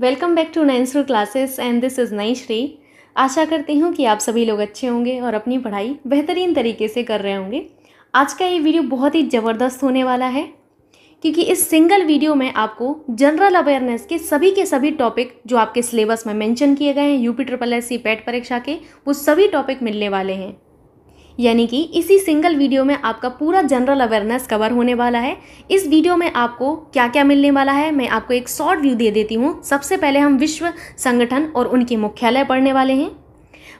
Welcome back to नैन्सरू classes and this is नई श्री आशा करती हूँ कि आप सभी लोग अच्छे होंगे और अपनी पढ़ाई बेहतरीन तरीके से कर रहे होंगे आज का ये वीडियो बहुत ही ज़बरदस्त होने वाला है क्योंकि इस सिंगल वीडियो में आपको जनरल अवेयरनेस के सभी के सभी टॉपिक जो आपके सिलेबस में मेंशन किए गए हैं UP triple S C PET परीक्षा के वो सभी टॉपिक मिलने वाले हैं यानी कि इसी सिंगल वीडियो में आपका पूरा जनरल अवेयरनेस कवर होने वाला है इस वीडियो में आपको क्या क्या मिलने वाला है मैं आपको एक शॉर्ट व्यू दे देती हूँ सबसे पहले हम विश्व संगठन और उनके मुख्यालय पढ़ने वाले हैं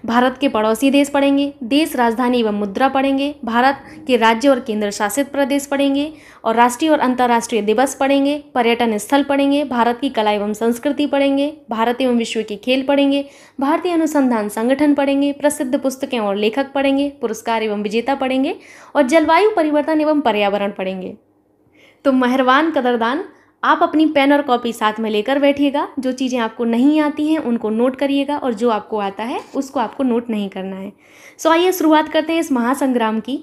भारत के पड़ोसी देश पढ़ेंगे देश राजधानी एवं मुद्रा पढ़ेंगे भारत के राज्य और केंद्र शासित प्रदेश पढ़ेंगे और राष्ट्रीय और अंतर्राष्ट्रीय दिवस पढ़ेंगे पर्यटन स्थल पढ़ेंगे भारत की कला एवं संस्कृति पढ़ेंगे भारत एवं विश्व के खेल पढ़ेंगे भारतीय अनुसंधान संगठन पढ़ेंगे प्रसिद्ध पुस्तकें और लेखक पढ़ेंगे पुरस्कार एवं विजेता पढ़ेंगे और जलवायु परिवर्तन एवं पर्यावरण पढ़ेंगे तो मेहरबान कदरदान आप अपनी पेन और कॉपी साथ में लेकर बैठिएगा जो चीज़ें आपको नहीं आती हैं उनको नोट करिएगा और जो आपको आता है उसको आपको नोट नहीं करना है सो आइए शुरुआत करते हैं इस महासंग्राम की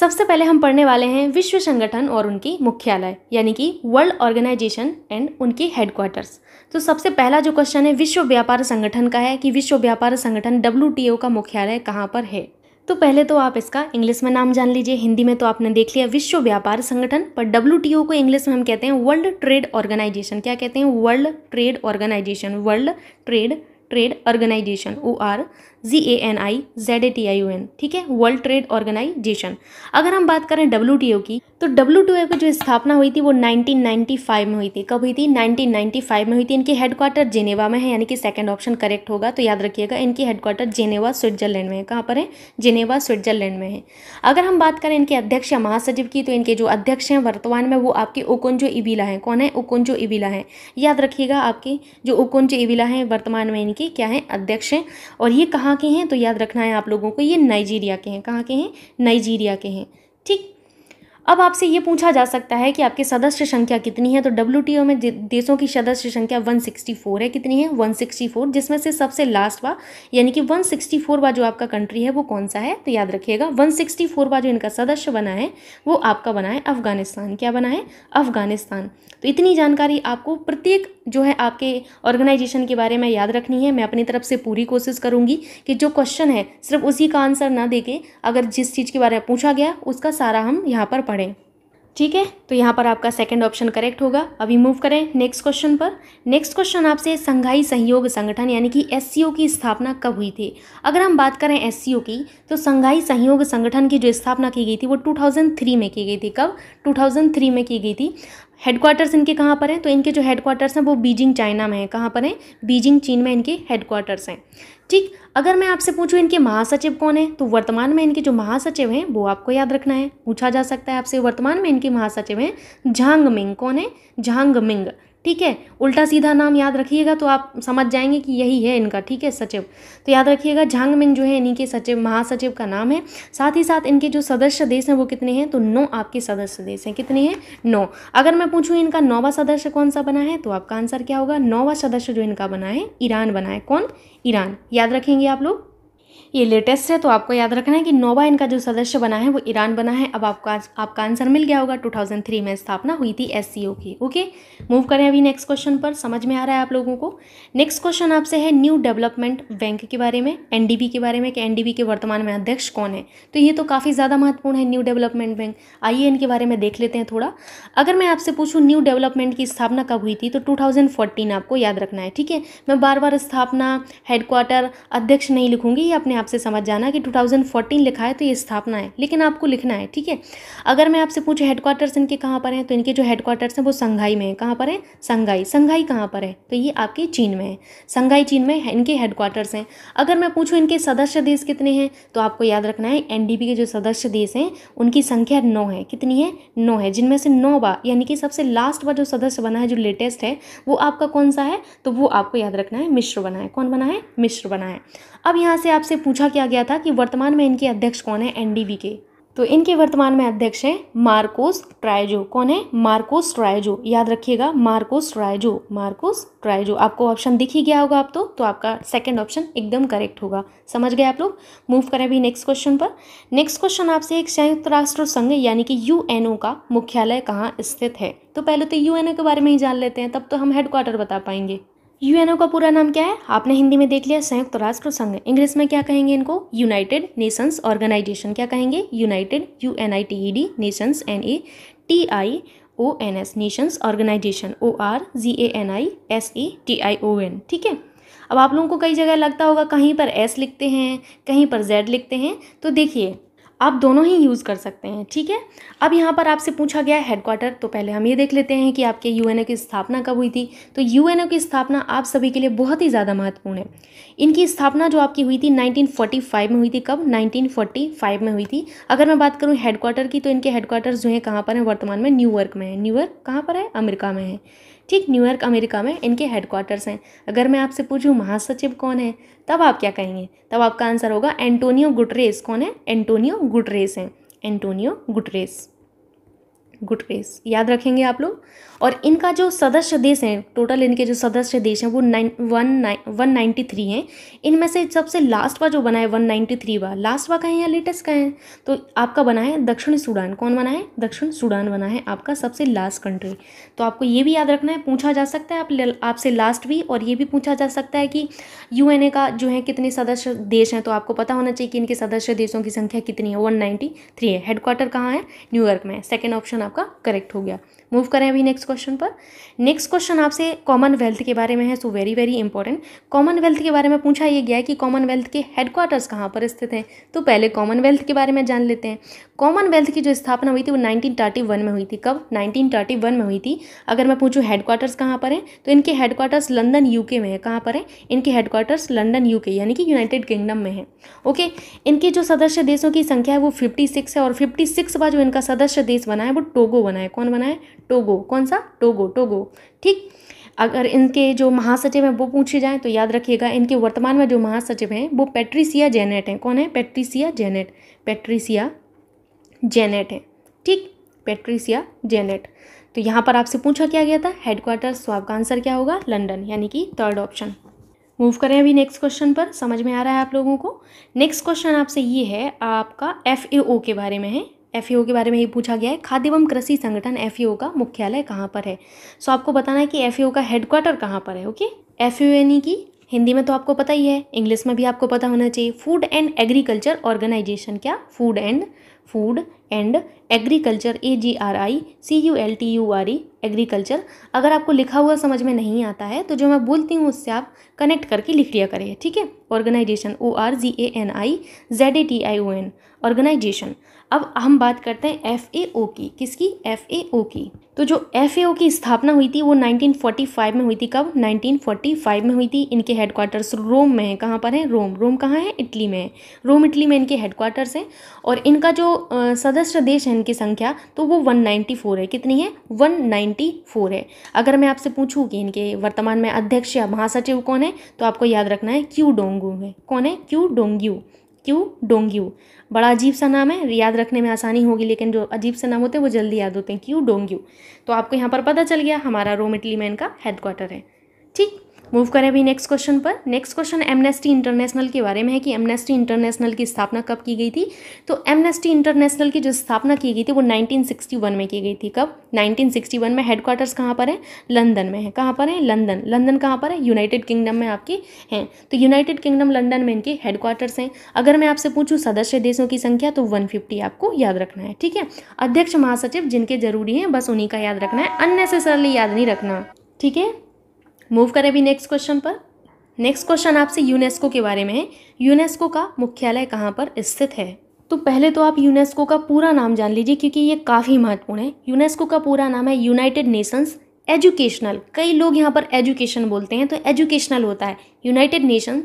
सबसे पहले हम पढ़ने वाले हैं विश्व संगठन और उनकी मुख्यालय यानी कि वर्ल्ड ऑर्गेनाइजेशन एंड उनकी हेडक्वार्टर्स तो सबसे पहला जो क्वेश्चन है विश्व व्यापार संगठन का है कि विश्व व्यापार संगठन डब्ल्यू का मुख्यालय कहाँ पर है तो पहले तो आप इसका इंग्लिश में नाम जान लीजिए हिंदी में तो आपने देख लिया विश्व व्यापार संगठन पर डब्ल्यू को इंग्लिश में हम कहते हैं वर्ल्ड ट्रेड ऑर्गेनाइजेशन क्या कहते हैं world trade organisation world trade trade organisation O R G A N I Z A T I you N ठीक है वर्ल्ड ट्रेड ऑर्गेनाइजेशन अगर हम बात करें डब्ल्यू टी ओ की तो डब्ल्यू टी ओ की जो स्थापना हुई थी वो 1995 में हुई थी कब हुई थी 1995 में हुई थी इनकी हेडक्वार्टर जेनेवा में है यानी कि सेकंड ऑप्शन करेक्ट होगा तो याद रखिएगा इनकी हेडक्वार्टर जेनेवा स्विट्जरलैंड में है कहाँ पर है जेनेवा स्विट्जरलैंड में है अगर हम बात करें इनके अध्यक्ष या महासचिव की तो इनके जो अध्यक्ष हैं वर्तमान में वो आपके ओकोंजो इबिला हैं कौन है ओकोंजो इबिला हैं याद रखिएगा आपके जो ओकोंजो इबिला हैं वर्तमान में इनके क्या है अध्यक्ष हैं और ये कहाँ कहाँ के हैं तो याद रखना है आप लोगों को ये नाइजीरिया के हैं कहाँ के हैं नाइजीरिया के हैं ठीक अब आपसे ये पूछा जा सकता है कि आपकी सदस्य संख्या कितनी है तो डब्ल्यू में देशों की सदस्य संख्या 164 है कितनी है 164 जिसमें से सबसे लास्ट वा यानी कि 164 वा जो आपका कंट्री है वो कौन सा है तो याद रखिएगा 164 वा जो इनका सदस्य बना है वो आपका बना है अफगानिस्तान क्या बना है अफगानिस्तान तो इतनी जानकारी आपको प्रत्येक जो है आपके ऑर्गेनाइजेशन के बारे में याद रखनी है मैं अपनी तरफ से पूरी कोशिश करूँगी कि जो क्वेश्चन है सिर्फ उसी का आंसर ना दे के अगर जिस चीज़ के बारे में पूछा गया उसका सारा हम यहाँ पर पढ़ें ठीक है तो यहाँ पर आपका सेकंड ऑप्शन करेक्ट होगा अभी मूव करें नेक्स्ट क्वेश्चन पर नेक्स्ट क्वेश्चन आपसे संघाई सहयोग संगठन यानी कि एस की स्थापना कब हुई थी अगर हम बात करें एस की तो संघाई सहयोग संगठन की जो स्थापना की गई थी वो 2003 में की गई थी कब 2003 में की गई थी हेडक्वार्टर्स इनके कहाँ पर हैं तो इनके जो हेडक्वार्टर्स हैं वो बीजिंग चाइना में हैं कहाँ पर हैं बीजिंग चीन में इनके हेडक्वार्टर्स हैं ठीक अगर मैं आपसे पूछूं इनके महासचिव कौन है तो वर्तमान में इनके जो महासचिव हैं वो आपको याद रखना है पूछा जा सकता है आपसे वर्तमान में इनके महासचिव हैं झांग मिंग कौन है झांग मिंग ठीक है उल्टा सीधा नाम याद रखिएगा तो आप समझ जाएंगे कि यही है इनका ठीक है सचिव तो याद रखिएगा मिंग जो है इन्हीं के सचिव महासचिव का नाम है साथ ही साथ इनके जो सदस्य देश हैं वो कितने हैं तो नौ आपके सदस्य देश हैं कितने हैं नौ अगर मैं पूछूं इनका नौवा सदस्य कौन सा बना है तो आपका आंसर क्या होगा नौवा सदस्य जो इनका बना है ईरान बना है कौन ईरान याद रखेंगे आप लोग ये लेटेस्ट है तो आपको याद रखना है कि नोवा इनका जो सदस्य बना है वो ईरान बना है अब आपका आपका आंसर मिल गया होगा 2003 में स्थापना हुई थी एस की ओके मूव करें अभी नेक्स्ट क्वेश्चन पर समझ में आ रहा है आप लोगों को नेक्स्ट क्वेश्चन आपसे है न्यू डेवलपमेंट बैंक के बारे में एन के बारे में कि एन के वर्तमान में अध्यक्ष कौन है तो ये तो काफ़ी ज़्यादा महत्वपूर्ण है न्यू डेवलपमेंट बैंक आइए इनके बारे में देख लेते हैं थोड़ा अगर मैं आपसे पूछूँ न्यू डेवलपमेंट की स्थापना कब हुई थी तो टू आपको याद रखना है ठीक है मैं बार बार स्थापना हेडक्वार्टर अध्यक्ष नहीं लिखूंगी ये अपने हैं आपसे समझ जाना कि 2014 लिखा है तो ये स्थापना है लेकिन आपको लिखना है ठीक है अगर मैं आपसे पूछूँ हेडक्वार्टर्स इनके कहाँ पर हैं तो इनके जो हेडक्वार्टर्स हैं वो संघाई में है कहाँ पर है संघाई संघाई कहाँ पर है तो ये आपके चीन में है संघाई चीन में इनके हेडक्वार्टर्स हैं अगर मैं पूछूँ इनके सदस्य देश कितने हैं तो आपको याद रखना है एन के जो सदस्य देश हैं उनकी संख्या नौ है कितनी है नौ है जिनमें से नौ बार यानी कि सबसे लास्ट बार जो सदस्य बना है जो लेटेस्ट है वो आपका कौन सा है तो वो आपको याद रखना है मिश्र बना है कौन बना है मिश्र बना है अब यहाँ से आपसे पूछा क्या गया था कि वर्तमान में इनके अध्यक्ष कौन है एन के तो इनके वर्तमान में अध्यक्ष हैं मार्कोस ट्रायजो कौन है मार्कोस ट्रायजो याद रखिएगा मार्कोस ट्रायजो मार्कोस ट्रायजो आपको ऑप्शन दिख ही गया होगा आप तो तो आपका सेकंड ऑप्शन एकदम करेक्ट होगा समझ गए आप लोग मूव करें अभी नेक्स्ट क्वेश्चन पर नेक्स्ट क्वेश्चन आपसे एक संयुक्त राष्ट्र संघ यानी कि यू का मुख्यालय कहाँ स्थित है तो पहले तो यू के बारे में ही जान लेते हैं तब तो हम हेडक्वार्टर बता पाएंगे यूएनओ का पूरा नाम क्या है आपने हिंदी में देख लिया संयुक्त राष्ट्र संघ इंग्लिश में क्या कहेंगे इनको यूनाइटेड नेशंस ऑर्गेनाइजेशन क्या कहेंगे united U N I T E D nations N A T I O N S nations organisation O R G A N I S E T I O N ठीक है अब आप लोगों को कई जगह लगता होगा कहीं पर एस लिखते हैं कहीं पर जेड लिखते हैं तो देखिए आप दोनों ही यूज़ कर सकते हैं ठीक है अब यहाँ पर आपसे पूछा गया हेडक्वार्टर तो पहले हम ये देख लेते हैं कि आपके यू की स्थापना कब हुई थी तो यू की स्थापना आप सभी के लिए बहुत ही ज़्यादा महत्वपूर्ण है इनकी स्थापना जो आपकी हुई थी 1945 में हुई थी कब 1945 में हुई थी अगर मैं बात करूँ हेडक्वार्टर की तो इनके हेडक्वार्टर जो हैं कहाँ पर हैं वर्तमान में न्यूयॉर्क में है न्यूयॉर्क कहाँ पर है अमेरिका में है ठीक न्यूयॉर्क अमेरिका में इनके हेडक्वार्टर्स हैं अगर मैं आपसे पूछूँ महासचिव कौन है तब आप क्या कहेंगे तब आपका आंसर होगा एंटोनियो गुटरेस कौन है एंटोनियो गुटरेस हैं एंटोनियो गुटरेस गुटरेस याद रखेंगे आप लोग और इनका जो सदस्य देश हैं टोटल इनके जो सदस्य देश हैं वो nine one nine one ninety three हैं इनमें से सबसे लास्ट वा जो बना है वन नाइन्टी थ्री वा लास्ट वा कहें या लेटेस्ट कहें तो आपका बना है दक्षिण सूडान कौन बना है दक्षिण सूडान बना है आपका सबसे लास्ट कंट्री तो आपको ये भी याद रखना है पूछा जा सकता है आप आपसे लास्ट भी और ये भी पूछा जा सकता है कि यू का जो है कितने सदस्य देश हैं तो आपको पता होना चाहिए कि इनके सदस्य देशों की संख्या कितनी है वन नाइन्टी थ्री है हेडक्वार्टर कहाँ है न्यूयॉर्क में है सेकेंड ऑप्शन आपका करेक्ट हो गया मूव करें अभी नेक्स्ट क्वेश्चन पर नेक्स्ट क्वेश्चन आपसे कॉमनवेल्थ के बारे में है so very very important Commonwealth के बारे में पूछा यह गया है कि कॉमनवेल्थ के हेडक्वार्टर्स कहाँ पर स्थित हैं तो पहले कॉमनवेल्थ के बारे में जान लेते हैं कॉमनवेल्थ की जो स्थापना हुई थी वो नाइनटीन में हुई थी कब नाइनटीन में हुई थी अगर मैं पूछूँ हेडक्वार्टर्स कहाँ पर हैं तो इनके हेडक्वार्टर्स लंदन यू में है कहाँ पर है इनके हेडक्वार्टर्स लंदन यू यानी कि यूनाइटेड किंगडम में है ओके इनके जो सदस्य देशों की संख्या है वो फिफ्टी है और फिफ्टी का जो इनका सदस्य देश बना है वो टोगो बना है कौन बना है टोगो कौन सा टोगो टोगो ठीक अगर इनके जो महासचिव हैं वो पूछे जाएं तो याद रखिएगा इनके वर्तमान में जो महासचिव हैं वो पेट्रीसिया जेनेट हैं कौन है पेट्रीसिया जेनेट पेट्रीसिया जेनेट हैं ठीक पेट्रीसिया जेनेट तो यहाँ पर आपसे पूछा क्या गया था हेडक्वार्टर तो आपका आंसर क्या होगा लंडन यानी कि थर्ड ऑप्शन मूव करें अभी नेक्स्ट क्वेश्चन पर समझ में आ रहा है आप लोगों को नेक्स्ट क्वेश्चन आपसे ये है आपका एफ ए ओ के बारे में है एफ के बारे में ही पूछा गया है खाद्य एवं कृषि संगठन एफ का मुख्यालय कहाँ पर है सो आपको बताना है कि एफ का हेडक्वार्टर कहाँ पर है ओके एफ यू की हिंदी में तो आपको पता ही है इंग्लिश में भी आपको पता होना चाहिए फूड एंड एग्रीकल्चर ऑर्गेनाइजेशन क्या food and food and agriculture A G R I C U L T U R E agriculture अगर आपको लिखा हुआ समझ में नहीं आता है तो जो मैं बोलती हूँ उससे आप कनेक्ट करके लिख लिया करें ठीक है organization O R G A N I Z A T I O N organization अब हम बात करते हैं एफ की किसकी एफ की तो जो एफ की स्थापना हुई थी वो 1945 में हुई थी कब 1945 में हुई थी इनके हेडक्वार्टर्स रोम में है कहाँ पर है रोम रोम कहाँ है इटली में है रोम इटली में इनके हेडक्वार्टर्स हैं और इनका जो सदस्य देश है इनकी संख्या तो वो 194 है कितनी है 194 है अगर मैं आपसे पूछूँ कि इनके वर्तमान में अध्यक्ष या महासचिव कौन है तो आपको याद रखना है क्यू डोंगू है कौन है क्यू डोंग्यू क्यू डोंग्यू बड़ा अजीब सा नाम है याद रखने में आसानी होगी लेकिन जो अजीब से नाम होते हैं वो जल्दी याद होते हैं क्यू डोंग्यू तो आपको यहाँ पर पता चल गया हमारा रोम इटली मैन का हेडक्वार्टर है ठीक मूव करें अभी नेक्स्ट क्वेश्चन पर नेक्स्ट क्वेश्चन एमनेस्टी इंटरनेशनल के बारे में है कि एमनेस्टी इंटरनेशनल की स्थापना कब की गई थी तो एमनेस्टी इंटरनेशनल की जो स्थापना की गई थी वो 1961 में की गई थी कब 1961 में हेडक्वार्टर्स कहाँ पर है लंदन में है कहाँ पर है लंदन लंदन कहाँ पर है यूनाइटेड किंगडम में आपकी हैं तो यूनाइटेड किंगडम लंदन में इनके हेडक्वार्टर्स हैं अगर मैं आपसे पूछूँ सदस्य देशों की संख्या तो वन आपको याद रखना है ठीक है अध्यक्ष महासचिव जिनके जरूरी हैं बस उन्हीं का याद रखना है अननेसेसरली याद नहीं रखना ठीक है मूव करें अभी नेक्स्ट क्वेश्चन पर नेक्स्ट क्वेश्चन आपसे यूनेस्को के बारे में है यूनेस्को का मुख्यालय कहाँ पर स्थित है तो पहले तो आप यूनेस्को का पूरा नाम जान लीजिए क्योंकि ये काफ़ी महत्वपूर्ण है यूनेस्को का पूरा नाम है यूनाइटेड नेशंस एजुकेशनल कई लोग यहाँ पर एजुकेशन बोलते हैं तो एजुकेशनल होता है United Nation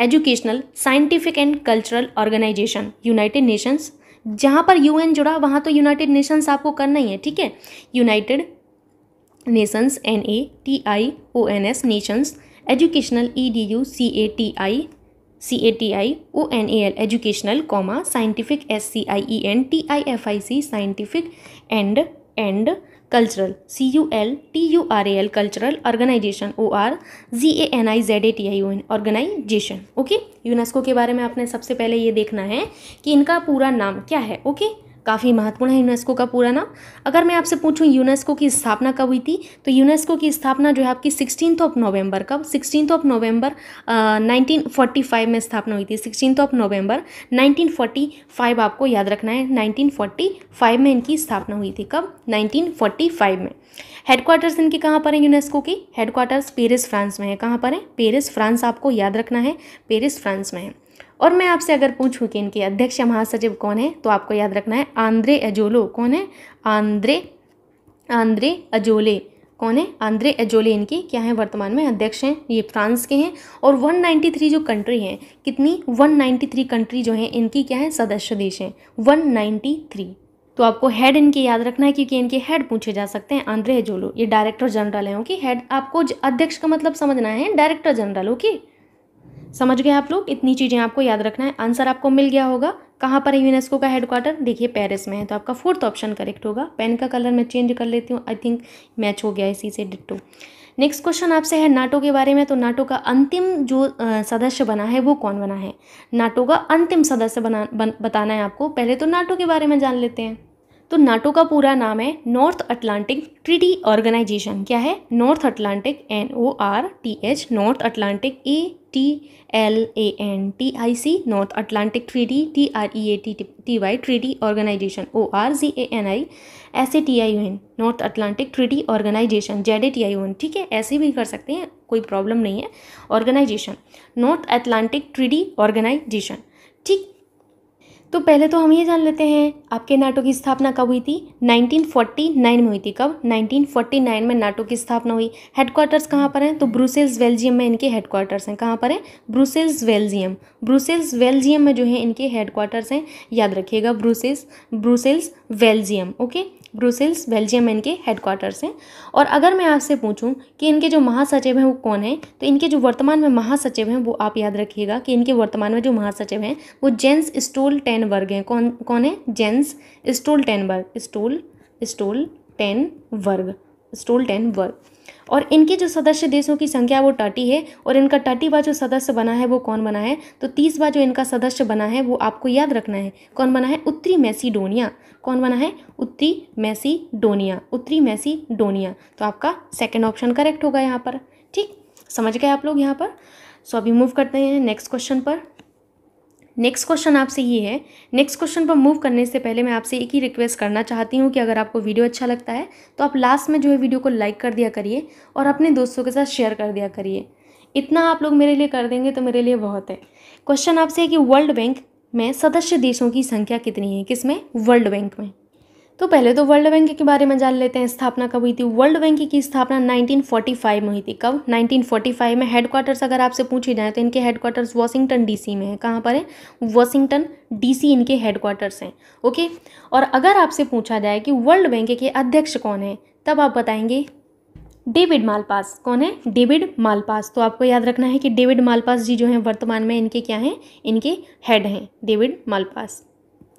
Educational Scientific and Cultural Organization United Nations जहाँ पर यूएन जुड़ा वहाँ तो यूनाइटेड नेशंस आपको करना ही है ठीक है United Nations N A T I O N S Nations educational E D U C A T I C A T I O N A L educational comma scientific S C I E N T I F I C scientific and and cultural C U L T U R A L cultural organization O R G A N I Z A T I O N organisation okay UNESCO के बारे में आपने सबसे पहले ये देखना है कि इनका पूरा नाम क्या है ओके okay? काफ़ी महत्वपूर्ण है यूनेस्को का पूरा नाम अगर मैं आपसे पूछूं यूनेस्को की स्थापना कब हुई थी तो यूनेस्को की स्थापना जो है आपकी सिक्सटीन ऑफ नवंबर कब सिक्सटीन ऑफ नवंबर 1945 में स्थापना हुई थी सिक्सटीन ऑफ नवंबर 1945 आपको याद रखना है 1945 में इनकी स्थापना हुई थी कब नाइनटीन में हेडक्वार्टर्स इनके कहाँ पर हैं यूनेस्को की हेडक्वार्टर्स पेरिस फ्रांस में है कहाँ पर है पेरिस फ्रांस आपको याद रखना है पेरिस फ्रांस में है और मैं आपसे अगर पूछूं कि इनके अध्यक्ष महासचिव कौन है तो आपको याद रखना है आंद्रे एजोलो कौन है आंद्रे आंद्रे अजोले कौन है आंद्रे एजोले इनकी क्या है वर्तमान में अध्यक्ष हैं ये फ्रांस के हैं और 193 जो कंट्री हैं कितनी 193 कंट्री जो हैं इनकी क्या है सदस्य देश हैं 193 तो आपको हेड इनके याद रखना है क्योंकि इनके हेड पूछे जा सकते हैं आंद्रे एजोलो ये डायरेक्टर जनरल हैं ओके हेड आपको अध्यक्ष का मतलब समझना है डायरेक्टर जनरल ओके समझ गए आप लोग इतनी चीज़ें आपको याद रखना है आंसर आपको मिल गया होगा कहाँ पर है यूनेस्को का हेडक्वार्टर देखिए पेरिस में है तो आपका फोर्थ ऑप्शन करेक्ट होगा पेन का कलर मैं चेंज कर लेती हूँ आई थिंक मैच हो गया इसी से डिट्टो नेक्स्ट क्वेश्चन आपसे है नाटो के बारे में तो नाटो का अंतिम जो सदस्य बना है वो कौन बना है नाटो का अंतिम सदस्य बना बन, बताना है आपको पहले तो नाटो के बारे में जान लेते हैं तो नाटो का पूरा नाम है नॉर्थ अटलांटिक ट्रीटी ऑर्गेनाइजेशन क्या है North Atlantic N O R T H North Atlantic A T L A N T I C North Atlantic Treaty T R E A T T Y treaty organization O R G A N I S A T I you N North Atlantic Treaty Organization Z A T I you N ठीक है ऐसे भी कर सकते हैं कोई problem नहीं है organization North Atlantic Treaty Organization ठीक तो पहले तो हम ये जान लेते हैं आपके नाटो की स्थापना कब हुई थी 1949 में हुई थी कब 1949 में नाटो की स्थापना हुई हेडक्वार्टर्स कहाँ पर हैं तो ब्रूसेल्स बेल्जियम में इनके हेडक्वार्टर्स हैं कहाँ पर हैं ब्रूसेल्स बेल्जियम ब्रूसेल्स बेल्जियम में जो है इनके हेडक्वार्टर्स हैं याद रखिएगा Brussels Brussels Belgium okay Brussels Belgium इनके हेडक्वार्टर्स हैं और अगर मैं आपसे पूछूं कि इनके जो महासचिव हैं वो कौन हैं तो इनके जो वर्तमान में महासचिव हैं वो आप याद रखिएगा कि इनके वर्तमान में जो महासचिव हैं वो जेंस स्टोल टेन वर्ग हैं कौन कौन है Jens Stoltenberg Stolt Stoltenberg Stoltenberg और इनके जो सदस्य देशों की संख्या वो टर्टी है और इनका टर्टी जो सदस्य बना है वो कौन बना है तो तीस जो इनका सदस्य बना है वो आपको याद रखना है कौन बना है उत्तरी मैसीडोनिया कौन बना है उत्तरी मैसीडोनिया उत्तरी मैसीडोनिया तो आपका सेकेंड ऑप्शन करेक्ट होगा यहाँ पर ठीक समझ गए आप लोग यहाँ पर सो अभी मूव करते हैं नेक्स्ट क्वेश्चन पर नेक्स्ट क्वेश्चन आपसे ये है नेक्स्ट क्वेश्चन पर मूव करने से पहले मैं आपसे एक ही रिक्वेस्ट करना चाहती हूँ कि अगर आपको वीडियो अच्छा लगता है तो आप लास्ट में जो है वीडियो को लाइक कर दिया करिए और अपने दोस्तों के साथ शेयर कर दिया करिए इतना आप लोग मेरे लिए कर देंगे तो मेरे लिए बहुत है क्वेश्चन आपसे है कि वर्ल्ड बैंक में सदस्य देशों की संख्या कितनी है किस में वर्ल्ड बैंक में तो पहले तो वर्ल्ड बैंक के बारे में जान लेते हैं स्थापना कब हुई थी वर्ल्ड बैंक की स्थापना 1945 में हुई थी कब 1945 में हेडक्वार्टर्स अगर आपसे पूछे जाए तो इनके हेडक्वार्टर्स वॉशिंगटन डीसी में है कहाँ पर है वॉशिंगटन डीसी इनके हेडक्वार्टर्स हैं ओके और अगर आपसे पूछा जाए कि वर्ल्ड बैंक के अध्यक्ष कौन है तब आप बताएंगे डेविड मालपास कौन है डेविड मालपास तो आपको याद रखना है कि डेविड मालपास जी जो हैं वर्तमान में इनके क्या हैं इनके हेड हैं डेविड मालपास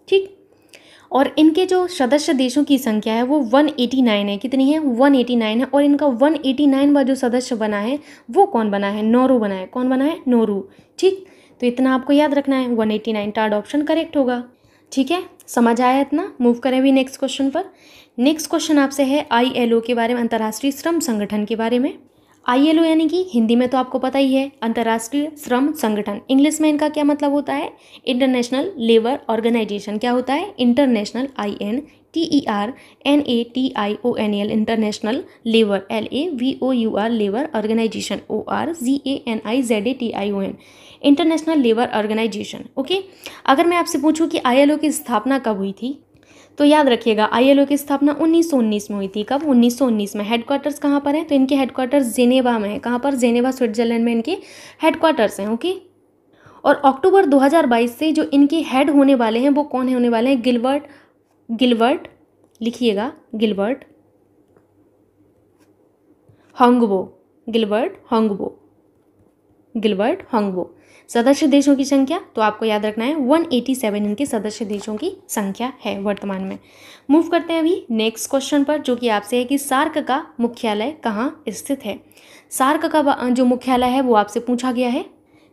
ठीक और इनके जो सदस्य देशों की संख्या है वो 189 है कितनी है 189 है और इनका 189वां जो सदस्य बना है वो कौन बना है नोरू बना है कौन बना है नोरो ठीक तो इतना आपको याद रखना है 189 eighty nine third option correct होगा ठीक है समझ आया इतना मूव करें अभी नेक्स्ट क्वेश्चन पर नेक्स्ट क्वेश्चन आपसे है आई के बारे में अंतर्राष्ट्रीय श्रम संगठन के बारे में आईएलओ यानी कि हिंदी में तो आपको पता ही है अंतर्राष्ट्रीय श्रम संगठन इंग्लिश में इनका क्या मतलब होता है इंटरनेशनल लेबर ऑर्गेनाइजेशन क्या होता है International I N T E R N A T I O N L International Labour L A V O U R Labour Organization O R G A N I Z A T I O N International Labour Organization okay अगर मैं आपसे पूछूं कि ILO की स्थापना कब हुई थी तो याद रखिएगा आईएलओ की स्थापना 1919 में हुई थी कब 1919 में हेडक्वार्टर्स कहाँ पर हैं तो इनके हेडक्वार्टर्स जेनेवा में है कहाँ पर जेनेवा स्विट्जरलैंड में इनके हेडक्वार्टर्स हैं ओके और अक्टूबर 2022 से जो इनके हेड होने वाले हैं वो कौन होने वाले हैं गिलवर्ट गिलवर्ट लिखिएगा गिलवर्ट होंगबो गिलवर्ट होंगबो गिलवर्ट होंगबो सदस्य देशों की संख्या तो आपको याद रखना है 187 इनके सदस्य देशों की संख्या है वर्तमान में मूव करते हैं अभी नेक्स्ट क्वेश्चन पर जो कि आपसे है कि सार्क का मुख्यालय कहाँ स्थित है सार्क का जो मुख्यालय है वो आपसे पूछा गया है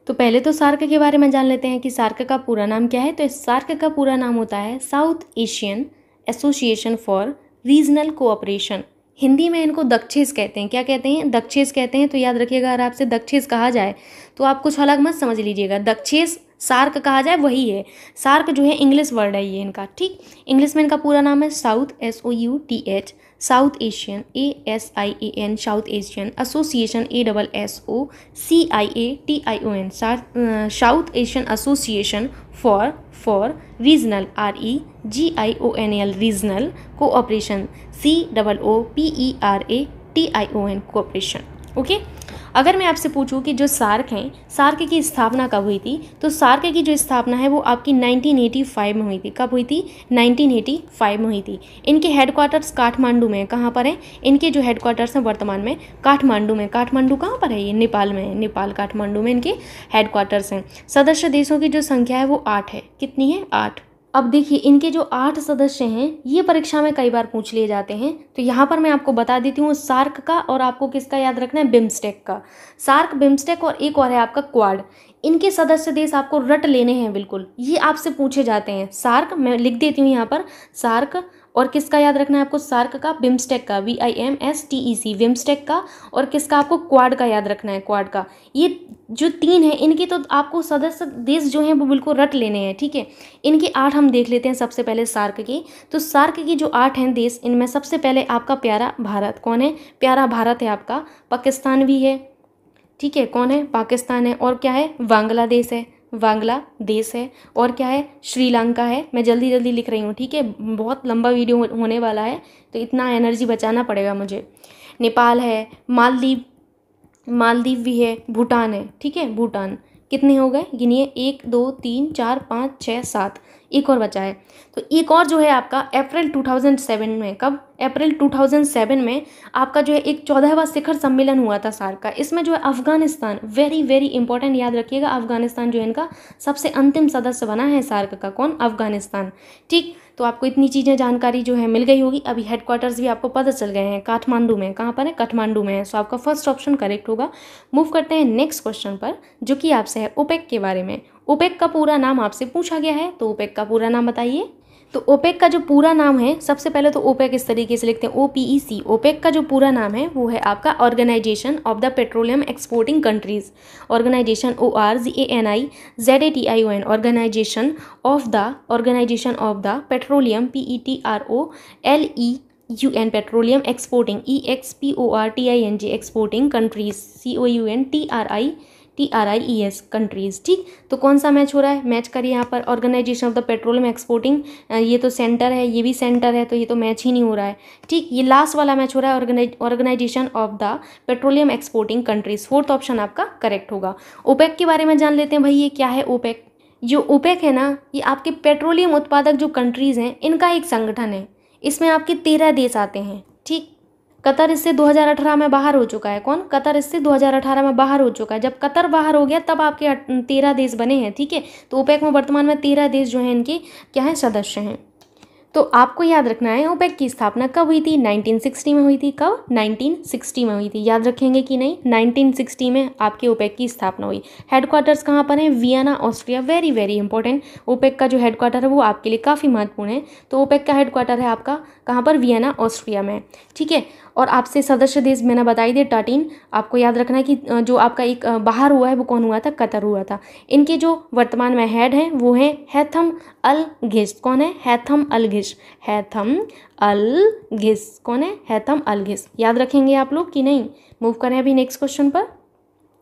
तो पहले तो सार्क के बारे में जान लेते हैं कि सार्क का पूरा नाम क्या है तो सार्क का पूरा नाम होता है South Asian Association for Regional Cooperation Hindi में इनको दक्षेस कहते हैं क्या कहते हैं दक्षेस कहते हैं तो याद रखिएगा अगर आपसे दक्षेस कहा जाए तो आप कुछ अलग मत समझ लीजिएगा दक्षेस सार्क कहा जाए वही है सार्क जो है इंग्लिश वर्ड है ये इनका ठीक इंग्लिश में इनका पूरा नाम है South S O U T H South Asian A S I A N South Asian Association A double S O C I A T I O N South Asian Association for for Regional R E G I O N L Regional Cooperation C double O P E R A T I O N Cooperation okay अगर मैं आपसे पूछूँ कि जो SAARC हैं SAARC की स्थापना कब हुई थी तो सार्क की जो स्थापना है वो आपकी 1985 में हुई थी कब हुई थी 1985 में हुई थी इनके हेडक्वार्टर्स काठमांडू में कहाँ पर हैं इनके जो हेडक्वार्टर्स हैं वर्तमान में काठमांडू में काठमांडू कहाँ पर है ये नेपाल में है नेपाल काठमांडू में इनके हेडक्वार्टर्स हैं सदस्य देशों की जो संख्या है वो आठ है कितनी है आठ अब देखिए इनके जो आठ सदस्य हैं ये परीक्षा में कई बार पूछ लिए जाते हैं तो यहाँ पर मैं आपको बता देती हूँ सार्क का और आपको किसका याद रखना है बिम्स्टेक का सार्क बिम्स्टेक और एक और है आपका क्वाड इनके सदस्य देश आपको रट लेने हैं बिल्कुल ये आपसे पूछे जाते हैं सार्क मैं लिख देती हूँ यहाँ पर सार्क और किसका याद रखना है आपको सार्क का बिम्स्टेक का V I M S T E C BIMSTEC का और किसका आपको क्वाड का याद रखना है क्वाड का ये जो तीन है इनके तो आपको सदस्य देश जो हैं वो बिल्कुल रट लेने हैं ठीक है इनके आठ हम देख लेते हैं सबसे पहले सार्क की तो सार्क की जो आठ हैं देश इनमें सबसे पहले आपका प्यारा भारत कौन है प्यारा भारत है आपका पाकिस्तान भी है ठीक है कौन है पाकिस्तान है और क्या है बांग्लादेश है बांग्ला देश है और क्या है श्रीलंका है मैं जल्दी जल्दी लिख रही हूँ ठीक है बहुत लंबा वीडियो होने वाला है तो इतना एनर्जी बचाना पड़ेगा मुझे नेपाल है मालदीव मालदीव भी है भूटान है ठीक है भूटान कितने हो गए गिनिए एक दो तीन चार पाँच छः सात एक और बचा है तो एक और जो है आपका अप्रैल 2007 में कब अप्रैल 2007 में आपका जो है एक चौदहवा शिखर सम्मेलन हुआ था सार्क का इसमें जो है अफगानिस्तान वेरी वेरी इंपॉर्टेंट याद रखिएगा अफगानिस्तान जो है इनका सबसे अंतिम सदस्य बना है सार्क का कौन अफगानिस्तान ठीक तो आपको इतनी चीज़ें जानकारी जो है मिल गई होगी अभी हेडक्वार्टर्स भी आपको पता चल गए हैं काठमांडू में कहाँ पर है काठमांडू में है सो आपका फर्स्ट ऑप्शन करेक्ट होगा मूव करते हैं नेक्स्ट क्वेश्चन पर जो कि आपसे है ओपेक के बारे में ओपेक का पूरा नाम आपसे पूछा गया है तो ओपेक का पूरा नाम बताइए तो ओपेक का जो पूरा नाम है सबसे पहले तो ओपेक इस तरीके से लिखते हैं ओ पी ई सी ओपेक का जो पूरा नाम है वो है आपका Organization of the Petroleum Exporting Countries Organization O R G A N I Z A T I O N Organization of the Organization of the Petroleum P E T R O L E U N Petroleum Exporting E X P O R T I N G Exporting Countries C O U N T R I T R I E S Countries ठीक तो कौन सा match हो रहा है match करिए यहाँ पर Organization of the Petroleum Exporting ये तो सेंटर है ये भी सेंटर है तो ये तो मैच ही नहीं हो रहा है ठीक ये लास्ट वाला मैच हो रहा है Organization of the Petroleum Exporting Countries fourth option आपका करेक्ट होगा ओपेक के बारे में जान लेते हैं भाई ये क्या है ओपेक जो ओपेक है ना ये आपके पेट्रोलियम उत्पादक जो कंट्रीज़ हैं इनका एक संगठन है इसमें आपके तेरह देश आते हैं ठीक कतर इससे 2018 में बाहर हो चुका है कौन कतर इससे 2018 में बाहर हो चुका है जब कतर बाहर हो गया तब आपके तेरह देश बने हैं ठीक है थीके? तो ओपेक में वर्तमान में तेरह देश जो हैं इनके क्या हैं सदस्य हैं तो आपको याद रखना है ओपेक की स्थापना कब हुई थी 1960 में हुई थी कब 1960 में हुई थी याद रखेंगे कि नहीं 1960 में आपके ओपेक की स्थापना हुई हेडक्वार्टर्स कहाँ पर है Vienna Austria very very important OPEC का जो हेडक्वार्टर है वो आपके लिए काफ़ी महत्वपूर्ण है तो ओपेक का हेडक्वार्टर है आपका कहाँ पर वियना ऑस्ट्रिया में ठीक है और आपसे सदस्य देश मैंने बताई दे टर्टीन आपको याद रखना है कि जो आपका एक बाहर हुआ है वो कौन हुआ था कतर हुआ था इनके जो वर्तमान में हेड हैं वो हैं हैथम अल घिस कौन है हैथम अल घिस हैथम अल घिस कौन है हैथम अल घिस याद रखेंगे आप लोग कि नहीं मूव करें अभी नेक्स्ट क्वेश्चन पर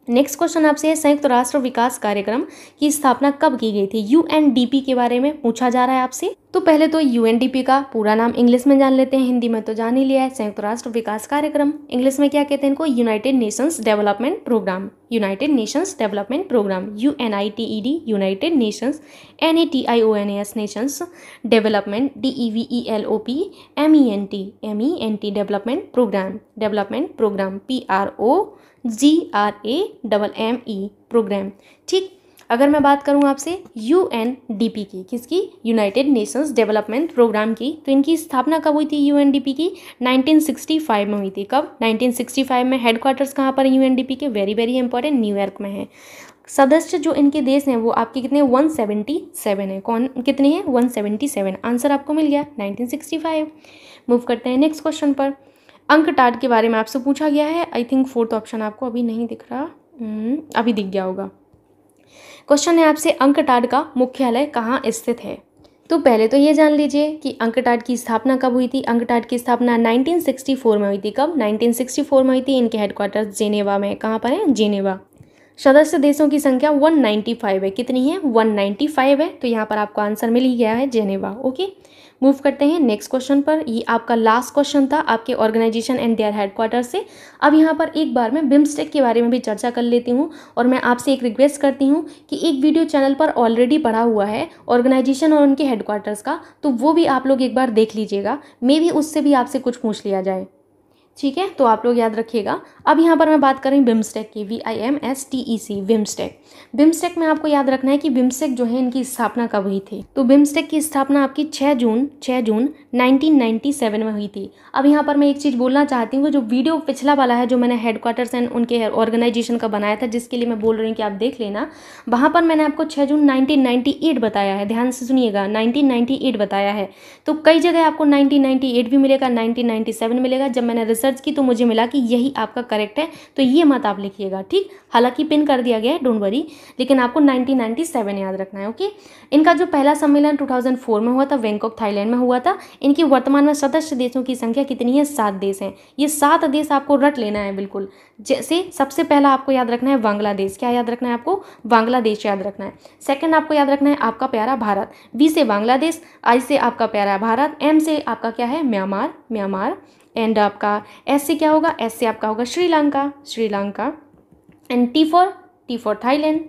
नेक्स्ट क्वेश्चन आपसे है संयुक्त राष्ट्र विकास कार्यक्रम की स्थापना कब की गई थी यूएनडीपी के बारे में पूछा जा रहा है आपसे तो पहले तो यूएनडीपी का पूरा नाम इंग्लिश में जान लेते हैं हिंदी में तो जान ही लिया है संयुक्त राष्ट्र विकास कार्यक्रम इंग्लिश में क्या कहते हैं इनको United Nations Development Programme United Nations Development Programme U N I T E D United Nations N A T I O N S Nations Development D E V E L O P M E N T M E N T Development Programme Development Programme P R O G R A double M E Programme ठीक अगर मैं बात करूँ आपसे you N D P की किसकी United Nations Development programme की तो इनकी स्थापना कब हुई थी यू एन डी पी की 1965 में हुई थी कब 1965 में हेडक्वार्टर्स कहाँ पर यू एन डी पी के वेरी वेरी इंपॉर्टेंट न्यूयॉर्क में है सदस्य जो इनके देश हैं वो आपके कितने 177 है कौन कितने हैं 177 आंसर आपको मिल गया 1965 मूव करते हैं नेक्स्ट क्वेश्चन पर टाट के बारे में आपसे पूछा गया है आई थिंक फोर्थ ऑप्शन आपको अभी नहीं दिख रहा हम्म, अभी दिख गया होगा क्वेश्चन है आपसे अंक टाट का मुख्यालय कहाँ स्थित है तो पहले तो ये जान लीजिए कि अंकटाट की स्थापना कब हुई थी अंकटाट की स्थापना 1964 में हुई थी कब 1964 में हुई थी इनके हेडक्वार्टर जेनेवा में कहाँ पर है जेनेवा सदस्य देशों की संख्या 195 है कितनी है 195 है तो यहाँ पर आपको आंसर मिल ही गया है जेनेवा ओके मूव करते हैं नेक्स्ट क्वेश्चन पर ये आपका लास्ट क्वेश्चन था आपके ऑर्गेनाइजेशन एंड देयर हेडक्वार्टर से अब यहाँ पर एक बार मैं बिम्स्टेक के बारे में भी चर्चा कर लेती हूँ और मैं आपसे एक रिक्वेस्ट करती हूँ कि एक वीडियो चैनल पर ऑलरेडी पढ़ा हुआ है ऑर्गेनाइजेशन और उनके हेडक्वार्टर्स का तो वो भी आप लोग एक बार देख लीजिएगा मे भी उससे भी आपसे कुछ पूछ लिया जाए ठीक है तो आप लोग याद रखिएगा अब यहाँ पर मैं बात कर रही बिम्स्टेक की V I M S T E C BIMSTEC BIMSTEC में आपको याद रखना है कि बिम्स्टेक जो है इनकी स्थापना कब हुई थी तो बिम्स्टेक की स्थापना आपकी 6 जून 6 जून 1997 में हुई थी अब यहाँ पर मैं एक चीज़ बोलना चाहती हूँ जो वीडियो पिछला वाला है जो मैंने हेडक्वार्टर्स एंड उनके ऑर्गेनाइजेशन का बनाया था जिसके लिए मैं बोल रही हूँ कि आप देख लेना वहाँ पर मैंने आपको छः जून नाइनटीन बताया है ध्यान से सुनिएगा नाइनटीन बताया है तो कई जगह आपको नाइनटीन भी मिलेगा नाइनटीन मिलेगा जब मैंने रिसर्च की तो मुझे मिला कि यही आपका करेक्ट है तो ये मत आप लिखिएगा ठीक हालांकि पिन कर दिया गया है डोंट वरी लेकिन आपको 1997 याद रखना है ओके इनका जो पहला सम्मेलन 2004 में हुआ था बैंकॉक थाईलैंड में हुआ था इनकी वर्तमान में सदस्य देशों की संख्या कितनी है सात देश हैं ये सात देश आपको रट लेना है बिल्कुल जैसे सबसे पहला आपको याद रखना है बांग्लादेश क्या याद रखना है आपको बांग्लादेश याद रखना है सेकेंड आपको याद रखना है आपका प्यारा भारत बी से बांग्लादेश आई से आपका प्यारा भारत एम से आपका क्या है म्यांमार म्यांमार एंड आपका एस से क्या होगा एस से आपका होगा Sri Lanka Sri Lanka and T for T for Thailand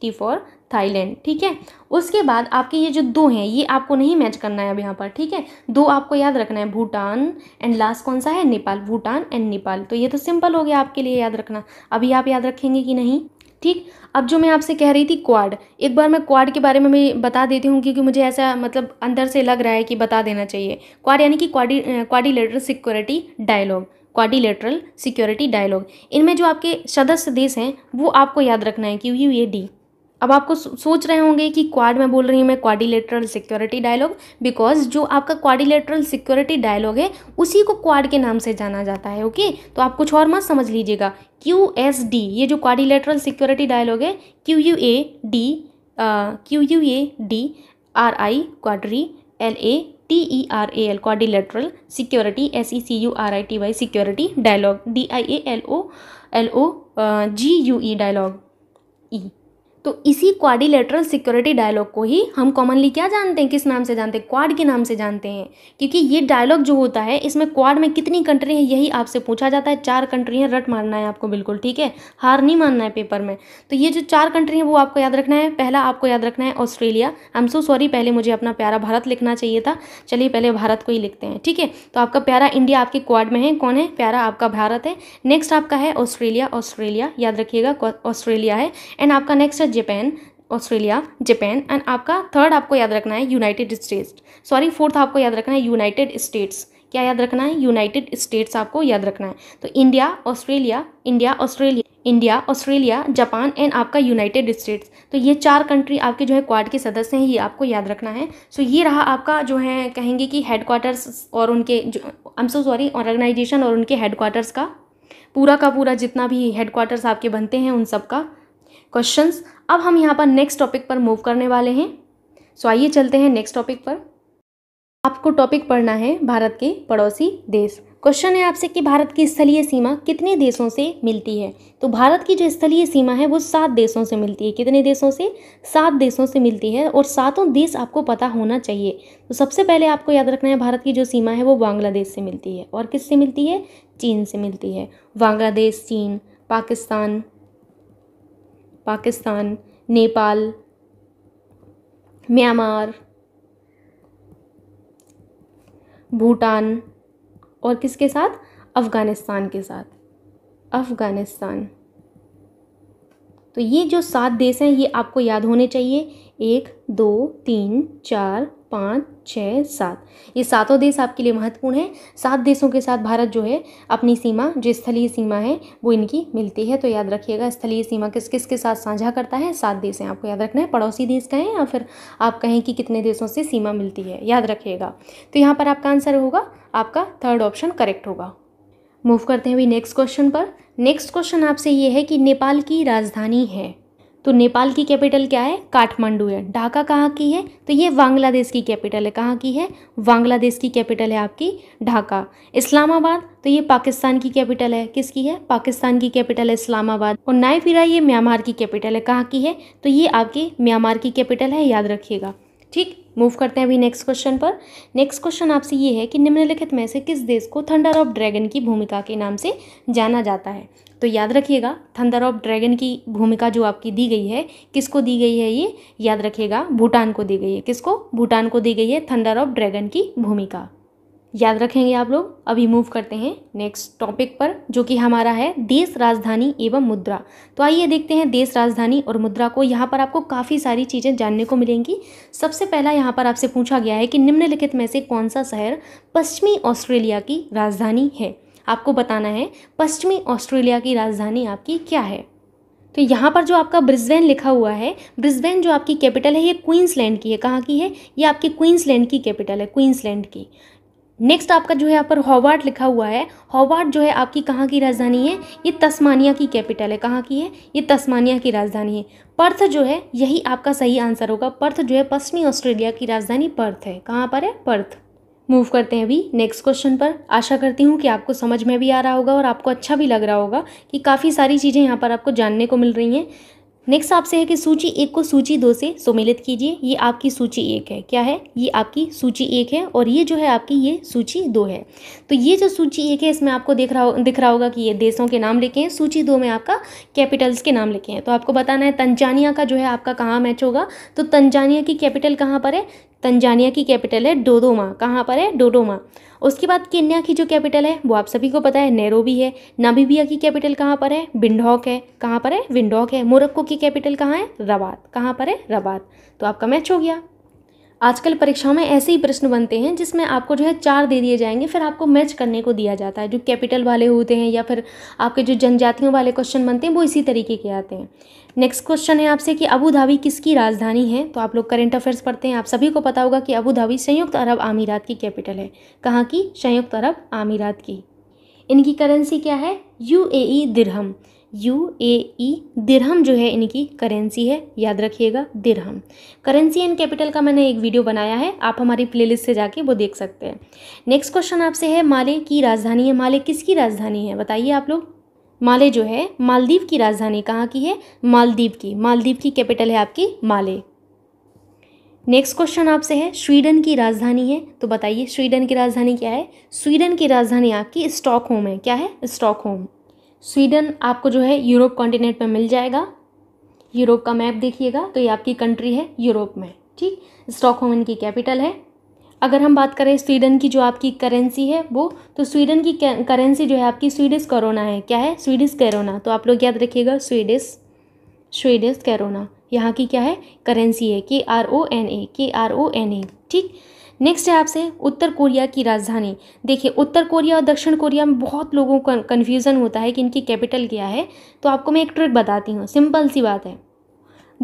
T for Thailand ठीक है उसके बाद आपके ये जो दो हैं ये आपको नहीं मैच करना है अब यहाँ पर ठीक है दो आपको याद रखना है भूटान एंड लास्ट कौन सा है नेपाल भूटान एंड नेपाल तो ये तो सिंपल हो गया आपके लिए याद रखना अभी आप याद रखेंगे कि नहीं ठीक अब जो मैं आपसे कह रही थी क्वाड एक बार मैं क्वाड के बारे में मैं बता देती हूँ क्योंकि मुझे ऐसा मतलब अंदर से लग रहा है कि बता देना चाहिए क्वाड यानी कि quadri quadrilateral security dialogue quadrilateral security dialogue इनमें जो आपके सदस्य देश हैं वो आपको याद रखना है यू ये डी अब आपको सोच रहे होंगे कि क्वाड में बोल रही हूँ मैं क्वाडिलेटरल सिक्योरिटी डायलॉग बिकॉज जो आपका क्वाडिलेटरल सिक्योरिटी डायलॉग है उसी को क्वाड के नाम से जाना जाता है ओके तो आप कुछ और मत समझ लीजिएगा क्यू एस डी ये जो क्वाडिलेटरल सिक्योरिटी डायलॉग है Q U A D Q U A D R I quadri L A T E R A L quadrilateral security S E C U R I T Y security dialogue D I A L O L O G U E dialogue ई तो इसी quadrilateral security dialogue को ही हम commonly क्या जानते हैं किस नाम से जानते हैं क्वाड के नाम से जानते हैं क्योंकि ये डायलॉग जो होता है इसमें क्वाड में कितनी कंट्री है यही आपसे पूछा जाता है चार कंट्री हैं रट मारना है आपको बिल्कुल ठीक है हार नहीं मानना है पेपर में तो ये जो चार कंट्री हैं वो आपको याद रखना है पहला आपको याद रखना है Australia I am so sorry पहले मुझे अपना प्यारा भारत लिखना चाहिए था चलिए पहले भारत को ही लिखते हैं ठीक है तो आपका प्यारा इंडिया आपके क्वाड में है कौन है प्यारा आपका भारत है नेक्स्ट आपका है ऑस्ट्रेलिया ऑस्ट्रेलिया याद रखिएगा ऑस्ट्रेलिया है एंड आपका नेक्स्ट है जापान ऑस्ट्रेलिया जापान एंड आपका थर्ड आपको याद रखना है यूनाइटेड स्टेट्स सॉरी फोर्थ आपको याद रखना है यूनाइटेड स्टेट्स क्या याद रखना है यूनाइटेड स्टेट्स आपको याद रखना है तो India Australia India Australia India Australia Japan and आपका यूनाइटेड स्टेट्स तो ये चार कंट्री आपके जो है क्वाड के सदस्य हैं ये आपको याद रखना है सो so, ये रहा आपका जो है कहेंगे कि हेडक्वार्टर्स और उनके जो I am so sorry organization और उनके हेडक्वार्टर्स का पूरा का पूरा जितना भी हेडक्वार्टर्स आपके बनते हैं उन सब का क्वेश्चंस अब हम यहाँ पर नेक्स्ट टॉपिक पर मूव करने वाले हैं सो आइए चलते हैं नेक्स्ट टॉपिक पर आपको टॉपिक पढ़ना है भारत के पड़ोसी देश क्वेश्चन है आपसे कि भारत की स्थलीय सीमा कितने देशों से मिलती है तो भारत की जो स्थलीय सीमा है वो सात देशों से मिलती है कितने देशों से सात देशों से मिलती है और सातों देश आपको पता होना चाहिए तो सबसे पहले आपको याद रखना है भारत की जो सीमा है वो बांग्लादेश से मिलती है और किस से मिलती है चीन से मिलती है बांग्लादेश चीन पाकिस्तान पाकिस्तान नेपाल म्यांमार भूटान और किसके साथ अफ़गानिस्तान के साथ अफ़गानिस्तान तो ये जो सात देश हैं ये आपको याद होने चाहिए एक दो तीन चार पाँच छः सात ये सातों देश आपके लिए महत्वपूर्ण है सात देशों के साथ भारत जो है अपनी सीमा जो स्थलीय सीमा है वो इनकी मिलती है तो याद रखिएगा स्थलीय सीमा किस किस के साथ साझा करता है सात देश हैं आपको याद रखना है पड़ोसी देश कहें या फिर आप कहें कि कितने देशों से सीमा मिलती है याद रखिएगा तो यहाँ पर आपका आंसर होगा आपका थर्ड ऑप्शन करेक्ट होगा मूव करते हैं अभी नेक्स्ट क्वेश्चन पर नेक्स्ट क्वेश्चन आपसे ये है कि नेपाल की राजधानी है तो नेपाल की कैपिटल क्या है काठमांडू है ढाका कहाँ की है तो ये बांग्लादेश की कैपिटल है कहाँ की है बांग्लादेश की कैपिटल है आपकी ढाका इस्लामाबाद तो ये पाकिस्तान की कैपिटल है किसकी है पाकिस्तान की कैपिटल है इस्लामाबाद और नाइफिरा ये म्यांमार की कैपिटल है कहाँ की है तो ये आपकी म्यांमार की कैपिटल है याद रखिएगा ठीक मूव करते हैं अभी नेक्स्ट क्वेश्चन पर नेक्स्ट क्वेश्चन आपसे ये है कि निम्नलिखित में से किस देश को थंडर ऑफ ड्रैगन की भूमिका के नाम से जाना जाता है तो याद रखिएगा थंडर ऑफ ड्रैगन की भूमिका जो आपकी दी गई है किसको दी गई है ये याद रखिएगा भूटान को दी गई है किसको भूटान को दी गई है थंडर ऑफ ड्रैगन की भूमिका याद रखेंगे आप लोग अभी मूव करते हैं नेक्स्ट टॉपिक पर जो कि हमारा है देश राजधानी एवं मुद्रा तो आइए देखते हैं देश राजधानी और मुद्रा को यहाँ पर आपको काफ़ी सारी चीज़ें जानने को मिलेंगी सबसे पहला यहाँ पर आपसे पूछा गया है कि निम्नलिखित में से कौन सा शहर पश्चिमी ऑस्ट्रेलिया की राजधानी है आपको बताना है पश्चिमी ऑस्ट्रेलिया की राजधानी आपकी क्या है तो यहाँ पर जो आपका ब्रिस्बेन लिखा हुआ है ब्रिस्बेन जो आपकी कैपिटल है ये क्वींसलैंड की है कहाँ की है ये आपकी क्वींसलैंड की कैपिटल है क्वींसलैंड की नेक्स्ट आपका जो है यहाँ पर हॉवार्ड लिखा हुआ है हॉवार्ड जो है आपकी कहाँ की राजधानी है ये तस्मानिया की कैपिटल है कहाँ की है ये तस्मानिया की राजधानी है पर्थ जो है यही आपका सही आंसर होगा पर्थ जो है पश्चिमी ऑस्ट्रेलिया की राजधानी पर्थ है कहाँ पर है पर्थ मूव करते हैं अभी नेक्स्ट क्वेश्चन पर आशा करती हूँ कि आपको समझ में भी आ रहा होगा और आपको अच्छा भी लग रहा होगा कि काफ़ी सारी चीज़ें यहाँ पर आपको जानने को मिल रही हैं नेक्स्ट आपसे है कि सूची एक को सूची दो से सम्मिलित कीजिए ये आपकी सूची एक है क्या है ये आपकी सूची एक है और ये जो है आपकी ये सूची दो है तो ये जो सूची एक है इसमें आपको देख रहा हो दिख रहा होगा कि ये देशों के नाम लिखे हैं सूची दो में आपका कैपिटल्स के नाम लिखे हैं तो आपको बताना है तंजानिया का जो है आपका कहाँ मैच होगा तो तंजानिया की कैपिटल कहाँ पर है तंजानिया की कैपिटल है डोडोमा कहाँ पर है डोडोमा उसके बाद केन्या की जो कैपिटल है वो आप सभी को पता है नैरोबी है नाबीबिया की कैपिटल कहाँ पर है बिंडॉक है कहाँ पर है विंडॉक है मोरक्को की कैपिटल कहाँ है रबात कहाँ पर है रबात तो आपका मैच हो गया आजकल परीक्षाओं में ऐसे ही प्रश्न बनते हैं जिसमें आपको जो है चार दे दिए जाएंगे फिर आपको मैच करने को दिया जाता है जो कैपिटल वाले होते हैं या फिर आपके जो जनजातियों वाले क्वेश्चन बनते हैं वो इसी तरीके के आते हैं नेक्स्ट क्वेश्चन है आपसे कि अबू धाबी किसकी राजधानी है तो आप लोग करंट अफेयर्स पढ़ते हैं आप सभी को पता होगा कि अबू धाबी संयुक्त अरब आमीरात की कैपिटल है कहाँ की संयुक्त अरब आमीरात की इनकी करेंसी क्या है U A E dirham U A ई दिरहम जो है इनकी करेंसी है याद रखिएगा दिरहम करेंसी एंड कैपिटल का मैंने एक वीडियो बनाया है आप हमारी प्लेलिस्ट से जाके वो देख सकते हैं नेक्स्ट क्वेश्चन आपसे है माले की राजधानी है माले किसकी राजधानी है बताइए आप लोग माले जो है मालदीव की राजधानी कहाँ की है मालदीव की मालदीव की कैपिटल है आपकी माले नेक्स्ट क्वेश्चन आपसे है स्वीडन की राजधानी है तो बताइए स्वीडन की राजधानी क्या है स्वीडन की राजधानी आपकी स्टॉकहोम है क्या है स्टॉकहोम स्वीडन आपको जो है यूरोप कॉन्टिनेंट में मिल जाएगा यूरोप का मैप देखिएगा तो ये आपकी कंट्री है यूरोप में ठीक स्टॉकहोम इनकी कैपिटल है अगर हम बात करें स्वीडन की जो आपकी करेंसी है वो तो स्वीडन की करेंसी जो है आपकी स्वीडिश करोना है क्या है स्वीडिश कैरोना तो आप लोग याद रखिएगा स्वीडिश स्वीडिश कैरोना यहाँ की क्या है करेंसी है के आर ओ एन ए के आर ओ एन ए ठीक नेक्स्ट है आपसे उत्तर कोरिया की राजधानी देखिए उत्तर कोरिया और दक्षिण कोरिया में बहुत लोगों को कन्फ्यूज़न होता है कि इनकी कैपिटल क्या है तो आपको मैं एक ट्रिक बताती हूँ सिंपल सी बात है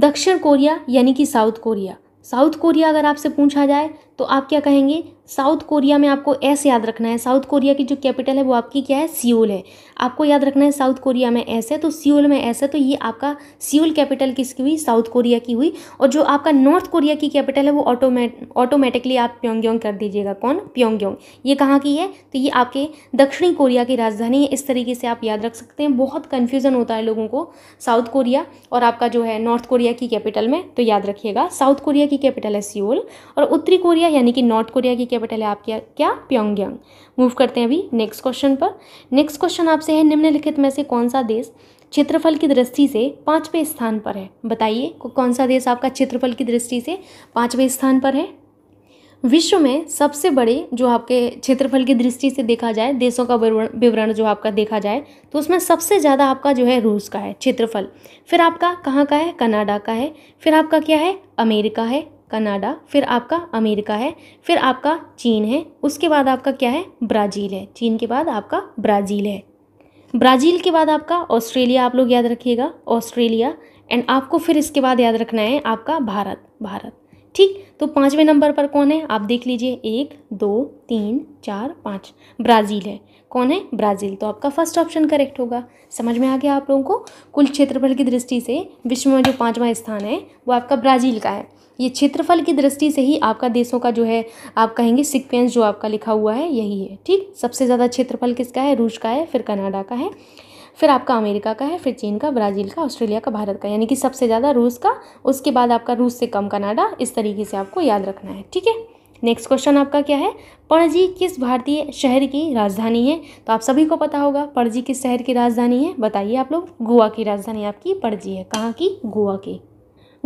दक्षिण कोरिया यानी कि साउथ कोरिया साउथ कोरिया अगर आपसे पूछा जाए तो आप क्या कहेंगे साउथ कोरिया में आपको एस याद रखना है साउथ कोरिया की जो कैपिटल है वो आपकी क्या है सियोल है आपको याद रखना है साउथ कोरिया में ऐसा तो सियोल में ऐसा है तो ये आपका सियोल कैपिटल किसकी हुई साउथ कोरिया की हुई और जो आपका नॉर्थ कोरिया की कैपिटल है वो ऑटोमेट ऑटोमेटिकली आप प्योंग्योंग कर दीजिएगा कौन प्योंग्योंग ये कहाँ की है तो ये आपके दक्षिणी कोरिया की राजधानी है इस तरीके से आप याद रख सकते हैं बहुत कन्फ्यूज़न होता है लोगों को साउथ कोरिया और आपका जो है नॉर्थ कोरिया की कैपिटल में तो याद रखिएगा साउथ कोरिया की कैपिटल है सियोल और उत्तरी कोरिया यानी कि नॉर्थ कोरिया की कैपिटल है आपकी क्या प्योंगयांग मूव करते हैं अभी नेक्स्ट क्वेश्चन पर नेक्स्ट क्वेश्चन आपसे है निम्नलिखित में से कौन सा देश क्षेत्रफल की दृष्टि से पाँचवें स्थान पर है बताइए कौन सा देश आपका क्षेत्रफल की दृष्टि से पाँचवें स्थान पर है विश्व में सबसे बड़े जो आपके क्षेत्रफल की दृष्टि से देखा जाए देशों का विवरण जो आपका देखा जाए तो उसमें सबसे ज़्यादा आपका जो है रूस का है क्षेत्रफल फिर आपका कहाँ का है कनाडा का है फिर आपका क्या है अमेरिका है कनाडा फिर आपका अमेरिका है फिर आपका चीन है उसके बाद आपका क्या है ब्राज़ील है चीन के बाद आपका ब्राज़ील है ब्राज़ील के बाद आपका ऑस्ट्रेलिया आप लोग याद रखिएगा ऑस्ट्रेलिया एंड आपको फिर इसके बाद याद रखना है आपका भारत भारत ठीक तो पाँचवें नंबर पर कौन है आप देख लीजिए एक दो तीन चार पाँच ब्राज़ील है कौन है ब्राज़ील तो आपका फर्स्ट ऑप्शन करेक्ट होगा समझ में आ गया आप लोगों को कुल क्षेत्रफल की दृष्टि से विश्व में जो पाँचवा स्थान है वो आपका ब्राज़ील का है ये क्षेत्रफल की दृष्टि से ही आपका देशों का जो है आप कहेंगे सिक्वेंस जो आपका लिखा हुआ है यही है ठीक सबसे ज़्यादा क्षेत्रफल किसका है रूस का है फिर कनाडा का है फिर आपका अमेरिका का है फिर चीन का ब्राज़ील का ऑस्ट्रेलिया का भारत का यानी कि सबसे ज़्यादा रूस का उसके बाद आपका रूस से कम कनाडा इस तरीके से आपको याद रखना है ठीक है नेक्स्ट क्वेश्चन आपका क्या है पणजी किस भारतीय शहर की राजधानी है तो आप सभी को पता होगा पणजी किस शहर की राजधानी है बताइए आप लोग गोवा की राजधानी आपकी पणजी है कहाँ की गोवा की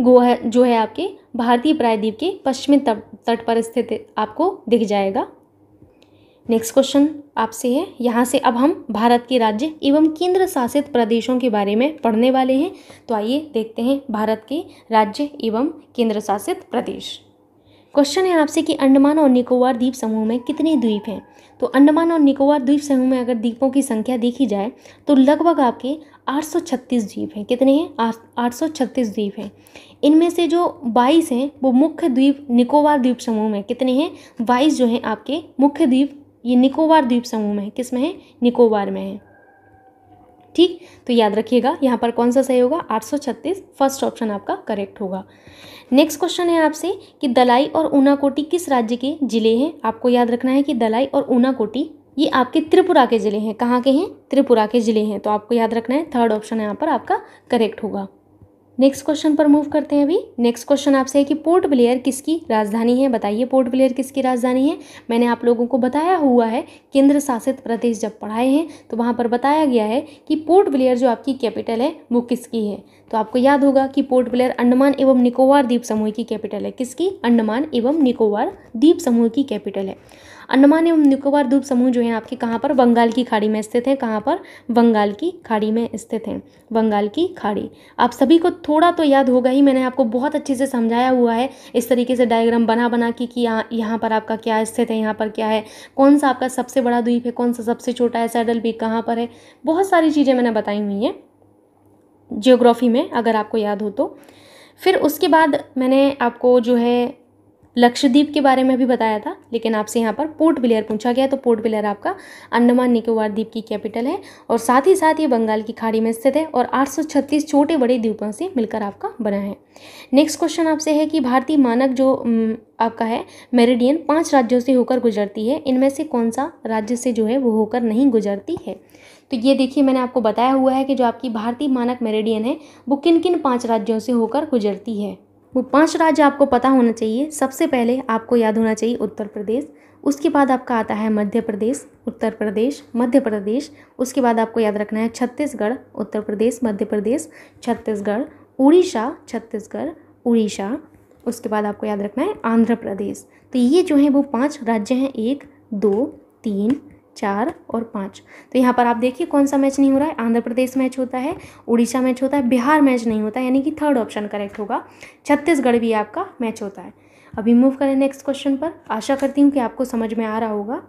गोवा जो है आपके भारतीय प्रायद्वीप के पश्चिमी तट पर स्थित आपको दिख जाएगा नेक्स्ट क्वेश्चन आपसे है यहाँ से अब हम भारत के राज्य एवं केंद्र शासित प्रदेशों के बारे में पढ़ने वाले हैं तो आइए देखते हैं भारत के राज्य एवं केंद्र शासित प्रदेश क्वेश्चन है आपसे कि अंडमान और निकोबार द्वीप समूह में कितने द्वीप हैं तो अंडमान और निकोबार द्वीप समूह में अगर द्वीपों की संख्या देखी जाए तो लगभग आपके 836 द्वीप हैं कितने हैं आठ सौ छत्तीस द्वीप हैं इनमें से जो 22 हैं वो मुख्य द्वीप निकोबार द्वीप समूह में कितने हैं 22 जो हैं आपके मुख्य द्वीप ये निकोबार द्वीप समूह में है किस में है निकोबार में है ठीक तो याद रखिएगा यहाँ पर कौन सा सही होगा 836 फर्स्ट ऑप्शन आपका करेक्ट होगा नेक्स्ट क्वेश्चन है आपसे कि दलाई और ऊनाकोटी किस राज्य के जिले हैं आपको याद रखना है कि दलाई और ऊनाकोटी ये आपके त्रिपुरा के ज़िले हैं कहाँ के हैं त्रिपुरा के ज़िले हैं तो आपको याद रखना है थर्ड ऑप्शन यहाँ पर आपका करेक्ट होगा नेक्स्ट क्वेश्चन पर मूव करते हैं अभी नेक्स्ट क्वेश्चन आपसे है कि पोर्ट ब्लेयर किसकी राजधानी है बताइए पोर्ट ब्लेयर किसकी राजधानी है मैंने आप लोगों को बताया हुआ है केंद्र शासित प्रदेश जब पढ़ाए हैं तो वहाँ पर बताया गया है कि पोर्ट ब्लेयर जो आपकी कैपिटल है वो किसकी है तो आपको याद होगा कि पोर्ट ब्लेयर अंडमान एवं निकोबार द्वीप समूह की कैपिटल है किसकी अंडमान एवं निकोबार द्वीप समूह की कैपिटल है अंडमान एवं निकोबार द्वीप समूह जो है आपके कहाँ पर बंगाल की खाड़ी में स्थित हैं कहाँ पर बंगाल की खाड़ी में स्थित हैं बंगाल की खाड़ी आप सभी को थोड़ा तो याद होगा ही मैंने आपको बहुत अच्छे से समझाया हुआ है इस तरीके से डायग्राम बना बना के कि यहाँ यहाँ पर आपका क्या स्थित है यहाँ पर क्या है कौन सा आपका सबसे बड़ा द्वीप है कौन सा सबसे छोटा है सैडल पीक कहाँ पर है बहुत सारी चीज़ें मैंने बताई हुई हैं जियोग्राफी में अगर आपको याद हो तो फिर उसके बाद मैंने आपको जो है लक्षद्वीप के बारे में भी बताया था लेकिन आपसे यहाँ पर पोर्ट ब्लेयर पूछा गया तो पोर्ट ब्लेयर आपका अंडमान निकोबार द्वीप की कैपिटल है और साथ ही साथ ये बंगाल की खाड़ी में स्थित है और 836 छोटे बड़े द्वीपों से मिलकर आपका बना है नेक्स्ट क्वेश्चन आपसे है कि भारतीय मानक जो आपका है मेरिडियन पाँच राज्यों से होकर गुजरती है इनमें से कौन सा राज्य से जो है वो होकर नहीं गुजरती है तो ये देखिए मैंने आपको बताया हुआ है कि जो आपकी भारतीय मानक मेरिडियन है वो किन किन पाँच राज्यों से होकर गुजरती है वो पांच राज्य आपको पता होना चाहिए सबसे पहले आपको याद होना चाहिए उत्तर प्रदेश उसके बाद आपका आता है मध्य प्रदेश उत्तर प्रदेश मध्य प्रदेश उसके बाद आपको याद रखना है छत्तीसगढ़ उत्तर प्रदेश मध्य प्रदेश छत्तीसगढ़ उड़ीसा छत्तीसगढ़ उड़ीसा उसके बाद आपको याद रखना है आंध्र प्रदेश तो ये जो है वो पाँच राज्य हैं एक दो तीन चार और पाँच तो यहाँ पर आप देखिए कौन सा मैच नहीं हो रहा है आंध्र प्रदेश मैच होता है उड़ीसा मैच होता है बिहार मैच नहीं होता यानी कि थर्ड ऑप्शन करेक्ट होगा छत्तीसगढ़ भी आपका मैच होता है अभी मूव करें नेक्स्ट क्वेश्चन पर आशा करती हूँ कि आपको समझ में आ रहा होगा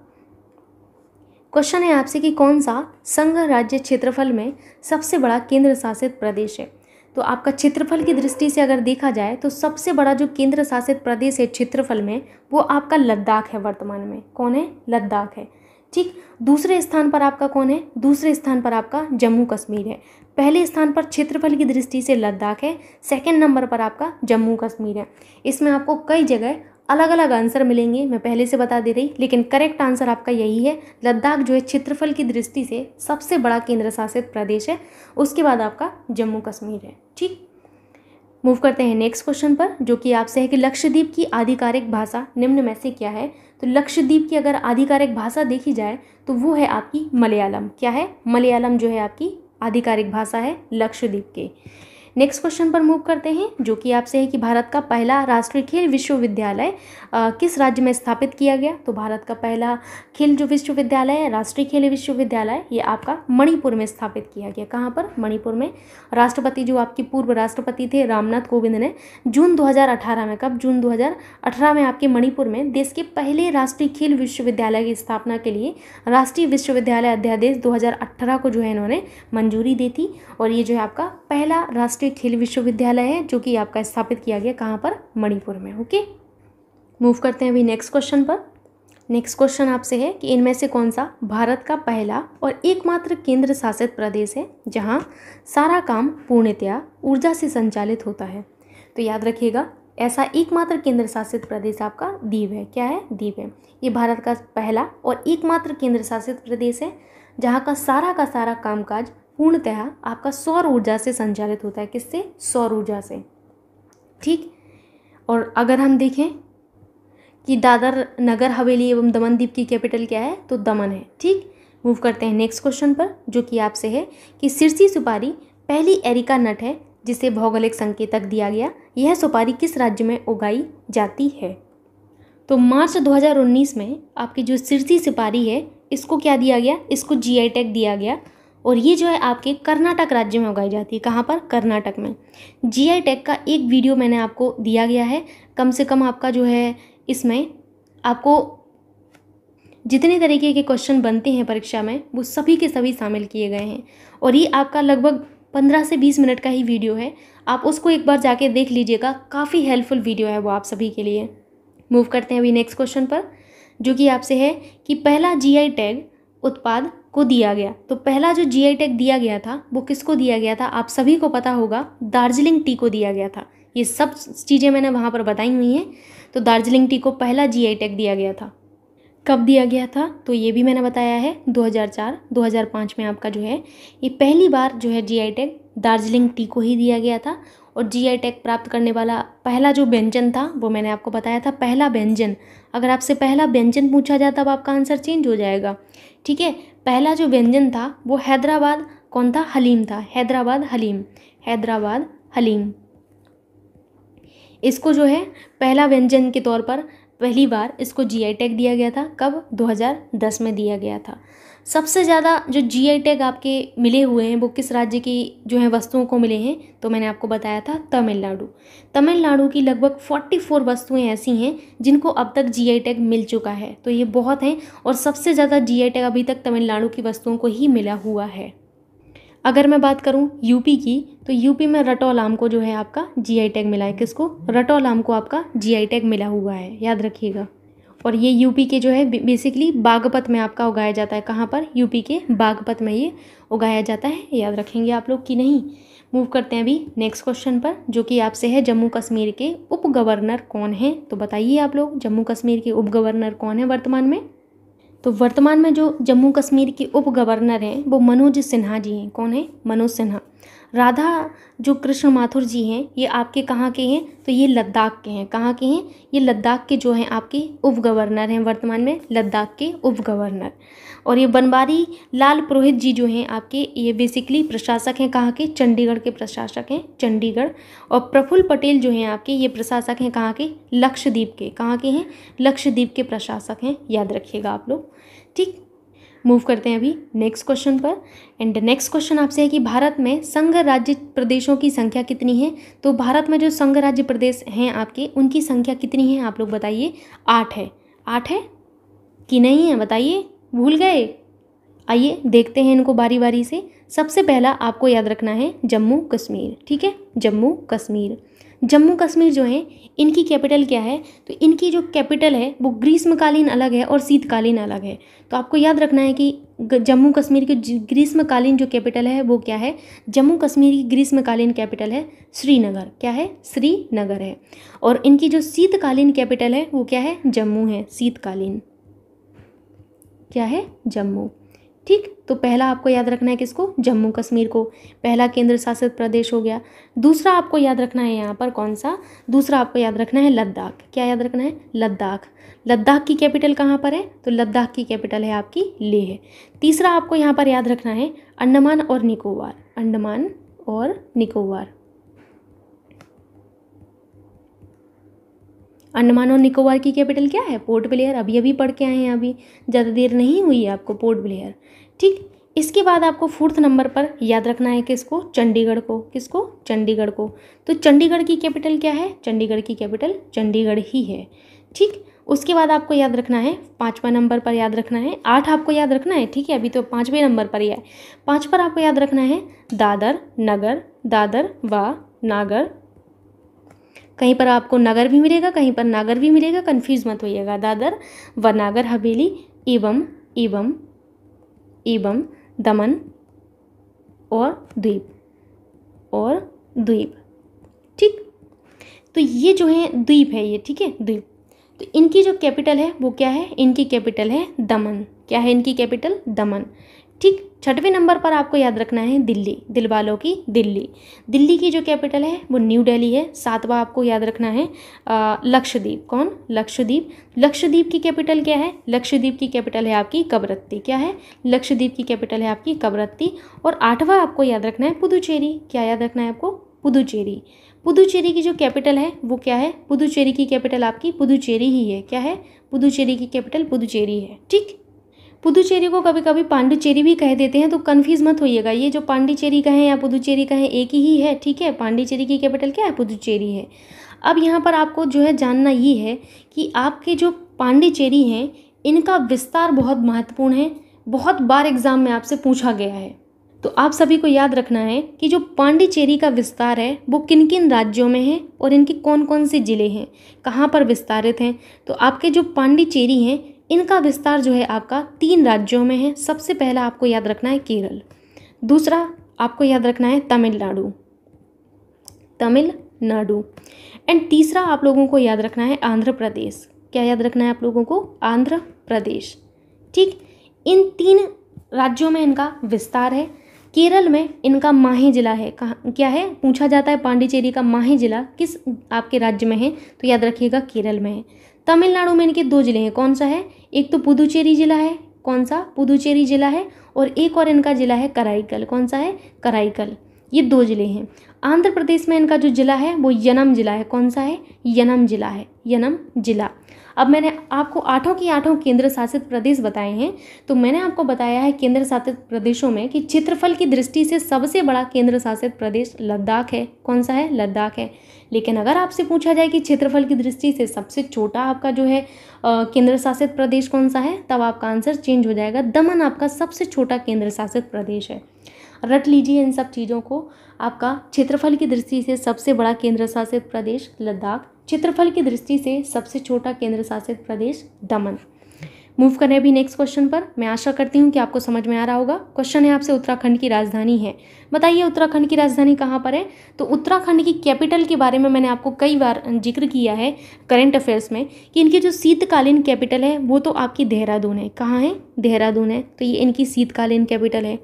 क्वेश्चन है आपसे कि कौन सा संघ राज्य क्षेत्रफल में सबसे बड़ा केंद्र शासित प्रदेश है तो आपका क्षेत्रफल की दृष्टि से अगर देखा जाए तो सबसे बड़ा जो केंद्र शासित प्रदेश है क्षेत्रफल में वो आपका लद्दाख है वर्तमान में कौन है लद्दाख है ठीक दूसरे स्थान पर आपका कौन है दूसरे स्थान पर आपका जम्मू कश्मीर है पहले स्थान पर क्षेत्रफल की दृष्टि से लद्दाख है सेकंड नंबर पर आपका जम्मू कश्मीर है इसमें आपको कई जगह अलग अलग आंसर मिलेंगे मैं पहले से बता दे रही लेकिन करेक्ट आंसर आपका यही है लद्दाख जो है क्षेत्रफल की दृष्टि से सबसे बड़ा केंद्र शासित प्रदेश है उसके बाद आपका जम्मू कश्मीर है ठीक मूव करते हैं नेक्स्ट क्वेश्चन पर जो कि आपसे है कि लक्षद्वीप की आधिकारिक भाषा निम्न में से क्या है तो लक्षद्वीप की अगर आधिकारिक भाषा देखी जाए तो वो है आपकी मलयालम क्या है मलयालम जो है आपकी आधिकारिक भाषा है लक्षद्वीप के नेक्स्ट क्वेश्चन पर मूव करते हैं जो कि आपसे है कि भारत का पहला राष्ट्रीय खेल विश्वविद्यालय किस राज्य में स्थापित किया गया तो भारत का पहला खेल जो विश्वविद्यालय है राष्ट्रीय खेल विश्वविद्यालय ये आपका मणिपुर में स्थापित किया गया कहाँ पर मणिपुर में राष्ट्रपति जो आपके पूर्व राष्ट्रपति थे रामनाथ कोविंद ने जून दो में कब जून दो में आपके मणिपुर में देश के पहले राष्ट्रीय खेल विश्वविद्यालय की स्थापना के लिए राष्ट्रीय विश्वविद्यालय अध्यादेश दो को जो है इन्होंने मंजूरी दी थी और ये जो है आपका पहला राष्ट्रीय खेल विश्वविद्यालय है जो कि आपका स्थापित किया गया कहाँ पर मणिपुर में ओके मूव करते हैं अभी नेक्स्ट क्वेश्चन पर नेक्स्ट क्वेश्चन आपसे है कि इनमें से कौन सा भारत का पहला और एकमात्र केंद्र शासित प्रदेश है जहाँ सारा काम पूर्णतया ऊर्जा से संचालित होता है तो याद रखिएगा ऐसा एकमात्र केंद्र शासित प्रदेश आपका दीव है क्या है दीव है ये भारत का पहला और एकमात्र केंद्र शासित प्रदेश है जहाँ का सारा का सारा कामकाज पूर्णतः आपका सौर ऊर्जा से संचालित होता है किससे सौर ऊर्जा से ठीक और अगर हम देखें कि दादर नगर हवेली एवं दमन द्वीप की कैपिटल क्या है तो दमन है ठीक मूव करते हैं नेक्स्ट क्वेश्चन पर जो कि आपसे है कि सिरसी सुपारी पहली एरिका नट है जिसे भौगोलिक संकेतक दिया गया यह सुपारी किस राज्य में उगाई जाती है तो मार्च 2019 में आपकी जो सिरसी सुपारी है इसको क्या दिया गया इसको जीआई टैग दिया गया और ये जो है आपके कर्नाटक राज्य में उगाई जाती है कहाँ पर कर्नाटक में जीआई टैग का एक वीडियो मैंने आपको दिया गया है कम से कम आपका जो है इसमें आपको जितने तरीके के क्वेश्चन बनते हैं परीक्षा में वो सभी के सभी शामिल किए गए हैं और ये आपका लगभग पंद्रह से बीस मिनट का ही वीडियो है आप उसको एक बार जाके देख लीजिएगा काफ़ी हेल्पफुल वीडियो है वो आप सभी के लिए मूव करते हैं अभी नेक्स्ट क्वेश्चन पर जो कि आपसे है कि पहला जीआई टैग उत्पाद को दिया गया तो पहला जो जी आई टैग दिया गया था वो किसको दिया गया था आप सभी को पता होगा दार्जिलिंग टी को दिया गया था ये सब चीज़ें मैंने वहाँ पर बताई हुई हैं तो दार्जिलिंग टी को पहला जी आई टैग दिया गया था कब दिया गया था तो ये भी मैंने बताया है 2004 2005 में आपका जो है ये पहली बार जो है G I tag Darjeeling tea को ही दिया गया था और जी आई टैग प्राप्त करने वाला पहला जो व्यंजन था वो मैंने आपको बताया था पहला व्यंजन अगर आपसे पहला व्यंजन पूछा जाए तब आपका आंसर चेंज हो जाएगा ठीक है पहला जो व्यंजन था वो हैदराबाद कौन था हलीम था हैदराबाद हलीम हैदराबाद हलीम इसको जो है पहला व्यंजन के तौर पर पहली बार इसको जीआई टैग दिया गया था कब 2010 में दिया गया था सबसे ज़्यादा जो जी आई टैग आपके मिले हुए हैं वो किस राज्य की जो है वस्तुओं को मिले हैं तो मैंने आपको बताया था तमिलनाडु तमिलनाडु की लगभग 44 वस्तुएं ऐसी हैं जिनको अब तक जी आई टैग मिल चुका है तो ये बहुत हैं और सबसे ज़्यादा जी आई टैग अभी तक तमिलनाडु की वस्तुओं को ही मिला हुआ है अगर मैं बात करूं यूपी की तो यूपी में रटौल आम को जो है आपका जीआई टैग मिला है किसको रटौल आम को आपका जीआई टैग मिला हुआ है याद रखिएगा और ये यूपी के जो है बेसिकली बागपत में आपका उगाया जाता है कहाँ पर यूपी के बागपत में ये उगाया जाता है याद रखेंगे आप लोग कि नहीं मूव करते हैं अभी नेक्स्ट क्वेश्चन पर जो कि आपसे है जम्मू कश्मीर के उप गवर्नर कौन हैं तो बताइए आप लोग जम्मू कश्मीर के उप गवर्नर कौन है वर्तमान में तो वर्तमान में जो जम्मू कश्मीर के उप गवर्नर हैं वो मनोज सिन्हा जी हैं कौन है मनोज सिन्हा राधा जो कृष्ण माथुर जी हैं ये आपके कहाँ के हैं तो ये लद्दाख के हैं कहाँ के हैं ये लद्दाख के जो हैं आपके उप गवर्नर हैं वर्तमान में लद्दाख के उप गवर्नर और ये बनवारी लाल पुरोहित जी जो हैं आपके ये बेसिकली प्रशासक हैं कहाँ के चंडीगढ़ के प्रशासक हैं चंडीगढ़ और प्रफुल्ल पटेल जो हैं आपके ये प्रशासक हैं कहाँ के लक्षद्वीप के कहाँ के हैं लक्षद्वीप के प्रशासक हैं याद रखिएगा आप लोग ठीक मूव करते हैं अभी नेक्स्ट क्वेश्चन पर एंड नेक्स्ट क्वेश्चन आपसे है कि भारत में संघ राज्य प्रदेशों की संख्या कितनी है तो भारत में जो संघ राज्य प्रदेश हैं आपके उनकी संख्या कितनी है आप लोग बताइए आठ है आठ है कि नहीं है बताइए भूल गए आइए देखते हैं इनको बारी बारी से सबसे पहला आपको याद रखना है जम्मू कश्मीर ठीक है जम्मू कश्मीर जम्मू कश्मीर जो है इनकी कैपिटल क्या है तो इनकी जो कैपिटल है वो ग्रीष्मकालीन अलग है और शीतकालीन अलग है तो आपको याद रखना है कि जम्मू कश्मीर की ग्रीष्मकालीन जो कैपिटल है वो क्या है जम्मू कश्मीर की ग्रीष्मकालीन कैपिटल है श्रीनगर क्या है श्रीनगर है और इनकी जो शीतकालीन कैपिटल है वो क्या है जम्मू है शीतकालीन क्या है जम्मू ठीक तो पहला आपको याद रखना है किसको जम्मू कश्मीर को पहला केंद्र शासित प्रदेश हो गया दूसरा आपको याद रखना है यहाँ पर कौन सा दूसरा आपको याद रखना है लद्दाख क्या याद रखना है लद्दाख लद्दाख की कैपिटल कहाँ पर है तो लद्दाख की कैपिटल है आपकी लेह तीसरा आपको यहाँ पर याद रखना है अंडमान और निकोबार अंडमान और निकोबार अंडमान और निकोबार की कैपिटल क्या है पोर्ट ब्लेयर अभी अभी पढ़ के आए हैं अभी ज़्यादा देर नहीं हुई है आपको पोर्ट ब्लेयर ठीक इसके बाद आपको फोर्थ नंबर पर याद रखना है किसको चंडीगढ़ को किसको चंडीगढ़ को तो चंडीगढ़ की कैपिटल क्या है चंडीगढ़ की कैपिटल चंडीगढ़ ही है ठीक उसके बाद आपको याद रखना है पाँचवा नंबर पर याद रखना है आठ आपको याद रखना है ठीक है अभी तो पाँचवें नंबर पर ही है पाँच पर आपको याद रखना है दादर नगर दादर व नागर कहीं पर आपको नगर भी मिलेगा कहीं पर नागर भी मिलेगा कन्फ्यूज़ मत होइएगा दादर व नागर हवेली एवं एवं एवं दमन और द्वीप और द्वीप ठीक तो ये जो है द्वीप है ये ठीक है द्वीप तो इनकी जो कैपिटल है वो क्या है इनकी कैपिटल है दमन क्या है इनकी कैपिटल दमन ठीक छठवें नंबर पर आपको याद रखना है दिल्ली दिलवालों की दिल्ली दिल्ली की जो कैपिटल है वो न्यू दिल्ली है सातवां आपको याद रखना है लक्षद्वीप कौन लक्षद्वीप लक्षद्वीप की कैपिटल क्या है लक्षद्वीप की कैपिटल है आपकी कबरत्ती क्या है लक्षद्वीप की कैपिटल है आपकी कबरत्ती और आठवां आपको याद रखना है पुदुचेरी क्या याद रखना है आपको पुदुचेरी पुदुचेरी की जो कैपिटल है वो क्या है पुदुचेरी की कैपिटल आपकी पुदुचेरी ही है क्या है पुदुचेरी की कैपिटल पुदुचेरी है ठीक पुदुचेरी को कभी कभी पांडुचेरी भी कह देते हैं तो कन्फ्यूज मत होइएगा ये जो पांडिचेरी का है या पुदुचेरी का है एक ही है ठीक है पांडिचेरी की कैपिटल क्या है पुदुचेरी है अब यहाँ पर आपको जो है जानना ये है कि आपके जो पांडिचेरी हैं इनका विस्तार बहुत महत्वपूर्ण है बहुत बार एग्ज़ाम में आपसे पूछा गया है तो आप सभी को याद रखना है कि जो पांडिचेरी का विस्तार है वो किन किन राज्यों में है और इनके कौन कौन से ज़िले हैं कहाँ पर विस्तारित हैं तो आपके जो पांडिचेरी हैं इनका विस्तार जो है आपका तीन राज्यों में है सबसे पहला आपको याद रखना है केरल दूसरा आपको याद रखना है तमिलनाडु तमिलनाडु एंड तीसरा आप लोगों को याद रखना है आंध्र प्रदेश क्या याद रखना है आप लोगों को आंध्र प्रदेश ठीक इन तीन राज्यों में इनका विस्तार है केरल में इनका माही जिला है कहाँ क्या है पूछा जाता है पांडिचेरी का माही जिला किस आपके राज्य में है तो याद रखिएगा केरल में है तमिलनाडु में इनके दो ज़िले हैं कौन सा है एक तो पुदुचेरी ज़िला है कौन सा पुदुचेरी ज़िला है और एक और इनका ज़िला है कराईकल कौन सा है कराईकल ये दो ज़िले हैं आंध्र प्रदेश में इनका जो ज़िला है वो यनम ज़िला है कौन सा है यनम ज़िला है यनम ज़िला अब मैंने आपको आठों की आठों केंद्र शासित प्रदेश बताए हैं तो मैंने आपको बताया है केंद्र शासित प्रदेशों में कि क्षेत्रफल की दृष्टि से सबसे बड़ा केंद्र शासित प्रदेश लद्दाख है कौन सा है लद्दाख है लेकिन अगर आपसे पूछा जाए कि क्षेत्रफल की दृष्टि से सबसे छोटा आपका जो है केंद्र शासित प्रदेश कौन सा है तब आपका आंसर चेंज हो जाएगा दमन आपका सबसे छोटा केंद्र शासित प्रदेश है रट लीजिए इन सब चीज़ों को आपका क्षेत्रफल की दृष्टि से सबसे बड़ा केंद्र शासित प्रदेश लद्दाख क्षेत्रफल की दृष्टि से सबसे छोटा केंद्र शासित प्रदेश दमन मूव करें अभी नेक्स्ट क्वेश्चन पर मैं आशा करती हूँ कि आपको समझ में आ रहा होगा क्वेश्चन है आपसे उत्तराखंड की राजधानी है बताइए उत्तराखंड की राजधानी कहाँ पर है तो उत्तराखंड की कैपिटल के बारे में मैंने आपको कई बार जिक्र किया है करेंट अफेयर्स में कि इनकी जो शीतकालीन कैपिटल है वो तो आपकी देहरादून है कहाँ है देहरादून है तो ये इनकी शीतकालीन कैपिटल है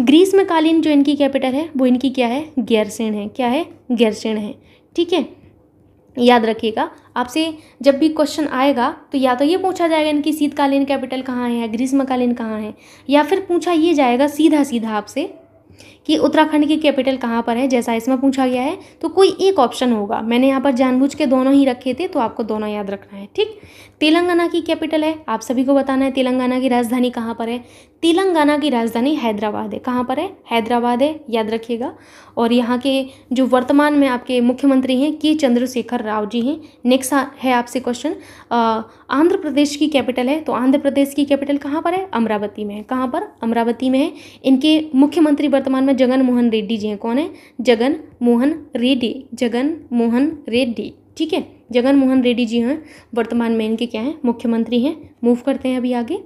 ग्रीस में कालीन जो इनकी कैपिटल है वो इनकी क्या है गैरसेन है क्या है गैरसेन है ठीक है याद रखिएगा आपसे जब भी क्वेश्चन आएगा तो या तो ये पूछा जाएगा इनकी शीतकालीन कैपिटल कहाँ है या ग्रीष्मकालीन कहाँ है या फिर पूछा ये जाएगा सीधा सीधा आपसे कि उत्तराखंड की कैपिटल कहाँ पर है जैसा इसमें पूछा गया है तो कोई एक ऑप्शन होगा मैंने यहाँ पर जानबूझ के दोनों ही रखे थे तो आपको दोनों याद रखना है ठीक तेलंगाना की कैपिटल है आप सभी को बताना है तेलंगाना की राजधानी कहाँ पर है तेलंगाना की राजधानी हैदराबाद है कहाँ पर है हैदराबाद है याद रखिएगा और यहाँ के जो वर्तमान में आपके मुख्यमंत्री हैं के चंद्रशेखर राव जी हैं नेक्स्ट है आपसे क्वेश्चन आंध्र प्रदेश की कैपिटल है तो आंध्र प्रदेश की कैपिटल कहाँ पर है अमरावती में है कहाँ पर अमरावती में है इनके मुख्यमंत्री वर्तमान में जगन मोहन रेड्डी जी हैं कौन है जगन मोहन रेड्डी जगन मोहन रेड्डी ठीक है जगन मोहन रेड्डी जी हैं वर्तमान में इनके क्या हैं मुख्यमंत्री हैं मूव करते हैं अभी आगे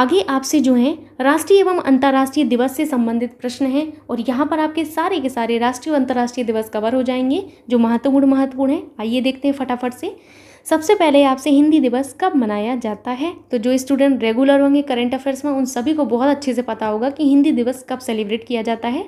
आगे आपसे जो है राष्ट्रीय एवं अंतर्राष्ट्रीय दिवस से संबंधित प्रश्न हैं और यहाँ पर आपके सारे के सारे राष्ट्रीय और अंतर्राष्ट्रीय दिवस कवर हो जाएंगे जो महत्वपूर्ण महत्वपूर्ण है आइए देखते हैं फटाफट से सबसे पहले आपसे हिंदी दिवस कब मनाया जाता है तो जो स्टूडेंट रेगुलर होंगे करंट अफेयर्स में उन सभी को बहुत अच्छे से पता होगा कि हिंदी दिवस कब सेलिब्रेट किया जाता है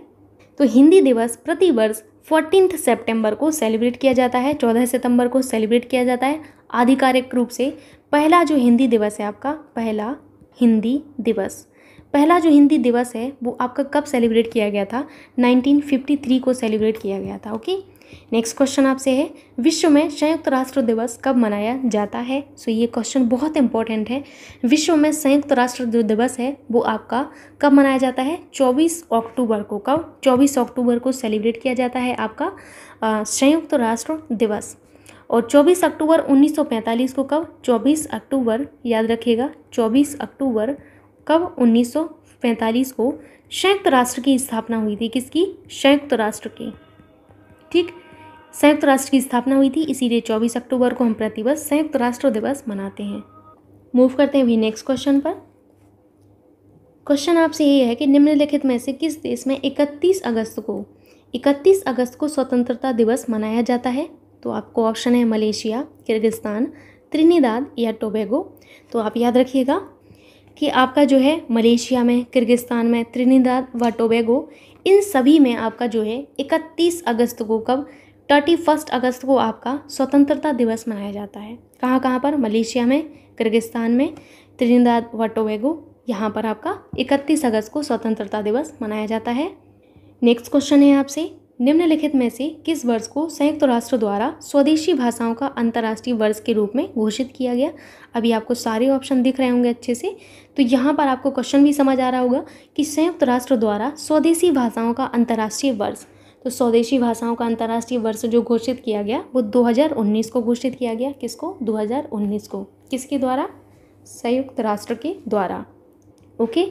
तो हिंदी दिवस प्रतिवर्ष फोर्टीन सेप्टेम्बर को सेलिब्रेट किया जाता है चौदह सितंबर को सेलिब्रेट किया जाता है आधिकारिक रूप से पहला जो हिंदी दिवस है आपका पहला हिंदी दिवस पहला जो हिंदी दिवस है वो आपका कब सेलिब्रेट किया गया था 1953 को सेलिब्रेट किया गया था ओके नेक्स्ट क्वेश्चन आपसे है विश्व में संयुक्त राष्ट्र दिवस कब मनाया जाता है सो so, ये क्वेश्चन बहुत इंपॉर्टेंट है विश्व में संयुक्त राष्ट्र जो दिवस है वो आपका कब मनाया जाता है 24 अक्टूबर को कब 24 अक्टूबर को सेलिब्रेट किया जाता है आपका संयुक्त राष्ट्र दिवस और 24 अक्टूबर 1945 को कब 24 अक्टूबर याद रखिएगा 24 अक्टूबर कब 1945 को संयुक्त राष्ट्र की स्थापना हुई थी किसकी संयुक्त राष्ट्र की ठीक संयुक्त राष्ट्र की स्थापना हुई थी इसीलिए 24 अक्टूबर को हम प्रतिवर्ष संयुक्त राष्ट्र दिवस मनाते हैं मूव करते हैं अभी नेक्स्ट क्वेश्चन पर क्वेश्चन आपसे ये है कि निम्नलिखित में से किस देश में 31 अगस्त को 31 अगस्त को स्वतंत्रता दिवस मनाया जाता है तो आपको ऑप्शन है मलेशिया किर्गिस्तान त्रिनीदाद या टोबेगो तो आप याद रखिएगा कि आपका जो है मलेशिया में किर्गिस्तान में त्रिनीदाद व टोबेगो इन सभी में आपका जो है 31 अगस्त को कब थर्टी फर्स्ट अगस्त को आपका स्वतंत्रता दिवस मनाया जाता है कहाँ कहाँ पर मलेशिया में किर्गिस्तान में त्रिनिदाद व टोबेगो यहाँ पर आपका इकतीस अगस्त को स्वतंत्रता दिवस मनाया जाता है नेक्स्ट क्वेश्चन है आपसे निम्नलिखित में से किस वर्ष को संयुक्त राष्ट्र द्वारा स्वदेशी भाषाओं का अंतर्राष्ट्रीय वर्ष के रूप में घोषित किया गया अभी आपको सारे ऑप्शन दिख रहे होंगे अच्छे से तो यहाँ पर आपको क्वेश्चन भी समझ आ रहा होगा कि संयुक्त राष्ट्र द्वारा स्वदेशी भाषाओं का अंतर्राष्ट्रीय वर्ष तो स्वदेशी भाषाओं का अंतर्राष्ट्रीय वर्ष जो घोषित किया गया वो 2019 को घोषित किया गया किसको 2019 को किसके द्वारा संयुक्त राष्ट्र के द्वारा ओके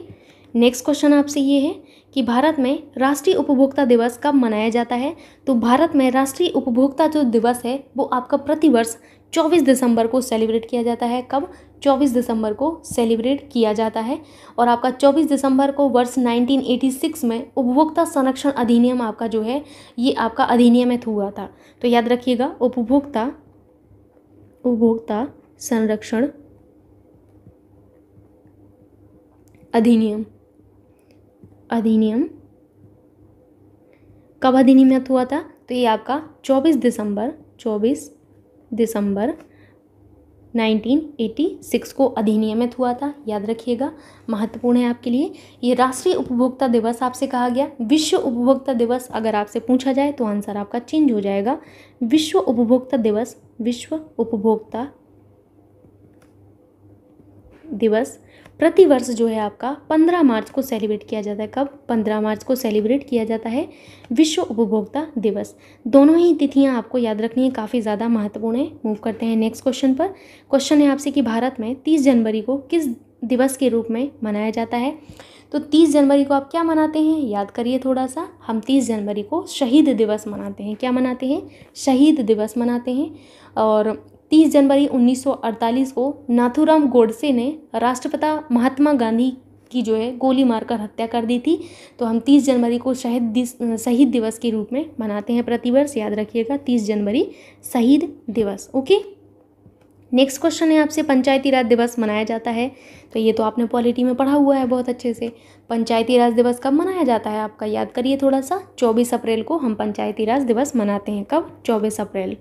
नेक्स्ट क्वेश्चन आपसे ये है कि भारत में राष्ट्रीय उपभोक्ता दिवस कब मनाया जाता है तो भारत में राष्ट्रीय उपभोक्ता जो दिवस है वो आपका प्रतिवर्ष चौबीस दिसंबर को सेलिब्रेट किया जाता है कब चौबीस दिसंबर को सेलिब्रेट किया जाता है और आपका चौबीस दिसंबर को वर्ष 1986 में उपभोक्ता संरक्षण अधिनियम आपका जो है ये आपका अधिनियमित हुआ था तो याद रखिएगा उपभोक्ता उपभोक्ता संरक्षण अधिनियम अधिनियम कब अधिनियमित हुआ था तो ये आपका 24 दिसंबर चौबीस दिसंबर 1986 को अधिनियमित हुआ था याद रखिएगा महत्वपूर्ण है आपके लिए ये राष्ट्रीय उपभोक्ता दिवस आपसे कहा गया विश्व उपभोक्ता दिवस अगर आपसे पूछा जाए तो आंसर आपका चेंज हो जाएगा विश्व उपभोक्ता दिवस विश्व उपभोक्ता दिवस प्रतिवर्ष जो है आपका पंद्रह मार्च को सेलिब्रेट किया जाता है कब पंद्रह मार्च को सेलिब्रेट किया जाता है विश्व उपभोक्ता दिवस दोनों ही तिथियाँ आपको याद रखनी है काफ़ी ज़्यादा महत्वपूर्ण है मूव करते हैं नेक्स्ट क्वेश्चन पर क्वेश्चन है आपसे कि भारत में तीस जनवरी को किस दिवस के रूप में मनाया जाता है तो तीस जनवरी को आप क्या मनाते हैं याद करिए थोड़ा सा हम तीस जनवरी को शहीद दिवस मनाते हैं क्या मनाते हैं शहीद दिवस मनाते हैं और 30 जनवरी 1948 को नाथुराम गोडसे ने राष्ट्रपिता महात्मा गांधी की जो है गोली मारकर हत्या कर दी थी तो हम 30 जनवरी को शहीद शहीद दिवस के रूप में मनाते हैं प्रतिवर्ष याद रखिएगा 30 जनवरी शहीद दिवस ओके नेक्स्ट क्वेश्चन है आपसे पंचायती राज दिवस मनाया जाता है तो ये तो आपने पॉलिटी में पढ़ा हुआ है बहुत अच्छे से पंचायती राज दिवस कब मनाया जाता है आपका याद करिए थोड़ा सा 24 अप्रैल को हम पंचायती राज दिवस मनाते हैं कब 24 अप्रैल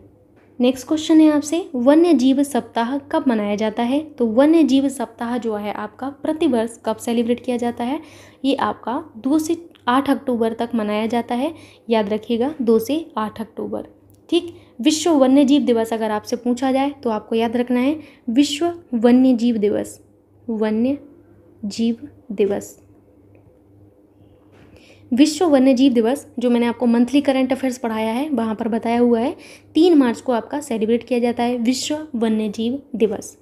नेक्स्ट क्वेश्चन है आपसे वन्य जीव सप्ताह कब मनाया जाता है तो वन्य जीव सप्ताह जो है आपका प्रतिवर्ष कब सेलिब्रेट किया जाता है ये आपका दो से आठ अक्टूबर तक मनाया जाता है याद रखिएगा दो से आठ अक्टूबर ठीक विश्व वन्य जीव दिवस अगर आपसे पूछा जाए तो आपको याद रखना है विश्व वन्य जीव दिवस वन्य जीव दिवस विश्व वन्यजीव दिवस जो मैंने आपको मंथली करंट अफेयर्स पढ़ाया है वहाँ पर बताया हुआ है तीन मार्च को आपका सेलिब्रेट किया जाता है विश्व वन्यजीव दिवस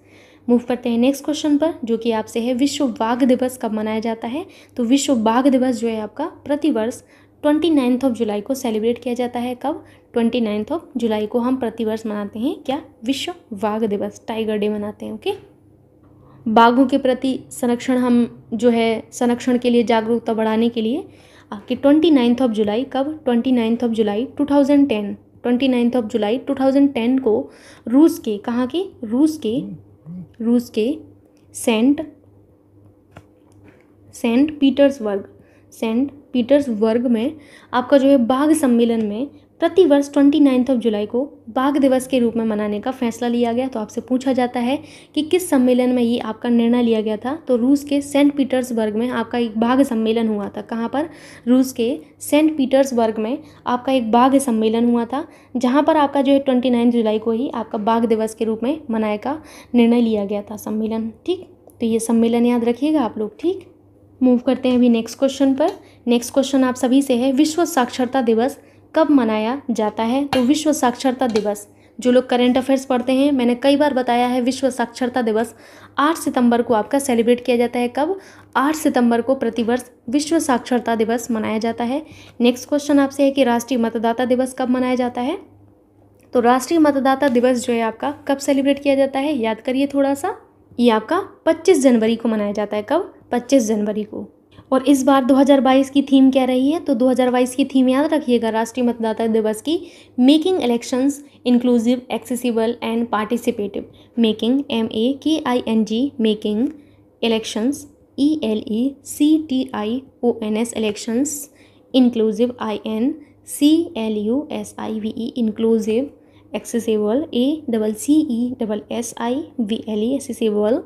मूव करते हैं नेक्स्ट क्वेश्चन पर जो कि आपसे है विश्व बाघ दिवस कब मनाया जाता है तो विश्व बाघ दिवस जो है आपका प्रतिवर्ष ट्वेंटी नाइन्थ ऑफ जुलाई को सेलिब्रेट किया जाता है कब ट्वेंटी नाइन्थ ऑफ जुलाई को हम प्रतिवर्ष मनाते हैं क्या विश्व बाघ दिवस टाइगर डे मनाते हैं ओके बाघों के प्रति संरक्षण हम जो है संरक्षण के लिए जागरूकता बढ़ाने के लिए कि ट्वेंटी नाइन्थ ऑफ जुलाई कब twenty ninth of July two thousand ten twenty ninth of July two thousand ten को रूस के कहाँ के रूस के रूस के Saint Saint Petersburg Saint Petersburg में आपका जो है बाघ सम्मेलन में प्रतिवर्ष ट्वेंटी नाइन्थ ऑफ जुलाई को बाघ दिवस के रूप में मनाने का फैसला लिया गया तो आपसे पूछा जाता है कि किस सम्मेलन में ये आपका निर्णय लिया गया था तो रूस के सेंट पीटर्सबर्ग में आपका एक बाघ सम्मेलन हुआ था कहाँ पर रूस के सेंट पीटर्सबर्ग में आपका एक बाघ सम्मेलन हुआ था जहाँ पर आपका जो है ट्वेंटी नाइन्थ जुलाई को ही आपका बाघ दिवस के रूप में मनाने का निर्णय लिया गया था सम्मेलन ठीक तो ये सम्मेलन याद रखिएगा आप लोग ठीक मूव करते हैं अभी नेक्स्ट क्वेश्चन पर नेक्स्ट क्वेश्चन आप सभी से है विश्व साक्षरता दिवस कब मनाया जाता है तो विश्व साक्षरता दिवस जो लोग करेंट अफेयर्स पढ़ते हैं मैंने कई बार बताया है विश्व साक्षरता दिवस 8 सितंबर को आपका सेलिब्रेट किया जाता है कब 8 सितंबर को प्रतिवर्ष विश्व साक्षरता दिवस मनाया जाता है नेक्स्ट क्वेश्चन आपसे है कि राष्ट्रीय मतदाता दिवस कब मनाया जाता है तो राष्ट्रीय मतदाता दिवस जो है आपका कब सेलिब्रेट किया जाता है याद करिए थोड़ा सा ये आपका पच्चीस जनवरी को मनाया जाता है कब पच्चीस जनवरी को और इस बार 2022 की थीम क्या रही है तो 2022 की थीम याद रखिएगा राष्ट्रीय मतदाता दिवस की making elections inclusive accessible and participative making M A K I N G making elections E L E C T I O N S elections inclusive I N C L U S I V E inclusive accessible A double C E double S I V L E accessible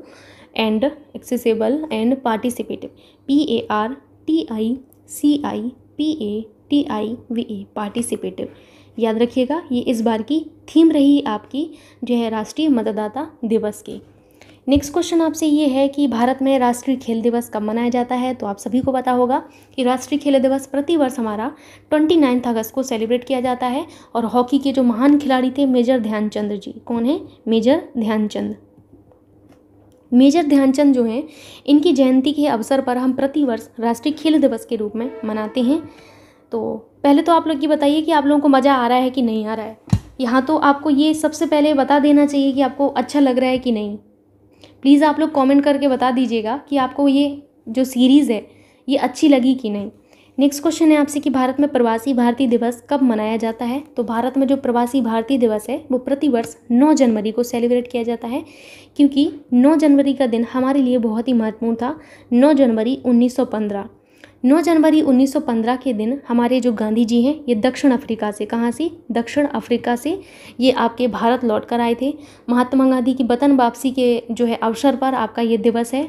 and accessible and participative P A R T I C I P A T I V A participative याद रखिएगा ये इस बार की theme रही आपकी जो है राष्ट्रीय मतदाता दिवस की नेक्स्ट क्वेश्चन आपसे ये है कि भारत में राष्ट्रीय खेल दिवस कब मनाया जाता है तो आप सभी को पता होगा कि राष्ट्रीय खेल दिवस प्रतिवर्ष हमारा ट्वेंटी नाइन्थ अगस्त को सेलिब्रेट किया जाता है और हॉकी के जो महान खिलाड़ी थे मेजर ध्यानचंद जी कौन है मेजर ध्यानचंद मेजर ध्यानचंद जो हैं इनकी जयंती के अवसर पर हम प्रतिवर्ष राष्ट्रीय खेल दिवस के रूप में मनाते हैं तो पहले तो आप लोग ये बताइए कि आप लोगों को मज़ा आ रहा है कि नहीं आ रहा है यहाँ तो आपको ये सबसे पहले बता देना चाहिए कि आपको अच्छा लग रहा है कि नहीं प्लीज़ आप लोग कमेंट करके बता दीजिएगा कि आपको ये जो सीरीज़ है ये अच्छी लगी कि नहीं नेक्स्ट क्वेश्चन है आपसे कि भारत में प्रवासी भारतीय दिवस कब मनाया जाता है तो भारत में जो प्रवासी भारतीय दिवस है वो प्रतिवर्ष 9 जनवरी को सेलिब्रेट किया जाता है क्योंकि 9 जनवरी का दिन हमारे लिए बहुत ही महत्वपूर्ण था 9 जनवरी 1915 9 जनवरी 1915 के दिन हमारे जो गांधी जी हैं ये दक्षिण अफ्रीका से कहाँ से दक्षिण अफ्रीका से ये आपके भारत लौट कर आए थे महात्मा गांधी की वतन वापसी के जो है अवसर पर आपका ये दिवस है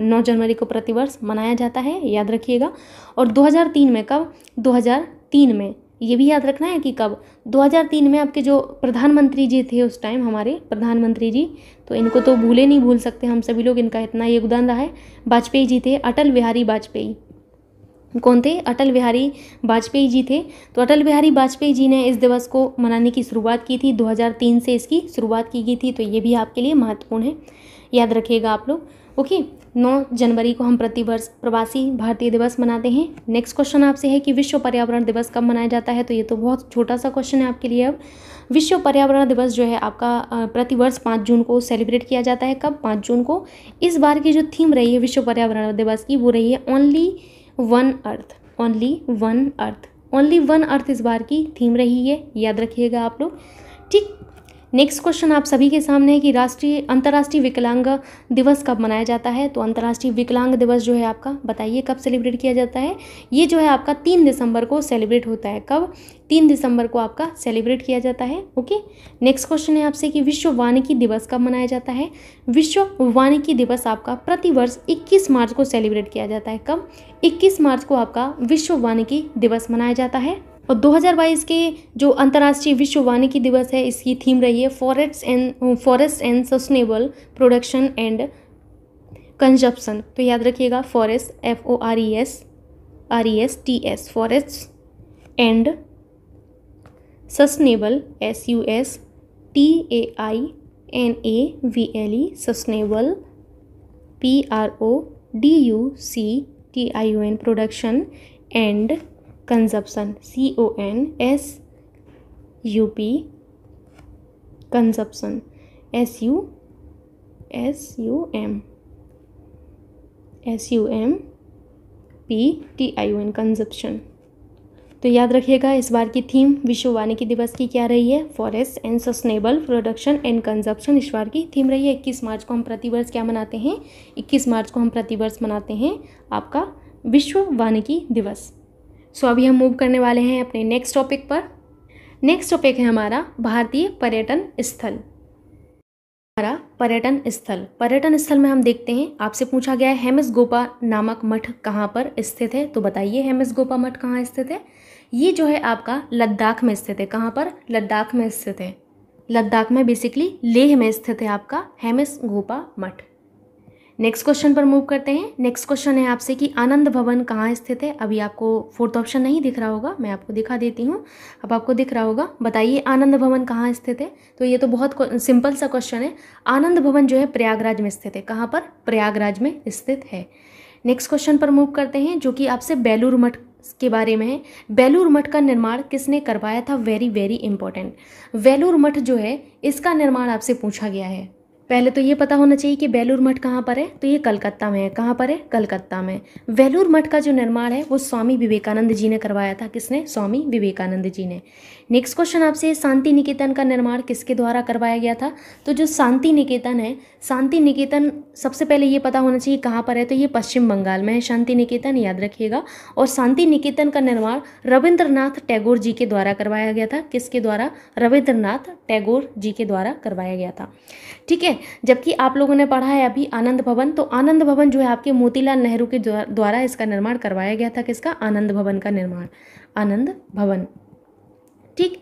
नौ जनवरी को प्रतिवर्ष मनाया जाता है याद रखिएगा और 2003 में कब 2003 में ये भी याद रखना है कि कब 2003 में आपके जो प्रधानमंत्री जी थे उस टाइम हमारे प्रधानमंत्री जी तो इनको तो भूले नहीं भूल सकते हम सभी लोग इनका इतना योगदान रहा है वाजपेयी जी थे अटल बिहारी वाजपेयी कौन थे अटल बिहारी वाजपेयी जी थे तो अटल बिहारी वाजपेयी जी ने इस दिवस को मनाने की शुरुआत की थी 2003 से इसकी शुरुआत की गई थी तो ये भी आपके लिए महत्वपूर्ण है याद रखिएगा आप लोग ओके नौ जनवरी को हम प्रतिवर्ष प्रवासी भारतीय दिवस मनाते हैं नेक्स्ट क्वेश्चन आपसे है कि विश्व पर्यावरण दिवस कब मनाया जाता है तो ये तो बहुत छोटा सा क्वेश्चन है आपके लिए अब विश्व पर्यावरण दिवस जो है आपका प्रतिवर्ष पाँच जून को सेलिब्रेट किया जाता है कब पाँच जून को इस बार की जो थीम रही है विश्व पर्यावरण दिवस की वो रही है only one earth only one earth only one earth इस बार की थीम रही है याद रखिएगा आप लोग ठीक नेक्स्ट क्वेश्चन आप सभी के सामने है कि राष्ट्रीय अंतर्राष्ट्रीय विकलांग दिवस कब मनाया जाता है तो अंतर्राष्ट्रीय विकलांग दिवस जो है आपका बताइए कब सेलिब्रेट किया जाता है ये जो है आपका तीन दिसंबर को सेलिब्रेट होता है कब तीन दिसंबर को आपका सेलिब्रेट किया जाता है ओके नेक्स्ट क्वेश्चन है आपसे कि विश्व वानिकी दिवस कब मनाया जाता है विश्व वानिकी दिवस आपका प्रतिवर्ष इक्कीस मार्च को सेलिब्रेट किया जाता है कब इक्कीस मार्च को आपका विश्व वानिकी दिवस मनाया जाता है और 2022 के जो अंतर्राष्ट्रीय विश्व वानिकी दिवस है इसकी थीम रही है forest and forest and sustainable production and consumption तो याद रखिएगा forest F O R E S R E S T S forest and sustainable S U S T A I N A V L E sustainable P R O D U C T I you N production and consumption C O N S U P consumption S U S U M S U M P T I you N consumption तो याद रखिएगा इस बार की theme विश्व वानिकी दिवस की क्या रही है forest and sustainable production and consumption इस बार की थीम रही है इक्कीस मार्च को हम प्रतिवर्ष क्या मनाते हैं इक्कीस मार्च को हम प्रतिवर्ष मनाते हैं आपका विश्व वानिकी दिवस सो अभी हम मूव करने वाले हैं अपने नेक्स्ट टॉपिक पर नेक्स्ट टॉपिक है हमारा भारतीय पर्यटन स्थल हमारा पर्यटन स्थल पर्यटन स्थल में हम देखते हैं आपसे पूछा गया है हेमिस गोपा नामक मठ कहाँ पर स्थित है तो बताइए हेमिस गोपा मठ कहाँ स्थित है ये जो है आपका लद्दाख में स्थित है कहाँ पर लद्दाख में स्थित है लद्दाख में बेसिकली लेह में स्थित है आपका हेमिस गोपा मठ नेक्स्ट क्वेश्चन पर मूव करते हैं नेक्स्ट क्वेश्चन है आपसे कि आनंद भवन कहाँ स्थित है अभी आपको फोर्थ ऑप्शन नहीं दिख रहा होगा मैं आपको दिखा देती हूँ अब आपको दिख रहा होगा बताइए आनंद भवन कहाँ स्थित है तो ये तो बहुत सिंपल सा क्वेश्चन है आनंद भवन जो है प्रयागराज में स्थित है कहाँ पर प्रयागराज में स्थित है नेक्स्ट क्वेश्चन पर मूव करते हैं जो कि आपसे बेलूर मठ के बारे में है बेलूर मठ का निर्माण किसने करवाया था वेरी वेरी इंपॉर्टेंट वेलूर मठ जो है इसका निर्माण आपसे पूछा गया है पहले तो ये पता होना चाहिए कि बेलूर मठ कहाँ पर है तो ये कलकत्ता में है कहाँ पर है कलकत्ता में वेलूर मठ का जो निर्माण है वो स्वामी विवेकानंद जी ने करवाया था किसने स्वामी विवेकानंद जी ने नेक्स्ट क्वेश्चन आपसे शांति निकेतन का निर्माण किसके द्वारा करवाया गया था तो जो शांति निकेतन है शांति निकेतन सबसे पहले ये पता होना चाहिए कहाँ पर है तो ये पश्चिम बंगाल में है शांति निकेतन याद रखिएगा और शांति निकेतन का निर्माण रविंद्रनाथ टैगोर जी के द्वारा करवाया गया था किसके द्वारा रविंद्रनाथ टैगोर जी के द्वारा करवाया गया था ठीक है जबकि आप लोगों ने पढ़ा है अभी आनंद भवन तो आनंद भवन जो है आपके मोतीलाल नेहरू के द्वारा इसका निर्माण करवाया गया था किसका आनंद भवन का निर्माण आनंद भवन ठीक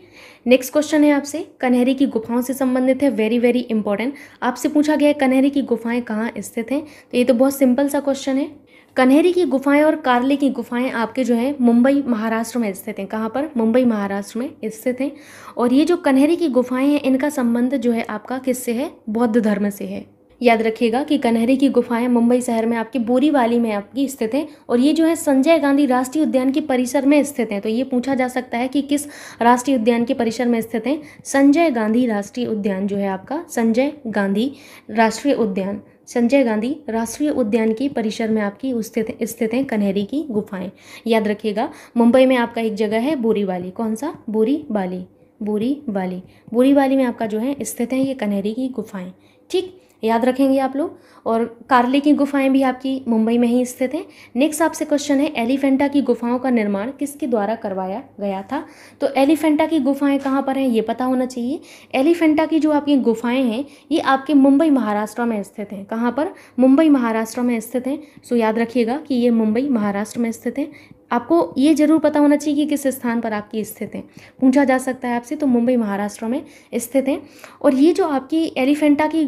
नेक्स्ट क्वेश्चन है आपसे कन्हहरी की गुफाओं से संबंधित है वेरी वेरी इंपॉर्टेंट आपसे पूछा गया है कन्हहरी की गुफाएं कहाँ स्थित हैं तो ये तो बहुत सिंपल सा क्वेश्चन है कन्हहरी की गुफाएं और कार्ले की गुफाएं आपके जो है मुंबई महाराष्ट्र में स्थित हैं कहाँ पर मुंबई महाराष्ट्र में स्थित हैं और ये जो कन्हरी की गुफाएं हैं इनका संबंध जो है आपका किससे है बौद्ध धर्म से है याद रखिएगा कि कन्हरी की गुफाएं मुंबई शहर में आपकी बोरीवाली में आपकी स्थित हैं और ये जो है संजय गांधी राष्ट्रीय उद्यान के परिसर में स्थित हैं तो ये पूछा जा सकता है कि किस राष्ट्रीय उद्यान के परिसर में स्थित हैं संजय गांधी राष्ट्रीय उद्यान जो है आपका संजय गांधी राष्ट्रीय उद्यान संजय गांधी राष्ट्रीय उद्यान के परिसर में आपकी स्थित स्थित हैं कन्हरी की गुफाएं याद रखिएगा मुंबई में आपका एक जगह है बोरीवाली कौन सा बोरीवाली बोरीवाली बोरीवाली में आपका जो है स्थित है ये कन्हरी की गुफाएं ठीक याद रखेंगे आप लोग और कार्ले की गुफाएं भी आपकी मुंबई में ही स्थित हैं नेक्स्ट आपसे क्वेश्चन है एलिफेंटा की गुफाओं का निर्माण किसके द्वारा करवाया गया था तो एलिफेंटा की गुफाएं कहाँ पर हैं ये पता होना चाहिए एलिफेंटा की जो आपकी गुफाएं हैं ये आपके मुंबई महाराष्ट्र में स्थित हैं कहाँ पर मुंबई महाराष्ट्र में स्थित हैं सो याद रखिएगा कि ये मुंबई महाराष्ट्र में स्थित हैं आपको ये जरूर पता होना चाहिए कि किस स्थान पर आपकी स्थित हैं पूछा जा सकता है आपसे तो मुंबई महाराष्ट्र में स्थित हैं और ये जो आपकी एलिफेंटा की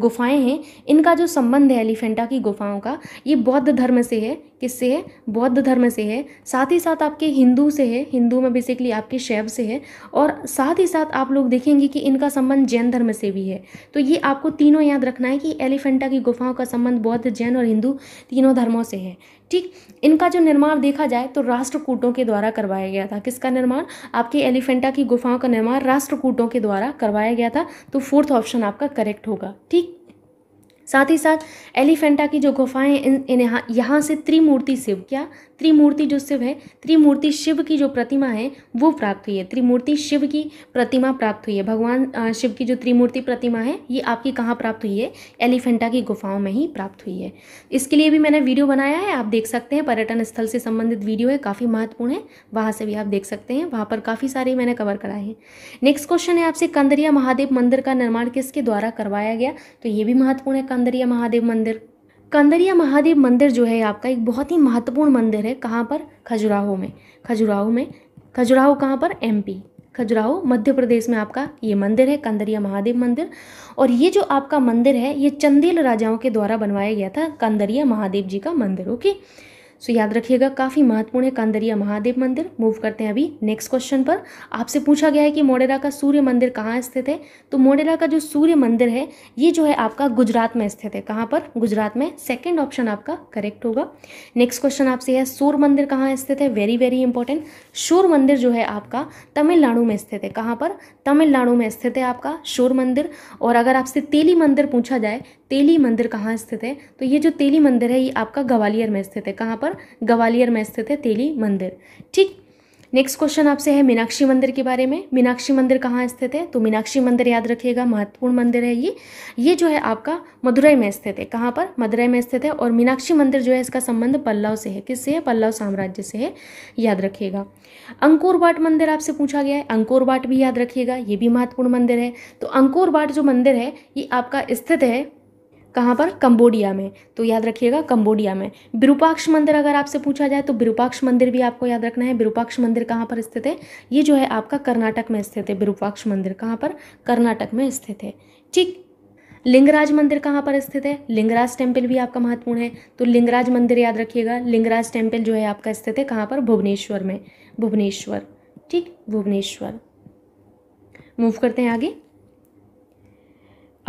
गुफाएं हैं इनका जो संबंध है एलिफेंटा की गुफाओं का ये बौद्ध धर्म से है किससे है बौद्ध धर्म से है साथ ही साथ आपके हिंदू से है हिंदू में बेसिकली आपके शैव से है और साथ ही साथ आप लोग देखेंगे कि इनका संबंध जैन धर्म से भी है तो ये आपको तीनों याद रखना है कि एलिफेंटा की गुफाओं का संबंध बौद्ध जैन और हिंदू तीनों धर्मों से है ठीक इनका जो निर्माण देखा जाए तो राष्ट्रकूटों के द्वारा करवाया गया था किसका निर्माण आपके एलिफेंटा की गुफाओं का निर्माण राष्ट्रकूटों के द्वारा करवाया गया था तो फोर्थ ऑप्शन आपका करेक्ट होगा ठीक साथ ही साथ एलिफेंटा की जो गुफाएं इन, इन यहाँ यहाँ से त्रिमूर्ति शिव क्या त्रिमूर्ति जो शिव है त्रिमूर्ति शिव की जो प्रतिमा है वो प्राप्त हुई है त्रिमूर्ति शिव की प्रतिमा प्राप्त हुई है भगवान शिव की जो त्रिमूर्ति प्रतिमा है ये आपकी कहाँ प्राप्त हुई है एलिफेंटा की गुफाओं में ही प्राप्त हुई है इसके लिए भी मैंने वीडियो बनाया है आप देख सकते हैं पर्यटन स्थल से संबंधित वीडियो है काफ़ी महत्वपूर्ण है वहाँ से भी आप देख सकते हैं वहाँ पर काफ़ी सारे मैंने कवर कराए हैं नेक्स्ट क्वेश्चन है आपसे कंदरिया महादेव मंदिर का निर्माण किसके द्वारा करवाया गया तो ये भी महत्वपूर्ण है कंदरिया महादेव मंदिर कंदरिया महादेव मंदिर जो है आपका एक बहुत ही महत्वपूर्ण मंदिर है कहाँ पर खजुराहो में खजुराहो में खजुराहो कहाँ पर एमपी खजुराहो मध्य प्रदेश में आपका ये मंदिर है कंदरिया महादेव मंदिर और ये जो आपका मंदिर है ये चंदेल राजाओं के द्वारा बनवाया गया था कंदरिया महादेव जी का मंदिर ओके सो याद रखिएगा काफ़ी महत्वपूर्ण है कांदरिया महादेव मंदिर मूव करते हैं अभी नेक्स्ट क्वेश्चन पर आपसे पूछा गया है कि मोडेरा का सूर्य मंदिर कहाँ स्थित है तो मोडेरा का जो सूर्य मंदिर है ये जो है आपका गुजरात में स्थित है कहाँ पर गुजरात में सेकेंड ऑप्शन आपका करेक्ट होगा नेक्स्ट क्वेश्चन आपसे है सोर मंदिर कहाँ स्थित है वेरी वेरी इंपॉर्टेंट शोर मंदिर जो है आपका तमिलनाडु में स्थित है कहाँ पर तमिलनाडु में स्थित है आपका शोर मंदिर और अगर आपसे तेली मंदिर पूछा जाए तेली मंदिर कहाँ स्थित है तो ये जो तेली मंदिर है ये आपका ग्वालियर में स्थित है कहाँ पर ग्वालियर में स्थित है तेली मंदिर ठीक नेक्स्ट क्वेश्चन आपसे है मीनाक्षी मंदिर के बारे में मीनाक्षी मंदिर कहाँ स्थित है तो मीनाक्षी मंदिर याद रखिएगा महत्वपूर्ण मंदिर है ये ये जो है आपका मदुरई में स्थित है कहाँ पर मदुरई में स्थित है और मीनाक्षी मंदिर जो है इसका संबंध पल्लव से है किससे है पल्लव साम्राज्य से है याद रखिएगा बाट मंदिर आपसे पूछा गया है बाट भी याद रखिएगा ये भी महत्वपूर्ण मंदिर है तो बाट जो मंदिर है ये आपका स्थित है कहाँ पर कंबोडिया में तो याद रखिएगा कंबोडिया में विरूपाक्ष मंदिर अगर आपसे पूछा जाए तो विरूपाक्ष मंदिर भी आपको याद रखना है विरूपाक्ष मंदिर कहाँ पर स्थित है ये जो है आपका कर्नाटक में स्थित है विरूपाक्ष मंदिर कहाँ पर कर्नाटक में स्थित है ठीक लिंगराज मंदिर कहाँ पर स्थित है लिंगराज टेम्पल भी आपका महत्वपूर्ण है तो लिंगराज मंदिर याद रखिएगा लिंगराज टेम्पल जो है आपका स्थित है कहाँ पर भुवनेश्वर में भुवनेश्वर ठीक भुवनेश्वर मूव करते हैं आगे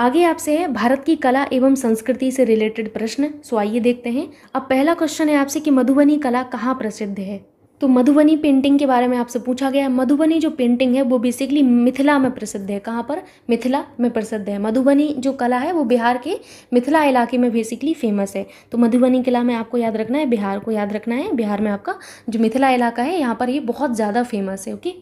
आगे आपसे है भारत की कला एवं संस्कृति से रिलेटेड प्रश्न सो आइए देखते हैं अब पहला क्वेश्चन है आपसे कि मधुबनी कला कहाँ प्रसिद्ध है तो मधुबनी पेंटिंग के बारे में आपसे पूछा गया है मधुबनी जो पेंटिंग है वो बेसिकली मिथिला में प्रसिद्ध है कहाँ पर मिथिला में प्रसिद्ध है मधुबनी जो कला है वो बिहार के मिथिला इलाके में बेसिकली फेमस है तो मधुबनी कला में आपको याद रखना है बिहार को याद रखना है बिहार में आपका जो मिथिला इलाका है यहाँ पर ये बहुत ज़्यादा फेमस है ओके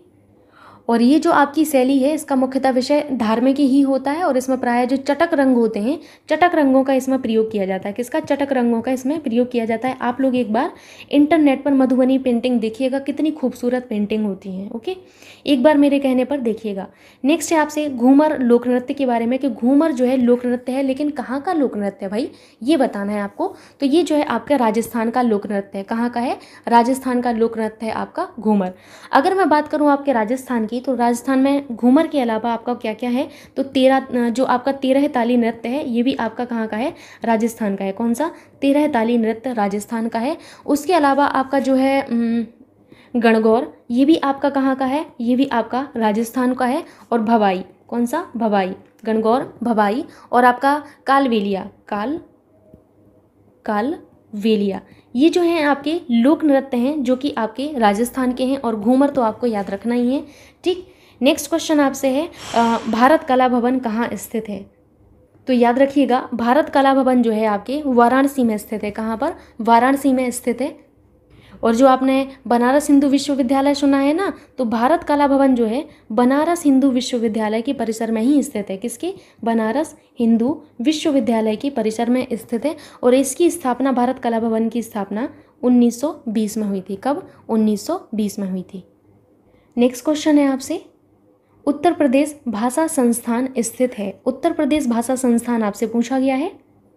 और ये जो आपकी शैली है इसका मुख्यतः विषय धार्मिक ही होता है और इसमें प्राय जो चटक रंग होते हैं चटक रंगों का इसमें प्रयोग किया जाता है किसका चटक रंगों का इसमें प्रयोग किया जाता है आप लोग एक बार इंटरनेट पर मधुबनी पेंटिंग देखिएगा कितनी खूबसूरत पेंटिंग होती है ओके एक बार मेरे कहने पर देखिएगा नेक्स्ट है आपसे घूमर लोक नृत्य के बारे में कि घूमर जो है लोक नृत्य है लेकिन कहाँ का लोक नृत्य है भाई ये बताना है आपको तो ये जो है आपका राजस्थान का लोक नृत्य है कहाँ का है राजस्थान का लोक नृत्य है आपका घूमर अगर मैं बात करूँ आपके राजस्थान की की तो राजस्थान में घूमर के अलावा आपका क्या क्या है तो तेरह जो आपका तेरह ताली नृत्य है ये भी आपका कहाँ का है राजस्थान का है कौन सा तेरह ताली नृत्य राजस्थान का है उसके अलावा आपका जो है गणगौर ये भी आपका कहाँ का है ये भी आपका राजस्थान का है और भवाई कौन सा भवाई गणगौर भवाई और आपका कालवेलिया काल काल वेलिया ये जो हैं आपके लोक नृत्य हैं जो कि आपके राजस्थान के हैं और घूमर तो आपको याद रखना ही है ठीक नेक्स्ट क्वेश्चन आपसे है भारत कला भवन कहाँ स्थित है तो याद रखिएगा भारत कला भवन जो है आपके वाराणसी में स्थित है कहाँ पर वाराणसी में स्थित है और जो आपने बनारस हिंदू विश्वविद्यालय सुना है ना तो भारत कला भवन जो है बनारस हिंदू विश्वविद्यालय के परिसर में ही स्थित है किसके बनारस हिंदू विश्वविद्यालय के परिसर में स्थित है और इसकी स्थापना भारत कला भवन की स्थापना 1920 में हुई थी कब 1920 में हुई थी नेक्स्ट क्वेश्चन है आपसे उत्तर प्रदेश भाषा संस्थान स्थित है उत्तर प्रदेश भाषा संस्थान आपसे पूछा गया है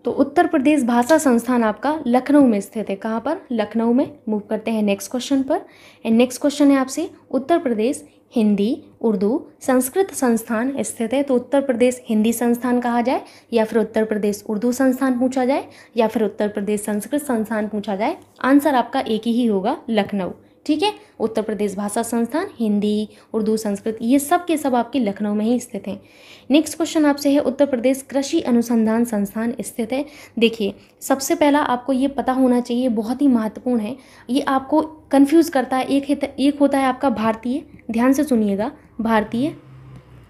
तो उत्तर प्रदेश भाषा संस्थान आपका लखनऊ में स्थित है कहाँ पर लखनऊ में मूव करते हैं नेक्स्ट क्वेश्चन पर एंड नेक्स्ट क्वेश्चन है आपसे उत्तर प्रदेश हिंदी उर्दू संस्कृत संस्थान स्थित है तो उत्तर प्रदेश हिंदी संस्थान कहा जाए या फिर उत्तर प्रदेश उर्दू संस्थान पूछा जाए या फिर उत्तर प्रदेश संस्कृत संस्थान पूछा जाए आंसर आपका एक ही होगा लखनऊ ठीक है उत्तर प्रदेश भाषा संस्थान हिंदी उर्दू संस्कृत ये सब के सब आपके लखनऊ में ही स्थित हैं नेक्स्ट क्वेश्चन आपसे है उत्तर प्रदेश कृषि अनुसंधान संस्थान स्थित है देखिए सबसे पहला आपको ये पता होना चाहिए बहुत ही महत्वपूर्ण है ये आपको कन्फ्यूज़ करता है एक है एक होता है आपका भारतीय ध्यान से सुनिएगा भारतीय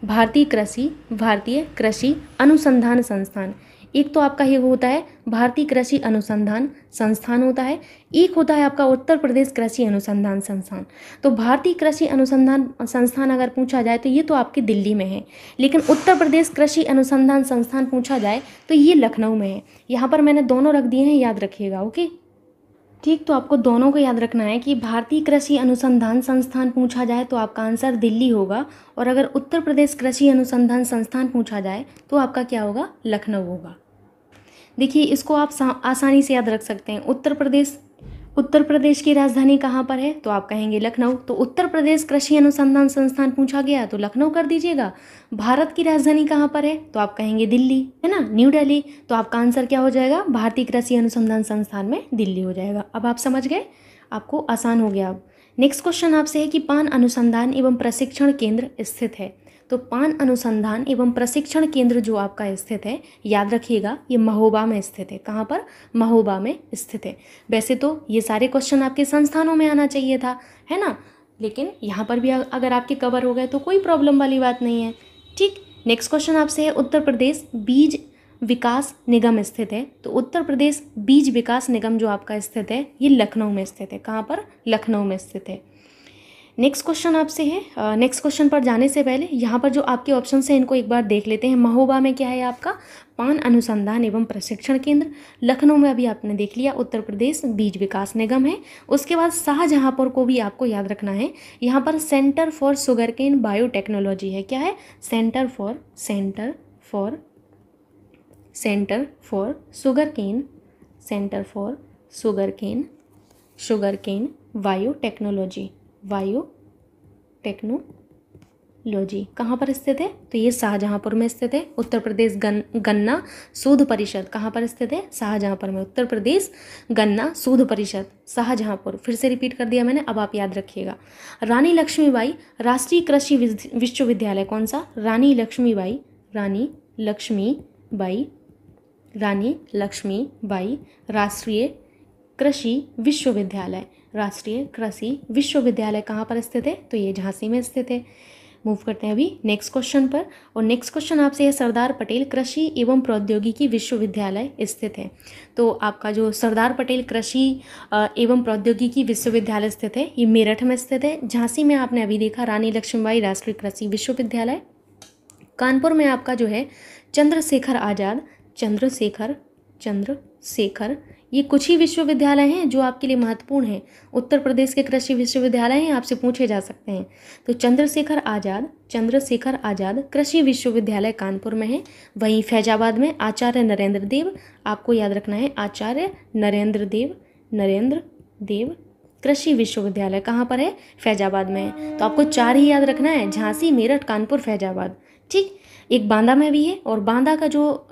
भारतीय कृषि भारतीय कृषि अनुसंधान संस्थान एक तो आपका ये होता है भारतीय कृषि अनुसंधान संस्थान होता है एक होता है आपका उत्तर प्रदेश कृषि अनुसंधान संस्थान तो भारतीय कृषि अनुसंधान संस्थान अगर पूछा जाए तो ये तो आपके दिल्ली में है लेकिन उत्तर प्रदेश कृषि अनुसंधान संस्थान पूछा जाए तो ये लखनऊ में है यहाँ पर मैंने दोनों रख दिए हैं याद रखिएगा ओके ठीक तो आपको दोनों को याद रखना है कि भारतीय कृषि अनुसंधान संस्थान पूछा जाए तो आपका आंसर दिल्ली होगा और अगर उत्तर प्रदेश कृषि अनुसंधान संस्थान पूछा जाए तो आपका क्या होगा लखनऊ होगा देखिए इसको आप आसानी से याद रख सकते हैं उत्तर प्रदेश उत्तर प्रदेश की राजधानी कहाँ पर है तो आप कहेंगे लखनऊ तो उत्तर प्रदेश कृषि अनुसंधान संस्थान पूछा गया तो लखनऊ कर दीजिएगा भारत की राजधानी कहाँ पर है तो आप कहेंगे दिल्ली है ना न्यू दिल्ली तो आपका आंसर क्या हो जाएगा भारतीय कृषि अनुसंधान संस्थान में दिल्ली हो जाएगा अब आप समझ गए आपको आसान हो गया अब नेक्स्ट क्वेश्चन आपसे है कि पान अनुसंधान एवं प्रशिक्षण केंद्र स्थित है तो पान अनुसंधान एवं प्रशिक्षण केंद्र जो आपका स्थित है याद रखिएगा ये महोबा में स्थित है कहाँ पर महोबा में स्थित है वैसे तो ये सारे क्वेश्चन आपके संस्थानों में आना चाहिए था है ना लेकिन यहाँ पर भी अगर आपके कवर हो गए तो कोई प्रॉब्लम वाली बात नहीं है ठीक नेक्स्ट क्वेश्चन आपसे है उत्तर प्रदेश बीज विकास निगम स्थित है तो उत्तर प्रदेश बीज विकास निगम जो आपका स्थित है ये लखनऊ में स्थित है कहाँ पर लखनऊ में स्थित है नेक्स्ट क्वेश्चन आपसे है नेक्स्ट क्वेश्चन पर जाने से पहले यहाँ पर जो आपके ऑप्शन हैं इनको एक बार देख लेते हैं महोबा में क्या है आपका पान अनुसंधान एवं प्रशिक्षण केंद्र लखनऊ में अभी आपने देख लिया उत्तर प्रदेश बीज विकास निगम है उसके बाद शाहजहाँपुर को भी आपको याद रखना है यहाँ पर centre for sugar cane biotechnology है क्या है centre for centre for centre for sugar cane centre for sugar cane sugar cane biotechnology वायु टेक्नोलॉजी कहाँ पर स्थित है तो ये शाहजहाँपुर में स्थित है उत्तर प्रदेश गन गन्ना शोध परिषद कहाँ पर स्थित है शाहजहाँपुर में उत्तर प्रदेश गन्ना शोध परिषद शाहजहाँपुर फिर से रिपीट कर दिया मैंने अब आप याद रखिएगा रानी लक्ष्मीबाई राष्ट्रीय कृषि विश्वविद्यालय कौन सा रानी लक्ष्मीबाई रानी लक्ष्मीबाई रानी लक्ष्मीबाई राष्ट्रीय कृषि विश्वविद्यालय राष्ट्रीय कृषि विश्वविद्यालय कहाँ पर स्थित है तो ये झांसी में स्थित है मूव करते हैं अभी नेक्स्ट क्वेश्चन पर और नेक्स्ट क्वेश्चन आपसे है सरदार पटेल कृषि एवं प्रौद्योगिकी विश्वविद्यालय स्थित है तो आपका जो सरदार पटेल कृषि एवं प्रौद्योगिकी विश्वविद्यालय स्थित है ये मेरठ में स्थित है झांसी में आपने अभी देखा रानी लक्ष्मीबाई राष्ट्रीय कृषि विश्वविद्यालय कानपुर में आपका जो है चंद्रशेखर आज़ाद चंद्रशेखर चंद्रशेखर ये कुछ ही विश्वविद्यालय हैं जो आपके लिए महत्वपूर्ण हैं उत्तर प्रदेश के कृषि विश्वविद्यालय हैं आपसे पूछे जा सकते हैं तो चंद्रशेखर आज़ाद चंद्रशेखर आज़ाद कृषि विश्वविद्यालय कानपुर में है वहीं फैजाबाद में आचार्य नरेंद्र देव आपको याद रखना है आचार्य नरेंद्र देव नरेंद्र देव कृषि विश्वविद्यालय कहाँ पर है फैजाबाद में है तो आपको चार ही याद रखना है झांसी मेरठ कानपुर फैजाबाद ठीक एक बांदा में भी है और बांदा का जो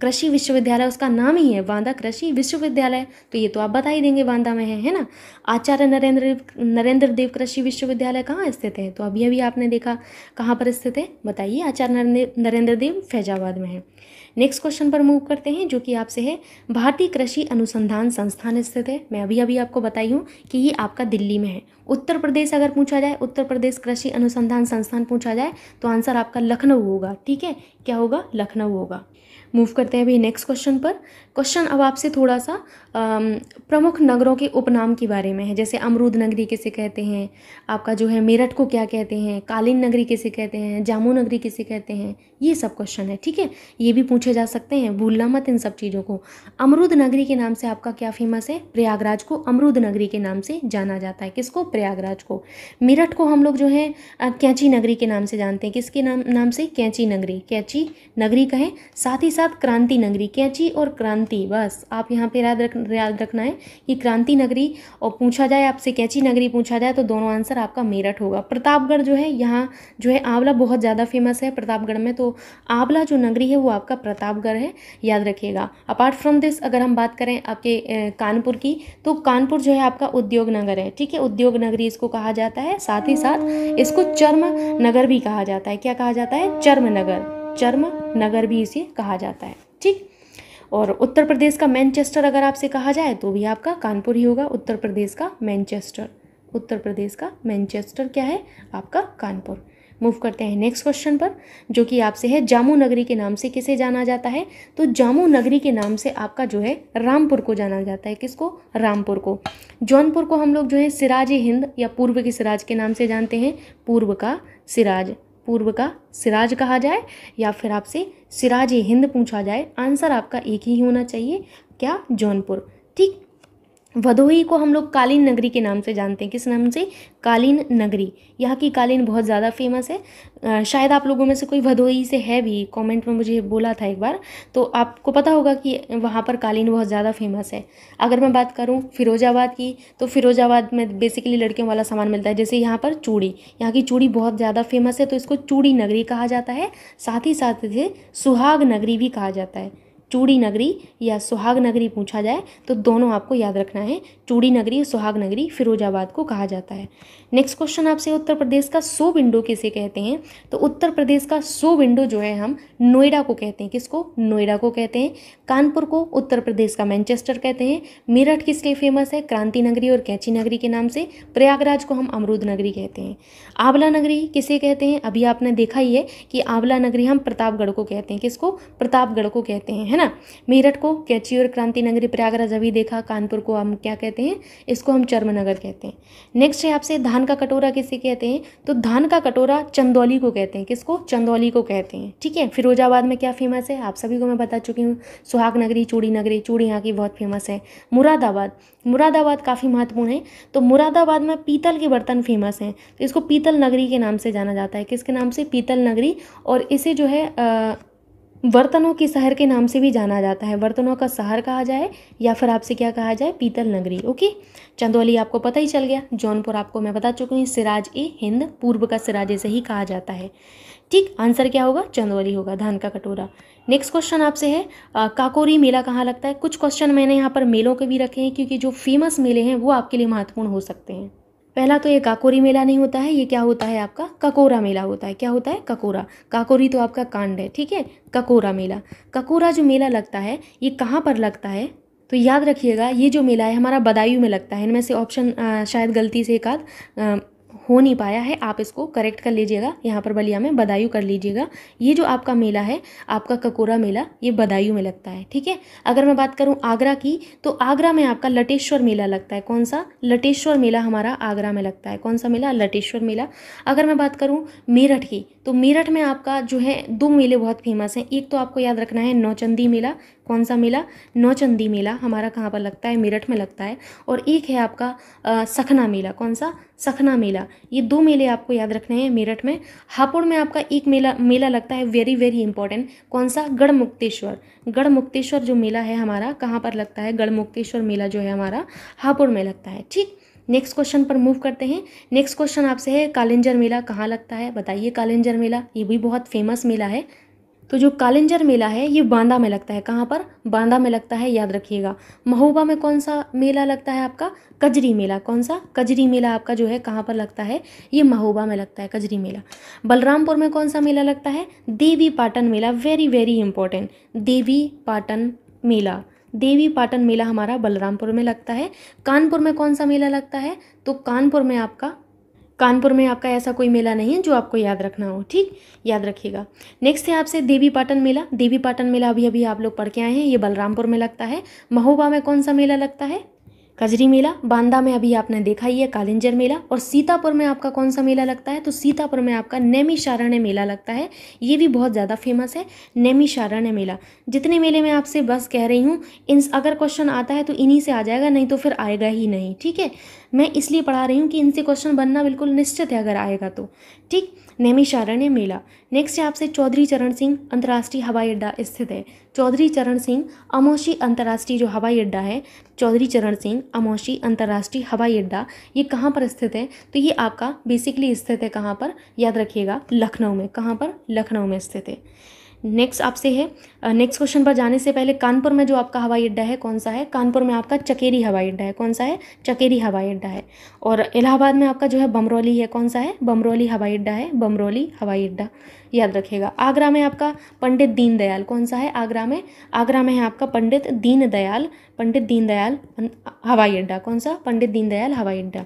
कृषि विश्वविद्यालय उसका नाम ही है बांदा कृषि विश्वविद्यालय तो ये तो आप बता ही देंगे बांदा में है है ना आचार्य नरेंद्र नरेंद्र देव कृषि विश्वविद्यालय कहाँ स्थित है तो अभी अभी आपने देखा कहाँ पर स्थित है बताइए आचार्य नरेंद्र देव फैजाबाद में है नेक्स्ट क्वेश्चन पर मूव करते हैं जो कि आपसे है भारतीय कृषि अनुसंधान संस्थान स्थित है मैं अभी अभी आपको बताई हूँ कि ये आपका दिल्ली में है उत्तर प्रदेश अगर पूछा जाए उत्तर प्रदेश कृषि अनुसंधान संस्थान पूछा जाए तो आंसर आपका लखनऊ होगा ठीक है क्या होगा लखनऊ होगा मूव करते हैं अभी नेक्स्ट क्वेश्चन पर क्वेश्चन अब आपसे थोड़ा सा प्रमुख नगरों के उपनाम के बारे में है जैसे अमरूद नगरी किसे कहते हैं आपका जो है मेरठ को क्या कहते हैं कालीन नगरी किसे कहते हैं जामू नगरी किसे कहते हैं ये सब क्वेश्चन है ठीक है ये भी पूछे जा सकते हैं भूलना मत इन सब चीज़ों को अमरूद नगरी के नाम से आपका क्या फेमस है प्रयागराज को अमरूद नगरी के नाम से जाना जाता है किसको प्रयागराज को मेरठ को हम लोग जो है कैंची नगरी के नाम से जानते हैं किसके नाम नाम से कैंची नगरी कैंची नगरी कहें साथ ही साथ क्रांति नगरी कैंची और क्रांति क्रांति बस आप यहाँ पे याद रख याद रखना है कि क्रांति नगरी और पूछा जाए आपसे कैची नगरी पूछा जाए तो दोनों आंसर आपका मेरठ होगा प्रतापगढ़ जो है यहाँ जो है आंवला बहुत ज़्यादा फेमस है प्रतापगढ़ में तो आंवला जो नगरी है वो आपका प्रतापगढ़ है याद रखिएगा अपार्ट फ्रॉम दिस अगर हम बात करें आपके कानपुर की तो कानपुर जो है आपका उद्योग नगर है ठीक है उद्योग नगरी इसको कहा जाता है साथ ही साथ इसको चर्म नगर भी कहा जाता है क्या कहा जाता है चर्म नगर चर्म नगर भी इसे कहा जाता है ठीक और उत्तर प्रदेश का मैनचेस्टर अगर आपसे कहा जाए तो भी आपका कानपुर ही होगा उत्तर प्रदेश का मैनचेस्टर उत्तर प्रदेश का मैनचेस्टर क्या है आपका कानपुर मूव करते हैं नेक्स्ट क्वेश्चन पर जो कि आपसे है जामू नगरी के नाम से किसे जाना जाता है तो जामू नगरी के नाम से आपका जो है रामपुर को जाना जाता है किसको रामपुर को जौनपुर को हम लोग जो है सिराज हिंद या पूर्व के सिराज के नाम से जानते हैं पूर्व का सिराज पूर्व का सिराज कहा जाए या फिर आपसे सिराज हिंद पूछा जाए आंसर आपका एक ही होना चाहिए क्या जौनपुर ठीक भदोही को हम लोग कालीन नगरी के नाम से जानते हैं किस नाम से कालीन नगरी यहाँ की कालीन बहुत ज़्यादा फेमस है शायद आप लोगों में से कोई भदोही से है भी कमेंट में मुझे बोला था एक बार तो आपको पता होगा कि वहाँ पर कालीन बहुत ज़्यादा फेमस है अगर मैं बात करूँ फिरोजाबाद की तो फिरोजाबाद में बेसिकली लड़कियों वाला सामान मिलता है जैसे यहाँ पर चूड़ी यहाँ की चूड़ी बहुत ज़्यादा फेमस है तो इसको चूड़ी नगरी कहा जाता है साथ ही साथ इसे सुहाग नगरी भी कहा जाता है चूड़ी नगरी या सुहाग नगरी पूछा जाए तो दोनों आपको याद रखना है चूड़ी नगरी और सुहाग नगरी फिरोजाबाद को कहा जाता है नेक्स्ट क्वेश्चन आपसे उत्तर प्रदेश का सो विंडो किसे कहते हैं तो उत्तर प्रदेश का सो विंडो जो है हम नोएडा को कहते हैं किसको नोएडा को कहते हैं कानपुर को उत्तर प्रदेश का मैनचेस्टर कहते हैं मेरठ किस लिए फेमस है क्रांति नगरी और कैची नगरी के नाम से प्रयागराज को हम अमरूद नगरी कहते हैं आंवला नगरी किसे कहते हैं अभी आपने देखा ही है कि आंवला नगरी हम प्रतापगढ़ को कहते हैं किसको प्रतापगढ़ को कहते हैं ना मेरठ को कैची और क्रांति नगरी प्रयागराज अभी देखा कानपुर को हम क्या कहते हैं इसको हम चर्मनगर कहते हैं नेक्स्ट है आपसे धान का कटोरा किसे कहते हैं तो धान का कटोरा चंदौली को कहते हैं किसको चंदौली को कहते हैं ठीक है फिरोजाबाद में क्या फेमस है आप सभी को मैं बता चुकी हूँ सुहाग नगरी चूड़ी नगरी चूड़ी यहाँ की बहुत फेमस है मुरादाबाद मुरादाबाद काफ़ी महत्वपूर्ण है तो मुरादाबाद में पीतल के बर्तन फेमस हैं तो इसको पीतल नगरी के नाम से जाना जाता है किसके नाम से पीतल नगरी और इसे जो है बर्तनों के शहर के नाम से भी जाना जाता है बर्तनों का शहर कहा जाए या फिर आपसे क्या कहा जाए पीतल नगरी ओके चंदौली आपको पता ही चल गया जौनपुर आपको मैं बता चुकी हूँ सिराज ए हिंद पूर्व का सिराज से ही कहा जाता है ठीक आंसर क्या होगा चंदौली होगा धान का कटोरा नेक्स्ट क्वेश्चन आपसे है आ, काकोरी मेला कहाँ लगता है कुछ क्वेश्चन मैंने यहाँ पर मेलों के भी रखे हैं क्योंकि जो फेमस मेले हैं वो आपके लिए महत्वपूर्ण हो सकते हैं पहला तो ये काकोरी मेला नहीं होता है ये क्या होता है आपका ककोरा मेला होता है क्या होता है ककोरा काकोरी तो आपका कांड है ठीक है ककोरा मेला ककोरा जो मेला लगता है ये कहाँ पर लगता है तो याद रखिएगा ये जो मेला है हमारा बदायूं में लगता है इनमें से ऑप्शन शायद गलती से एक आध हो नहीं पाया है आप इसको करेक्ट कर लीजिएगा यहाँ पर बलिया में बदायूं कर लीजिएगा ये जो आपका मेला है आपका ककोरा मेला ये बदायूं में लगता है ठीक है अगर मैं बात करूँ आगरा की तो आगरा में आपका लटेश्वर मेला लगता है कौन सा लटेश्वर मेला हमारा आगरा में लगता है कौन सा मेला लटेश्वर मेला अगर मैं बात करूँ मेरठ की तो मेरठ में आपका जो है दो मेले बहुत फेमस हैं एक तो आपको याद रखना है नौचंदी मेला कौन सा मेला नौचंदी मेला हमारा कहाँ पर लगता है मेरठ में लगता है और एक है आपका आ, सखना मेला कौन सा सखना मेला ये दो मेले आपको याद रखने हैं मेरठ में हापुड़ में आपका एक मेला मेला लगता है वेरी वेरी इंपॉर्टेंट कौन सा गढ़मुक्तेश्वर गढ़मुक्तेश्वर जो मेला है हमारा कहाँ पर लगता है गढ़मुक्तेश्वर मेला जो है हमारा हापुड़ में लगता है ठीक नेक्स्ट क्वेश्चन पर मूव करते हैं नेक्स्ट क्वेश्चन आपसे है कालिंजर मेला कहाँ लगता है बताइए कालिंजर मेला ये भी बहुत फेमस मेला है तो जो कालिंजर मेला है ये बांदा में लगता है कहाँ पर बांदा में लगता है याद रखिएगा महोबा में कौन सा मेला लगता है आपका कजरी मेला कौन सा कजरी मेला आपका जो है कहाँ पर लगता है ये महोबा में लगता है कजरी मेला बलरामपुर में कौन सा मेला लगता है देवी पाटन मेला very very important Devi Patan मेला देवी पाटन मेला हमारा बलरामपुर में लगता है कानपुर में कौन सा मेला लगता है तो कानपुर में आपका कानपुर में आपका ऐसा कोई मेला नहीं है जो आपको याद रखना हो ठीक याद रखिएगा नेक्स्ट है आपसे देवी पाटन मेला देवी पाटन मेला अभी अभी आप लोग पढ़ के आए हैं ये बलरामपुर में लगता है महोबा में कौन सा मेला लगता है कजरी मेला बांदा में अभी आपने देखा ही है कालिंजर मेला और सीतापुर में आपका कौन सा मेला लगता है तो सीतापुर में आपका नैमी शारण्य मेला लगता है ये भी बहुत ज़्यादा फेमस है नैमिशारण्य शारण्य मेला जितने मेले मैं आपसे बस कह रही हूँ इन अगर क्वेश्चन आता है तो इन्हीं से आ जाएगा नहीं तो फिर आएगा ही नहीं ठीक है मैं इसलिए पढ़ा रही हूँ कि इनसे क्वेश्चन बनना बिल्कुल निश्चित है अगर आएगा तो ठीक नैमिशारण्य मेला नेक्स्ट है आपसे चौधरी चरण सिंह अंतर्राष्ट्रीय हवाई अड्डा स्थित है चौधरी चरण सिंह अमोशी अंतर्राष्ट्रीय जो हवाई अड्डा है चौधरी चरण सिंह अमोशी अंतर्राष्ट्रीय हवाई अड्डा ये कहाँ पर स्थित है तो ये आपका बेसिकली स्थित है कहाँ पर याद रखिएगा लखनऊ में कहाँ पर लखनऊ में स्थित है नेक्स्ट आपसे है नेक्स्ट क्वेश्चन पर जाने से पहले कानपुर में जो आपका हवाई अड्डा है कौन सा है कानपुर में आपका चकेरी हवाई अड्डा है कौन सा है चकेरी हवाई अड्डा है और इलाहाबाद में आपका जो है बमरौली है कौन सा है बमरौली हवाई अड्डा है बमरौली हवाई अड्डा याद रखिएगा आगरा में आपका पंडित दीनदयाल कौन सा है आगरा में आगरा में है आपका पंडित दीनदयाल पंडित दीनदयाल हवाई अड्डा कौन सा पंडित दीनदयाल हवाई अड्डा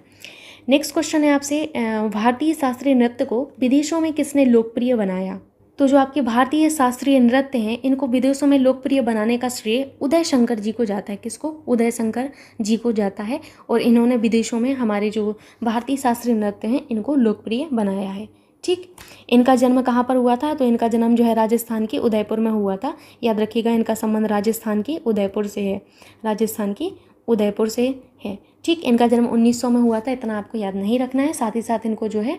नेक्स्ट क्वेश्चन है आपसे भारतीय शास्त्रीय नृत्य को विदेशों में किसने लोकप्रिय बनाया तो जो आपके भारतीय शास्त्रीय नृत्य हैं इनको विदेशों में लोकप्रिय बनाने का श्रेय उदय शंकर जी को जाता है किसको उदय शंकर जी को जाता है और इन्होंने विदेशों में हमारे जो भारतीय शास्त्रीय नृत्य हैं इनको लोकप्रिय बनाया है ठीक इनका जन्म कहाँ पर हुआ था तो इनका जन्म जो है राजस्थान के उदयपुर में हुआ था याद रखिएगा इनका संबंध राजस्थान के उदयपुर से है राजस्थान की उदयपुर से है ठीक इनका जन्म 1900 में हुआ था इतना आपको याद नहीं रखना है साथ ही साथ इनको जो है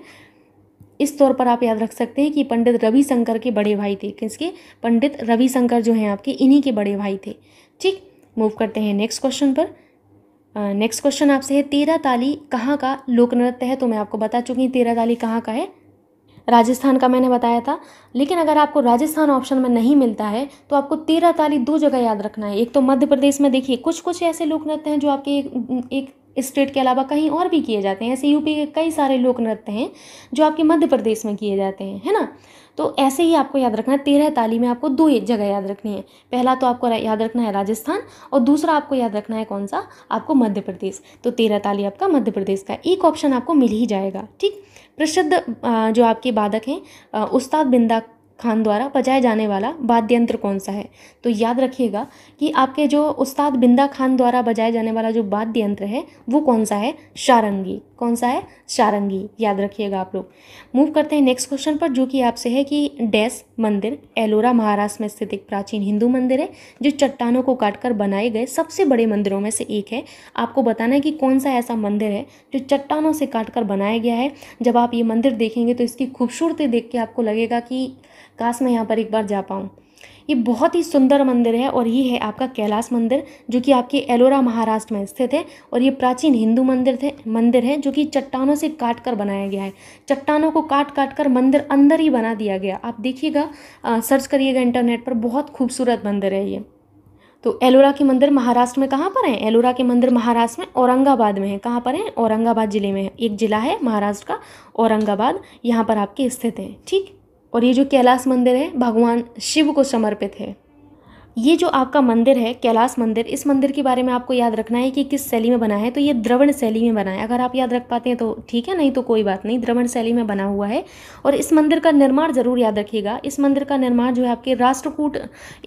इस तौर पर आप याद रख सकते हैं कि पंडित रविशंकर के बड़े भाई थे किसके पंडित रविशंकर जो हैं आपके इन्हीं के बड़े भाई थे ठीक मूव करते हैं नेक्स्ट क्वेश्चन पर नेक्स्ट क्वेश्चन आपसे है तेरह ताली कहाँ का लोक नृत्य है तो मैं आपको बता चुकी हूँ तेरह ताली कहाँ का है राजस्थान का मैंने बताया था लेकिन अगर आपको राजस्थान ऑप्शन में नहीं मिलता है तो आपको तेरह ताली दो जगह याद रखना है एक तो मध्य प्रदेश में देखिए कुछ कुछ ऐसे लोक नृत्य हैं जो आपके एक, एक स्टेट के अलावा कहीं और भी किए जाते हैं ऐसे यूपी के कई सारे लोक नृत्य हैं जो आपके मध्य प्रदेश में किए जाते हैं है ना तो ऐसे ही आपको याद रखना है तेरह ताली में आपको दो जगह याद रखनी है पहला तो आपको याद रखना है राजस्थान और दूसरा आपको याद रखना है कौन सा आपको मध्य प्रदेश तो तेरह ताली आपका मध्य प्रदेश का एक ऑप्शन आपको मिल ही जाएगा ठीक प्रसिद्ध जो आपके बाधक हैं उस्ताद बिंदा खान द्वारा बजाया जाने वाला वाद्य यंत्र कौन सा है तो याद रखिएगा कि आपके जो उस्ताद बिंदा खान द्वारा बजाया जाने वाला जो वाद्य यंत्र है वो कौन सा है शारंगी कौन सा है शारंगी याद रखिएगा आप लोग मूव करते हैं नेक्स्ट क्वेश्चन पर जो कि आपसे है कि डैस मंदिर एलोरा महाराष्ट्र में स्थित एक प्राचीन हिंदू मंदिर है जो चट्टानों को काटकर बनाए गए सबसे बड़े मंदिरों में से एक है आपको बताना है कि कौन सा ऐसा मंदिर है जो चट्टानों से काटकर बनाया गया है जब आप ये मंदिर देखेंगे तो इसकी खूबसूरती देख के आपको लगेगा कि काश मैं यहाँ पर एक बार जा पाऊँ ये बहुत ही सुंदर मंदिर है और ये है आपका कैलाश मंदिर जो कि आपके एलोरा महाराष्ट्र में स्थित है और ये प्राचीन हिंदू मंदिर थे मंदिर है जो कि चट्टानों से काट कर बनाया गया है चट्टानों को काट काट कर मंदिर अंदर ही बना दिया गया आप देखिएगा सर्च करिएगा इंटरनेट पर बहुत खूबसूरत मंदिर है ये तो एलोरा के मंदिर महाराष्ट्र में कहाँ पर हैं एलोरा के मंदिर महाराष्ट्र में औरंगाबाद में है कहाँ पर हैं औरंगाबाद ज़िले में है एक ज़िला है महाराष्ट्र का औरंगाबाद यहाँ पर आपके स्थित हैं ठीक और ये जो कैलाश मंदिर है भगवान शिव को समर्पित है ये जो आपका मंदिर है कैलाश मंदिर इस मंदिर के बारे में आपको याद रखना है कि किस शैली में बना है तो ये द्रवण शैली में बना है अगर आप याद रख पाते हैं तो ठीक है नहीं तो कोई बात नहीं द्रवण शैली में बना हुआ है और इस मंदिर का निर्माण ज़रूर याद रखिएगा इस मंदिर का निर्माण जो है आपके राष्ट्रकूट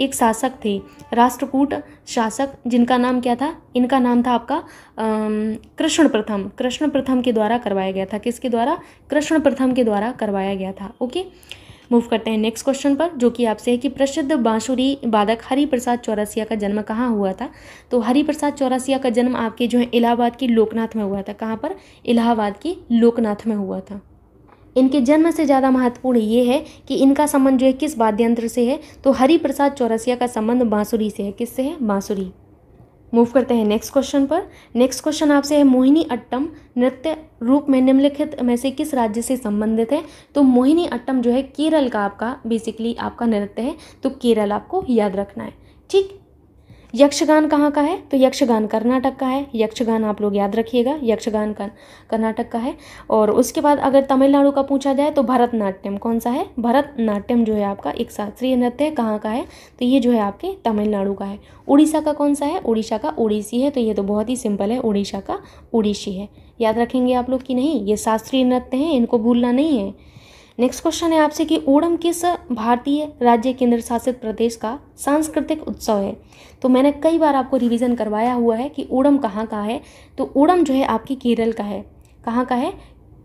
एक शासक थे राष्ट्रकूट शासक जिनका नाम क्या था इनका नाम था आपका कृष्ण प्रथम कृष्ण प्रथम के द्वारा करवाया गया था किसके द्वारा कृष्ण प्रथम के द्वारा करवाया गया था ओके मूव करते हैं नेक्स्ट क्वेश्चन पर जो कि आपसे है कि प्रसिद्ध बांसुरी वादक हरिप्रसाद चौरसिया का जन्म कहाँ हुआ था तो हरिप्रसाद चौरसिया का जन्म आपके जो है इलाहाबाद की लोकनाथ में हुआ था कहाँ पर इलाहाबाद की लोकनाथ में हुआ था इनके जन्म से ज़्यादा महत्वपूर्ण ये है कि इनका संबंध जो है किस वाद्यंत्र से है तो हरिप्रसाद चौरसिया का संबंध बांसुरी से है किससे है बांसुरी मूव करते हैं नेक्स्ट क्वेश्चन पर नेक्स्ट क्वेश्चन आपसे है मोहिनी अट्टम नृत्य रूप में निम्नलिखित में से किस राज्य से संबंधित है तो मोहिनी अट्टम जो है केरल का आपका बेसिकली आपका नृत्य है तो केरल आपको याद रखना है ठीक यक्षगान कहाँ का है तो यक्षगान कर्नाटक का है यक्षगान आप लोग याद रखिएगा यक्षगान कर्नाटक का है और उसके बाद अगर तमिलनाडु का पूछा जाए तो भरतनाट्यम कौन सा है भरतनाट्यम जो है आपका एक शास्त्रीय नृत्य है कहाँ का है तो ये जो है आपके तमिलनाडु का है उड़ीसा का कौन सा है उड़ीसा का उड़ीसी है तो ये तो बहुत ही सिंपल है उड़ीसा का उड़ीसी है याद रखेंगे आप लोग कि नहीं ये शास्त्रीय नृत्य हैं इनको भूलना नहीं है नेक्स्ट क्वेश्चन है आपसे कि ओणम किस भारतीय राज्य केंद्र शासित प्रदेश का सांस्कृतिक उत्सव है तो मैंने कई बार आपको रिवीजन करवाया हुआ है कि ओणम कहाँ का है तो ओणम जो है आपकी केरल का है कहाँ का है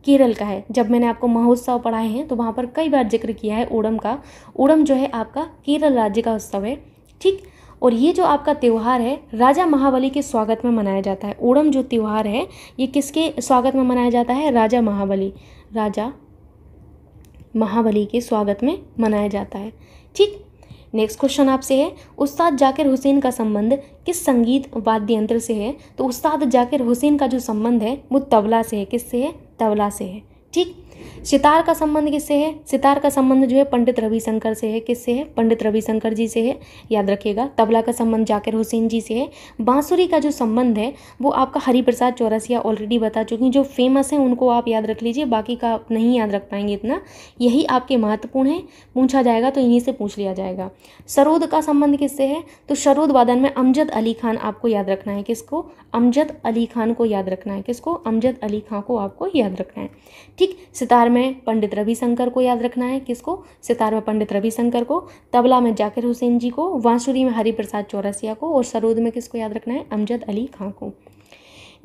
केरल का है जब मैंने आपको महोत्सव पढ़ाए हैं तो वहाँ पर कई बार जिक्र किया है ओणम का ओणम जो है आपका केरल राज्य का उत्सव है ठीक और ये जो आपका त्यौहार है राजा महाबली के स्वागत में मनाया जाता है ओणम जो त्यौहार है ये किसके स्वागत में मनाया जाता है राजा महाबली राजा महाबली के स्वागत में मनाया जाता है ठीक नेक्स्ट क्वेश्चन आपसे है उस्ताद जाकिर हुसैन का संबंध किस संगीत वाद्य यंत्र से है तो उस्ताद जाकिर हुसैन का जो संबंध है वो तबला से है किससे है तबला से है ठीक सितार का संबंध किससे है सितार का संबंध जो है पंडित रविशंकर से है किससे है पंडित रविशंकर जी से है याद रखिएगा तबला का संबंध जाकिर हुसैन जी से है बांसुरी का जो संबंध है वो आपका हरिप्रसाद चौरसिया ऑलरेडी बता चुकी जो फेमस हैं उनको आप याद रख लीजिए बाकी का आप नहीं याद रख पाएंगे इतना यही आपके महत्वपूर्ण है पूछा जाएगा तो इन्हीं से पूछ लिया जाएगा सरोद का संबंध किससे है तो सरोद वादन में अमजद अली खान आपको याद रखना है किसको अमजद अली खान को याद रखना है किसको अमजद अली खान को आपको याद रखना है ठीक सितार सितार में पंडित रविशंकर को याद रखना है किसको सितार में पंडित रविशंकर को तबला में जाकिर हुसैन जी को वांसुरी में हरिप्रसाद चौरसिया को और सरोद में किसको याद रखना है अमजद अली खां को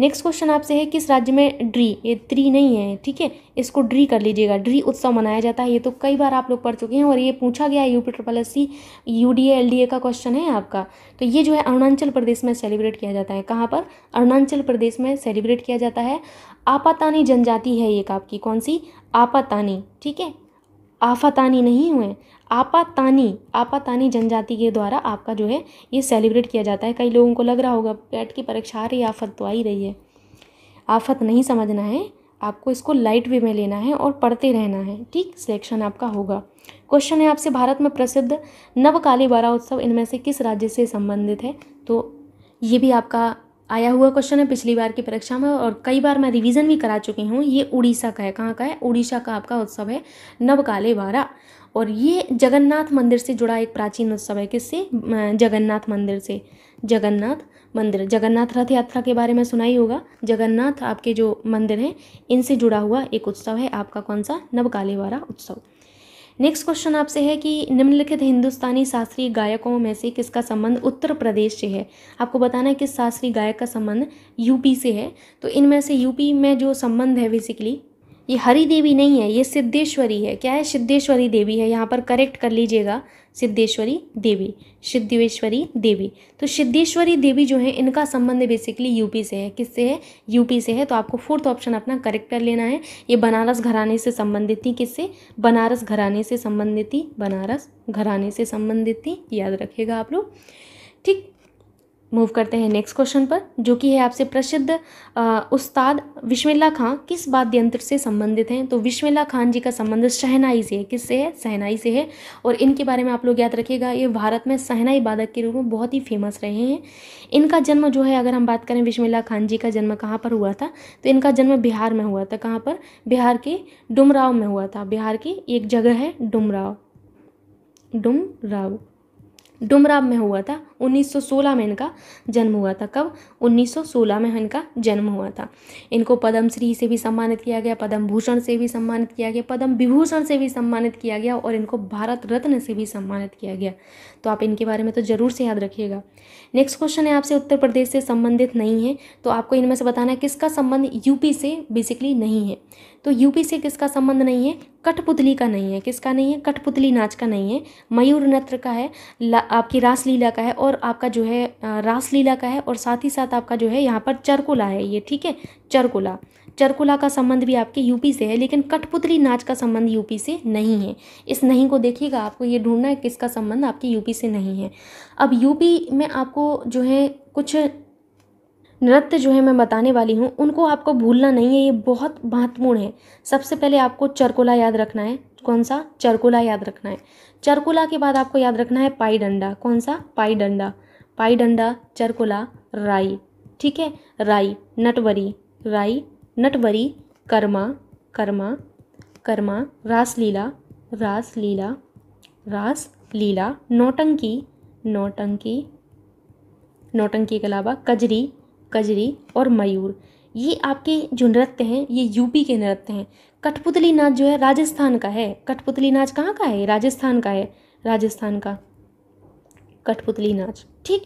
नेक्स्ट क्वेश्चन आपसे है किस राज्य में ड्री ये त्री नहीं है ठीक है इसको ड्री कर लीजिएगा ड्री उत्सव मनाया जाता है ये तो कई बार आप लोग पढ़ चुके हैं और ये पूछा गया है U triple S C U D L D A का क्वेश्चन है आपका तो ये जो है अरुणाचल प्रदेश में सेलिब्रेट किया जाता है कहाँ पर अरुणाचल प्रदेश में सेलिब्रेट किया जाता है आपातानी जनजाति है एक आपकी कौन सी आपातानी ठीक है आफातानी नहीं हुए आपातानी आपातानी जनजाति के द्वारा आपका जो है ये सेलिब्रेट किया जाता है कई लोगों को लग रहा होगा पैट की परीक्षा आ रही आफत तो आ ही रही है आफत नहीं समझना है आपको इसको लाइट वे में लेना है और पढ़ते रहना है ठीक सिलेक्शन आपका होगा क्वेश्चन है आपसे भारत में प्रसिद्ध नवकाली बारा उत्सव इनमें से किस राज्य से संबंधित है तो ये भी आपका आया हुआ क्वेश्चन है पिछली बार की परीक्षा में और कई बार मैं रिवीजन भी करा चुकी हूँ ये उड़ीसा का है कहाँ का है उड़ीसा का आपका उत्सव है नवकाले बारा और ये जगन्नाथ मंदिर से जुड़ा एक प्राचीन उत्सव है किससे जगन्नाथ मंदिर से जगन्नाथ मंदिर जगन्नाथ रथ यात्रा के बारे में सुना ही होगा जगन्नाथ आपके जो मंदिर हैं इनसे जुड़ा हुआ एक उत्सव है आपका कौन सा नवकालेवारा उत्सव नेक्स्ट क्वेश्चन आपसे है कि निम्नलिखित हिंदुस्तानी शास्त्रीय गायकों में से किसका संबंध उत्तर प्रदेश से है आपको बताना है किस शास्त्रीय गायक का संबंध यूपी से है तो इनमें से यूपी में जो संबंध है बेसिकली ये हरी देवी नहीं है ये सिद्धेश्वरी है क्या है सिद्धेश्वरी देवी है यहाँ पर करेक्ट कर लीजिएगा सिद्धेश्वरी देवी सिद्धेश्वरी देवी तो सिद्धेश्वरी देवी जो है इनका संबंध बेसिकली यूपी से है किससे है यूपी से है तो आपको फोर्थ ऑप्शन अपना करेक्ट कर लेना है ये बनारस घराने से संबंधित थी किससे बनारस घराने से संबंधित थी बनारस घराने से संबंधित थी याद रखिएगा आप लोग ठीक मूव करते हैं नेक्स्ट क्वेश्चन पर जो कि है आपसे प्रसिद्ध उस्ताद विश्वेला खां किस वाद्य यंत्र से संबंधित हैं तो विश्वेला खान जी का संबंध शहनाई से है किससे है सहनाई से है और इनके बारे में आप लोग याद रखिएगा ये भारत में सहनाई वादक के रूप में बहुत ही फेमस रहे हैं इनका जन्म जो है अगर हम बात करें विश्वेला खान जी का जन्म कहाँ पर हुआ था तो इनका जन्म बिहार में हुआ था कहाँ पर बिहार के डुमराव में हुआ था बिहार की एक जगह है डुमराव डुमराव डुमराव में हुआ था 1916 में इनका जन्म हुआ था कब 1916 में इनका जन्म हुआ था इनको पद्मश्री से भी सम्मानित किया गया पद्म भूषण से भी सम्मानित किया गया पद्म विभूषण से भी सम्मानित किया गया और इनको भारत रत्न से भी सम्मानित किया गया तो आप इनके बारे में तो ज़रूर से याद रखिएगा नेक्स्ट क्वेश्चन है आपसे उत्तर प्रदेश से संबंधित नहीं है तो आपको इनमें से बताना है किसका संबंध यूपी से बेसिकली नहीं है तो यूपी से किसका संबंध नहीं है कठपुतली का नहीं है किसका नहीं है कठपुतली नाच का नहीं है मयूर नृत्य का है आपकी रासलीला का है और आपका जो है रासलीला का है और साथ ही साथ आपका जो है यहाँ पर चरकुला है ये ठीक है चरकुला चरकुला का संबंध भी आपके यूपी से है लेकिन कठपुतली नाच का संबंध यूपी से नहीं है इस नहीं को देखिएगा आपको ये ढूंढना है किसका संबंध आपके यूपी से नहीं है अब यूपी में आपको जो है कुछ नृत्य जो है मैं बताने वाली हूँ उनको आपको भूलना नहीं है ये बहुत महत्वपूर्ण है सबसे पहले आपको चरकोला याद रखना है कौन सा चरकोला याद रखना है चरकोला के बाद आपको याद रखना है पाई डंडा कौन सा पाई डंडा पाई डंडा चरकोला राई ठीक है राई नटवरी राई नटवरी कर्मा कर्मा कर्मा रासलीला रासलीला रासलीला नौटंकी नौटंकी नौटंकी के अलावा कजरी कजरी और मयूर ये आपके जो नृत्य हैं ये यूपी के नृत्य हैं कठपुतली नाच जो है राजस्थान का है कठपुतली नाच कहाँ का है राजस्थान का है राजस्थान का कठपुतली नाच ठीक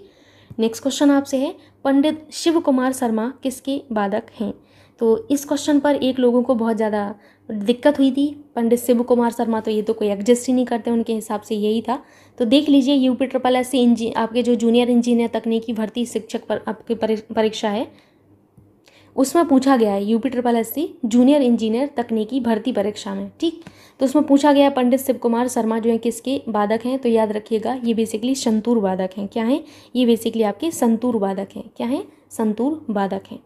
नेक्स्ट क्वेश्चन आपसे है पंडित शिव कुमार शर्मा किसके वादक हैं तो इस क्वेश्चन पर एक लोगों को बहुत ज़्यादा दिक्कत हुई थी पंडित शिव कुमार शर्मा तो ये तो कोई एडजस्ट ही नहीं करते उनके हिसाब से यही था तो देख लीजिए यूपी ट्रिपल एस सी इंजी आपके जो जूनियर इंजीनियर तकनीकी भर्ती शिक्षक पर आपकी परीक्षा है उसमें पूछा गया है UP triple S C junior engineer तकनीकी भर्ती परीक्षा में ठीक तो उसमें पूछा गया पंडित शिव कुमार शर्मा जो है किसके वादक हैं तो याद रखिएगा ये बेसिकली संतूर वादक हैं क्या हैं ये बेसिकली आपके संतूर वादक हैं क्या हैं संतूर वादक हैं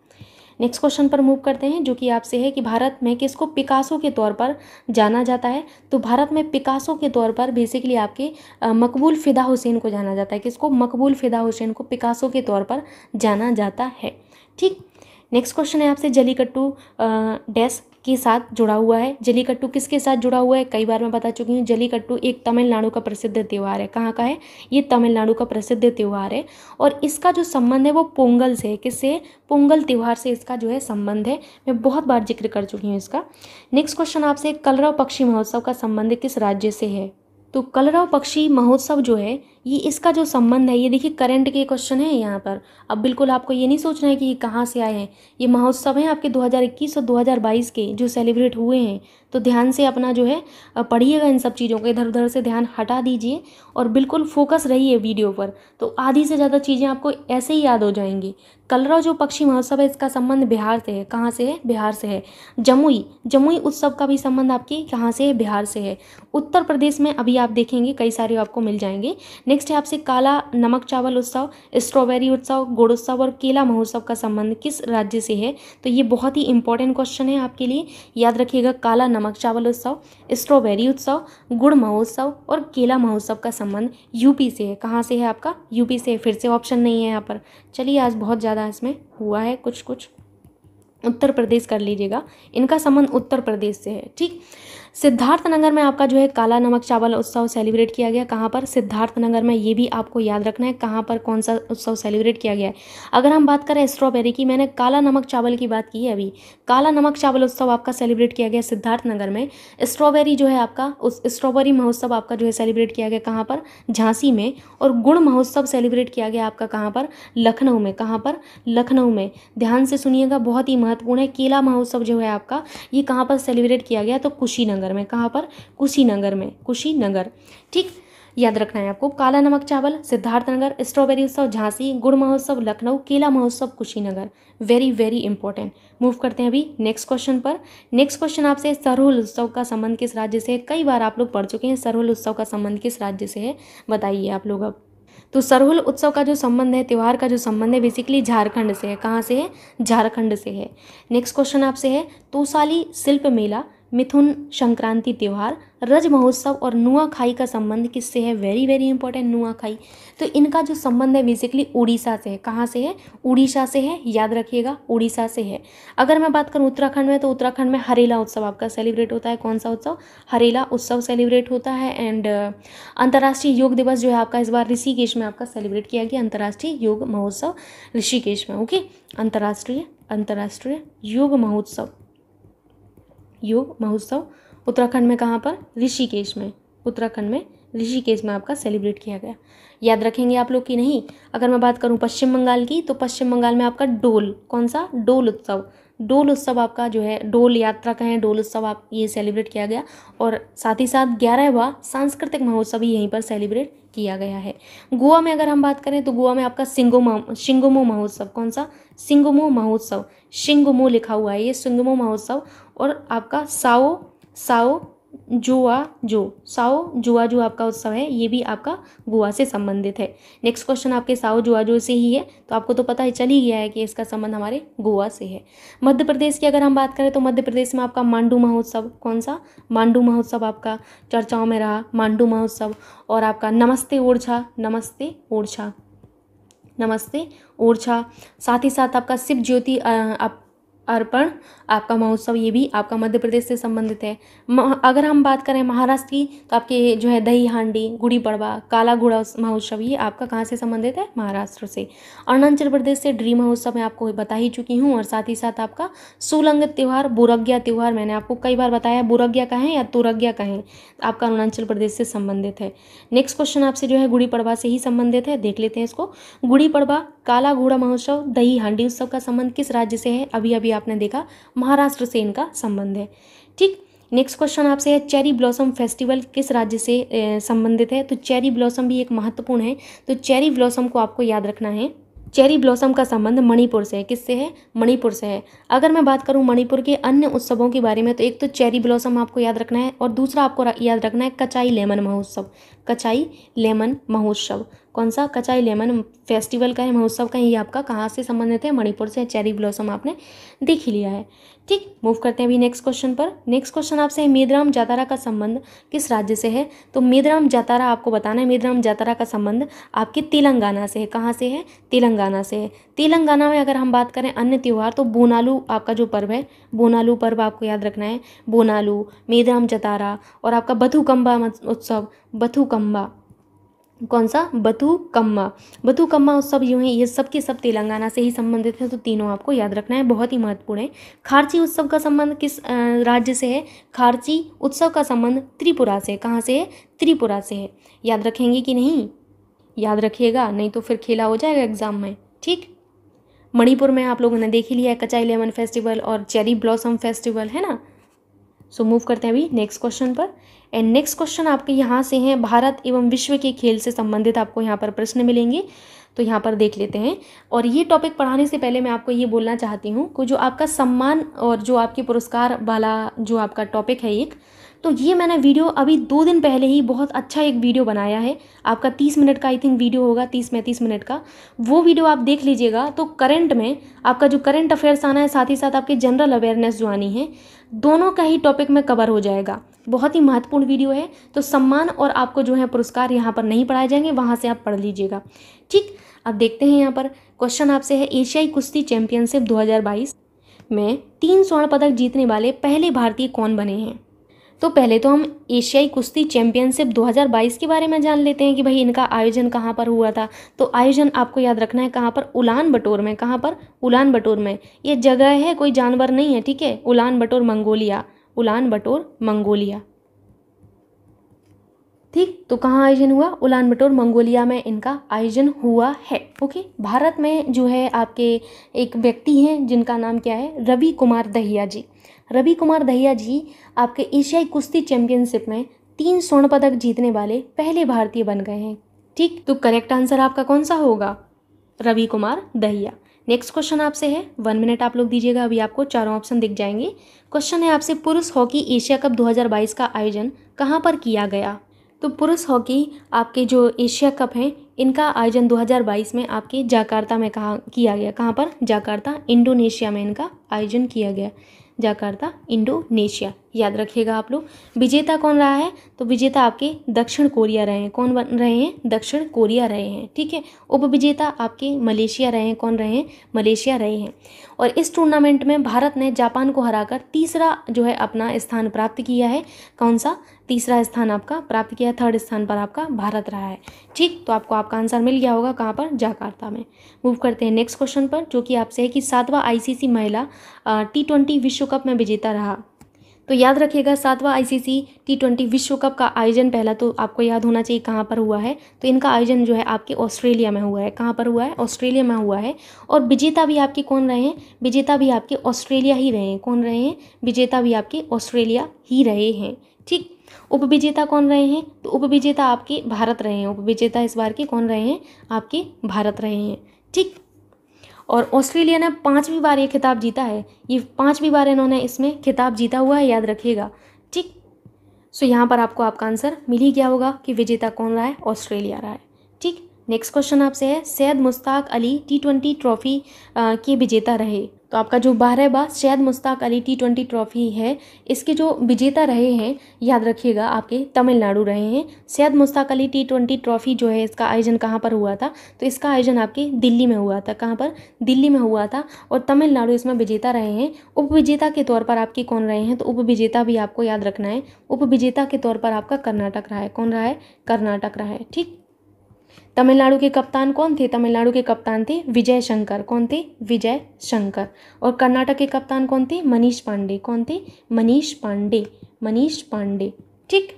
नेक्स्ट क्वेश्चन पर मूव करते हैं जो कि आपसे है कि भारत में किसको पिकासो के तौर पर जाना जाता है तो भारत में पिकासो के तौर पर बेसिकली आपके मकबूल फ़िदा हुसैन को जाना जाता है किसको मकबूल फ़िदा हुसैन को पिकासो के तौर पर जाना जाता है ठीक नेक्स्ट क्वेश्चन है आपसे जलीकट्टू डैस के साथ जुड़ा हुआ है जलीकट्टू किसके साथ जुड़ा हुआ है कई बार मैं बता चुकी हूँ जलीकट्टू एक तमिलनाडु का प्रसिद्ध त्यौहार है कहाँ का है ये तमिलनाडु का प्रसिद्ध त्यौहार है और इसका जो संबंध है वो पोंगल से है किससे पोंगल त्यौहार से इसका जो है संबंध है मैं बहुत बार जिक्र कर चुकी हूँ इसका नेक्स्ट क्वेश्चन आपसे कलरव पक्षी महोत्सव का संबंध किस राज्य से है तो कलरव पक्षी महोत्सव जो है ये इसका जो संबंध है ये देखिए करंट के क्वेश्चन है यहाँ पर अब बिल्कुल आपको ये नहीं सोचना है कि ये कहाँ से आए हैं ये महोत्सव हैं आपके 2021 और 2022 के जो सेलिब्रेट हुए हैं तो ध्यान से अपना जो है पढ़िएगा इन सब चीज़ों को इधर उधर से ध्यान हटा दीजिए और बिल्कुल फोकस रहिए वीडियो पर तो आधी से ज़्यादा चीज़ें आपको ऐसे ही याद हो जाएंगी कलरा जो पक्षी महोत्सव है इसका संबंध बिहार से है कहाँ से है बिहार से है जमुई जमुई उत्सव का भी संबंध आपके कहाँ से है बिहार से है उत्तर प्रदेश में अभी आप देखेंगे कई सारे आपको मिल जाएंगे नेक्स्ट है आपसे काला नमक चावल उत्सव स्ट्रॉबेरी उत्सव गुड़ उत्सव और केला महोत्सव का संबंध किस राज्य से है तो ये बहुत ही इंपॉर्टेंट क्वेश्चन है आपके लिए याद रखिएगा काला नमक चावल उत्सव स्ट्रॉबेरी उत्सव गुड़ महोत्सव और केला महोत्सव का संबंध यूपी से है कहाँ से है आपका यूपी से फिर से ऑप्शन नहीं है यहाँ पर चलिए आज बहुत ज़्यादा इसमें हुआ है कुछ कुछ उत्तर प्रदेश कर लीजिएगा इनका संबंध उत्तर प्रदेश से है ठीक सिद्धार्थनगर में आपका जो है काला नमक चावल उत्सव सेलिब्रेट किया गया कहाँ पर सिद्धार्थ नगर में ये भी आपको याद रखना है कहाँ पर कौन सा उत्सव सेलिब्रेट किया गया है अगर हम बात करें स्ट्रॉबेरी की मैंने काला नमक चावल की बात की है अभी काला नमक चावल उत्सव आपका सेलिब्रेट किया गया सिद्धार्थ नगर में स्ट्रॉबेरी जो है आपका उस स्ट्रॉबेरी महोत्सव आपका जो है सेलिब्रेट किया गया कहाँ पर झांसी में और गुण महोत्सव सेलिब्रेट किया गया आपका कहाँ पर लखनऊ में कहाँ पर लखनऊ में ध्यान से सुनिएगा बहुत ही महत्वपूर्ण है केला महोत्सव जो है आपका ये कहाँ पर सेलिब्रेट किया गया तो कुशीनगर नगर में कहाँ पर कुशीनगर में कुशीनगर ठीक याद रखना है आपको काला नमक चावल सिद्धार्थनगर स्ट्रॉबेरी उत्सव झांसी गुड़ महोत्सव लखनऊ केला महोत्सव Kushinagar very very important move करते हैं अभी नेक्स्ट क्वेश्चन पर नेक्स्ट क्वेश्चन आपसे सरहुल उत्सव का संबंध किस राज्य से है कई बार आप लोग पढ़ चुके हैं सरहुल उत्सव का संबंध किस राज्य से है बताइए आप लोग अब तो सरहुल उत्सव का जो संबंध है त्यौहार का जो संबंध है बेसिकली झारखंड से है कहाँ से है झारखंड से है नेक्स्ट क्वेश्चन आपसे है तोसाली शिल्प मेला मिथुन संक्रांति त्यौहार रज महोत्सव और नुआखाई का संबंध किससे है वेरी वेरी इंपॉर्टेंट नुआखाई तो इनका जो संबंध है बेसिकली उड़ीसा से है कहाँ से है उड़ीसा से है याद रखिएगा उड़ीसा से है अगर मैं बात करूँ उत्तराखंड में तो उत्तराखंड में हरेला उत्सव आपका सेलिब्रेट होता है कौन सा उत्सव हरेला उत्सव सेलिब्रेट होता है एंड uh, अंतर्राष्ट्रीय योग दिवस जो है आपका इस बार ऋषिकेश में आपका सेलिब्रेट किया गया अंतर्राष्ट्रीय योग महोत्सव ऋषिकेश में ओके अंतर्राष्ट्रीय अंतर्राष्ट्रीय योग महोत्सव योग महोत्सव उत्तराखंड में कहाँ पर ऋषिकेश में उत्तराखंड में ऋषिकेश में आपका सेलिब्रेट किया गया याद रखेंगे आप लोग कि नहीं अगर मैं बात करूँ पश्चिम बंगाल की तो पश्चिम बंगाल में आपका डोल कौन सा डोल उत्सव डोल उत्सव आपका जो है डोल यात्रा कहें डोल उत्सव आप ये सेलिब्रेट किया गया और साथ ही साथ ग्यारहवा सांस्कृतिक महोत्सव भी यहीं पर सेलिब्रेट किया गया है गोवा में अगर हम बात करें तो गोवा में आपका सिंगोमो शिंगोमो महोत्सव कौन सा सिंगोमो महोत्सव सिंगोमो लिखा हुआ है ये सिंगोमो महोत्सव और आपका साओ साओ जुआ जो साओ जुआ जो आपका उत्सव है ये भी आपका गोवा से संबंधित है नेक्स्ट क्वेश्चन आपके साओ जुआ जो से ही है तो आपको तो पता ही चल ही गया है कि इसका संबंध हमारे गोवा से है मध्य प्रदेश की अगर हम बात करें तो मध्य प्रदेश में आपका मांडू महोत्सव कौन सा मांडू महोत्सव आपका चर्चाओं में रहा मांडू महोत्सव और आपका नमस्ते ओरछा नमस्ते ओरछा नमस्ते ओरछा साथ ही साथ आपका शिव ज्योति आप अर्पण आपका महोत्सव ये भी आपका मध्य प्रदेश से संबंधित है अगर हम बात करें महाराष्ट्र की तो आपके जो है दही हांडी गुड़ी पड़वा काला गुड़ा महोत्सव ये आपका कहाँ से संबंधित है महाराष्ट्र से अरुणाचल प्रदेश से ड्री महोत्सव मैं आपको बता ही चुकी हूँ और साथ ही साथ आपका सुलंगत त्यौहार बुरग्या त्यौहार मैंने आपको कई बार बताया बुरग्या कहें या तुरग्ञा कहें आपका अरुणाचल प्रदेश से संबंधित है नेक्स्ट क्वेश्चन आपसे जो है गुड़ी पड़वा से ही संबंधित है देख लेते हैं इसको गुड़ी पड़वा काला घोड़ा महोत्सव दही हांडी उत्सव का संबंध किस राज्य से है अभी अभी भी आपने देखा महाराष्ट्र से इनका संबंध है ठीक नेक्स्ट क्वेश्चन आपसे है चेरी ब्लॉसम फेस्टिवल किस राज्य से संबंधित है तो चेरी ब्लॉसम भी एक महत्वपूर्ण है तो चेरी ब्लॉसम को आपको याद रखना है चेरी ब्लॉसम का संबंध मणिपुर से है किससे है मणिपुर से है अगर मैं बात करूं मणिपुर के अन्य उत्सवों के बारे में तो एक तो चेरी ब्लॉसम आपको याद रखना है और दूसरा आपको याद रखना है कचाई लेमन महोत्सव कचाई लेमन महोत्सव कौन सा कचाई लेमन फेस्टिवल का है महोत्सव का है ये आपका कहाँ से संबंधित है मणिपुर से चेरी ब्लॉसम आपने देख ही लिया है ठीक मूव करते हैं अभी नेक्स्ट क्वेश्चन पर नेक्स्ट क्वेश्चन आपसे है मेदराम जातारा का संबंध किस राज्य से है तो मेदराम जातारा आपको बताना है मेदराम जातारा का संबंध आपके तेलंगाना से है कहाँ से है तेलंगाना से है तेलंगाना में अगर हम बात करें अन्य त्यौहार तो बोनालू आपका जो पर्व है बोनालू पर्व आपको याद रखना है बोनालू मेदराम जतारा और आपका बधुकम्बा उत्सव बथुकम्बा कौन सा बथुकम्मा बथुकम्मा सब यूँ हैं ये सब के सब तेलंगाना से ही संबंधित हैं तो तीनों आपको याद रखना है बहुत ही महत्वपूर्ण है खारची उत्सव का संबंध किस राज्य से है खारची उत्सव का संबंध त्रिपुरा से कहाँ से है त्रिपुरा से है याद रखेंगे कि नहीं याद रखिएगा नहीं तो फिर खेला हो जाएगा एग्ज़ाम में ठीक मणिपुर में आप लोगों ने देख ही लिया है कचाई लेमन फेस्टिवल और चेरी ब्लॉसम फेस्टिवल है ना सो मूव करते हैं अभी नेक्स्ट क्वेश्चन पर एंड नेक्स्ट क्वेश्चन आपके यहाँ से हैं भारत एवं विश्व के खेल से संबंधित आपको यहाँ पर प्रश्न मिलेंगे तो यहाँ पर देख लेते हैं और ये टॉपिक पढ़ाने से पहले मैं आपको ये बोलना चाहती हूँ कि जो आपका सम्मान और जो आपके पुरस्कार वाला जो आपका टॉपिक है एक तो ये मैंने वीडियो अभी दो दिन पहले ही बहुत अच्छा एक वीडियो बनाया है आपका तीस मिनट का आई थिंक वीडियो होगा तीस पैंतीस मिनट का वो वीडियो आप देख लीजिएगा तो करंट में आपका जो करंट अफेयर्स आना है साथ ही साथ आपके जनरल अवेयरनेस जो आनी है दोनों का ही टॉपिक में कवर हो जाएगा बहुत ही महत्वपूर्ण वीडियो है तो सम्मान और आपको जो है पुरस्कार यहाँ पर नहीं पढ़ाए जाएंगे वहाँ से आप पढ़ लीजिएगा ठीक अब देखते हैं यहाँ पर क्वेश्चन आपसे है एशियाई कुश्ती चैंपियनशिप 2022 में तीन स्वर्ण पदक जीतने वाले पहले भारतीय कौन बने हैं तो पहले तो हम एशियाई कुश्ती चैंपियनशिप 2022 के बारे में जान लेते हैं कि भाई इनका आयोजन कहाँ पर हुआ था तो आयोजन आपको याद रखना है कहाँ पर उलान बटोर में कहाँ पर उलान बटोर में ये जगह है कोई जानवर नहीं है ठीक है उलान बटोर मंगोलिया उलान बटोर मंगोलिया तो कहाँ आयोजन हुआ उलान बटोर मंगोलिया में इनका आयोजन हुआ है ओके भारत में जो है आपके एक व्यक्ति हैं जिनका नाम क्या है रवि कुमार दहिया जी रवि कुमार दहिया जी आपके एशियाई कुश्ती चैंपियनशिप में तीन स्वर्ण पदक जीतने वाले पहले भारतीय बन गए हैं ठीक तो करेक्ट आंसर आपका कौन सा होगा रवि कुमार दहिया नेक्स्ट क्वेश्चन आपसे है वन मिनट आप लोग दीजिएगा अभी आपको चारों ऑप्शन दिख जाएंगे क्वेश्चन है आपसे पुरुष हॉकी एशिया कप 2022 का आयोजन कहाँ पर किया गया तो पुरुष हॉकी आपके जो एशिया कप हैं इनका आयोजन 2022 में आपके जाकार्ता में कहा किया गया कहाँ पर जाकार्ता इंडोनेशिया में इनका आयोजन किया गया जाकार्ता इंडोनेशिया याद रखिएगा आप लोग विजेता कौन रहा है तो विजेता आपके दक्षिण कोरिया रहे हैं कौन बन रहे हैं दक्षिण कोरिया रहे हैं ठीक है उपविजेता आपके मलेशिया रहे हैं कौन रहे हैं मलेशिया रहे हैं और इस टूर्नामेंट में भारत ने जापान को हराकर तीसरा जो है अपना स्थान प्राप्त किया है कौन सा तीसरा स्थान आपका प्राप्त किया थर्ड स्थान पर आपका भारत रहा है ठीक तो आपको आपका आंसर मिल गया होगा कहाँ पर जाकार्ता में मूव करते हैं नेक्स्ट क्वेश्चन पर जो कि आपसे है कि सातवां आईसीसी महिला टी ट्वेंटी विश्व कप में विजेता रहा तो याद रखिएगा सातवां आईसीसी टी ट्वेंटी विश्व कप का आयोजन पहला तो आपको याद होना चाहिए कहाँ पर हुआ है तो इनका आयोजन जो है आपके ऑस्ट्रेलिया में हुआ है कहाँ पर हुआ है ऑस्ट्रेलिया में हुआ है और विजेता भी आपके कौन रहे हैं विजेता भी आपके ऑस्ट्रेलिया ही रहे हैं कौन रहे हैं विजेता भी आपके ऑस्ट्रेलिया ही रहे हैं ठीक उपविजेता कौन रहे हैं तो उपविजेता आपके भारत रहे हैं उपविजेता इस बार के कौन रहे हैं आपके भारत रहे हैं ठीक और ऑस्ट्रेलिया ने पाँचवीं बार ये खिताब जीता है ये पाँचवीं बार इन्होंने इसमें खिताब जीता हुआ है याद रखिएगा ठीक सो यहाँ पर आपको आपका आंसर मिल ही गया होगा कि विजेता कौन रहा है ऑस्ट्रेलिया रहा है ठीक नेक्स्ट क्वेश्चन आपसे है Syed Mushtaq Ali T twenty trophy के विजेता रहे तो आपका जो बारहवा Syed Mushtaq Ali T twenty trophy है इसके जो विजेता रहे हैं याद रखिएगा आपके तमिलनाडु रहे हैं Syed Mushtaq Ali T twenty trophy जो है इसका आयोजन कहाँ पर हुआ था तो इसका आयोजन आपके दिल्ली में हुआ था कहाँ पर दिल्ली में हुआ था और तमिलनाडु इसमें विजेता रहे हैं उप विजेता के तौर पर आपके कौन रहे हैं तो उप विजेता भी आपको याद रखना है उप विजेता के तौर पर आपका कर्नाटक रहा है कौन रहा है कर्नाटक रहा है ठीक तमिलनाडु के कप्तान कौन थे तमिलनाडु के कप्तान थे विजय शंकर कौन थे विजय शंकर और कर्नाटक के कप्तान कौन थे मनीष पांडे कौन थे मनीष पांडे मनीष पांडे ठीक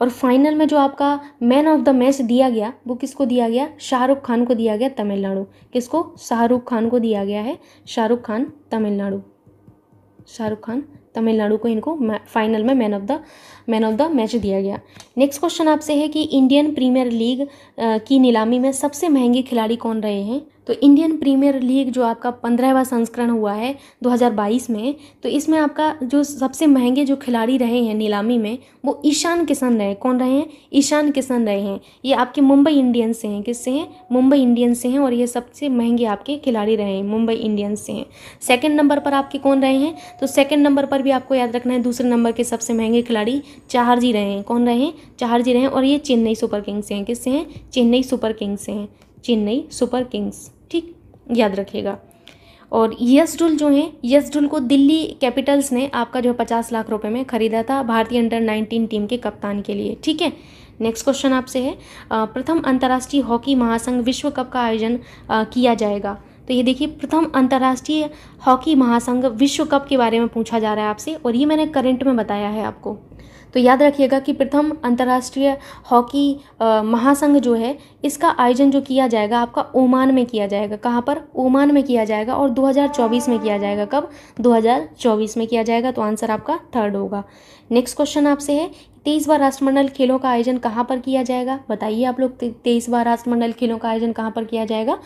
और फाइनल में जो आपका मैन ऑफ द मैच दिया गया वो किसको दिया गया शाहरुख खान को दिया गया तमिलनाडु किसको शाहरुख खान को दिया गया है शाहरुख खान तमिलनाडु शाहरुख खान तमिलनाडु को इनको फाइनल में man of the man of the match दिया गया नेक्स्ट क्वेश्चन आपसे है कि इंडियन प्रीमियर लीग की नीलामी में सबसे महंगे खिलाड़ी कौन रहे हैं तो इंडियन प्रीमियर लीग जो आपका पंद्रहवा संस्करण हुआ है 2022 में तो इसमें आपका जो सबसे महंगे जो खिलाड़ी रहे हैं नीलामी में वो ईशान किशन रहे कौन रहे हैं ईशान किशन रहे हैं ये आपके मुंबई इंडियंस से हैं किससे हैं मुंबई इंडियंस से हैं और ये सबसे महंगे आपके खिलाड़ी रहे हैं मुंबई इंडियंस से हैं सेकेंड नंबर पर आपके कौन रहे हैं तो सेकेंड नंबर पर भी आपको याद रखना है दूसरे नंबर के सबसे महंगे खिलाड़ी जी रहे हैं कौन रहे हैं जी रहे हैं और ये चेन्नई सुपर किंग्स से हैं किससे हैं चेन्नई सुपर किंग्स से हैं चेन्नई सुपर किंग्स ठीक याद रखिएगा और यस डुल जो है यस डुल को दिल्ली कैपिटल्स ने आपका जो है पचास लाख रुपए में खरीदा था भारतीय अंडर नाइनटीन टीम के कप्तान के लिए ठीक है नेक्स्ट क्वेश्चन आपसे है प्रथम अंतर्राष्ट्रीय हॉकी महासंघ विश्व कप का आयोजन किया जाएगा तो ये देखिए प्रथम अंतर्राष्ट्रीय हॉकी महासंघ विश्व कप के बारे में पूछा जा रहा है आपसे और ये मैंने करंट में बताया है आपको तो याद रखिएगा कि प्रथम अंतर्राष्ट्रीय हॉकी महासंघ जो है इसका आयोजन जो किया जाएगा आपका ओमान में किया जाएगा कहाँ पर ओमान में किया जाएगा और 2024 में किया जाएगा कब 2024 में किया जाएगा तो आंसर आपका थर्ड होगा नेक्स्ट क्वेश्चन आपसे है तेईस बार राष्ट्रमंडल खेलों का आयोजन कहाँ पर किया जाएगा बताइए आप लोग तेईस बार राष्ट्रमंडल खेलों का आयोजन कहाँ पर किया जाएगा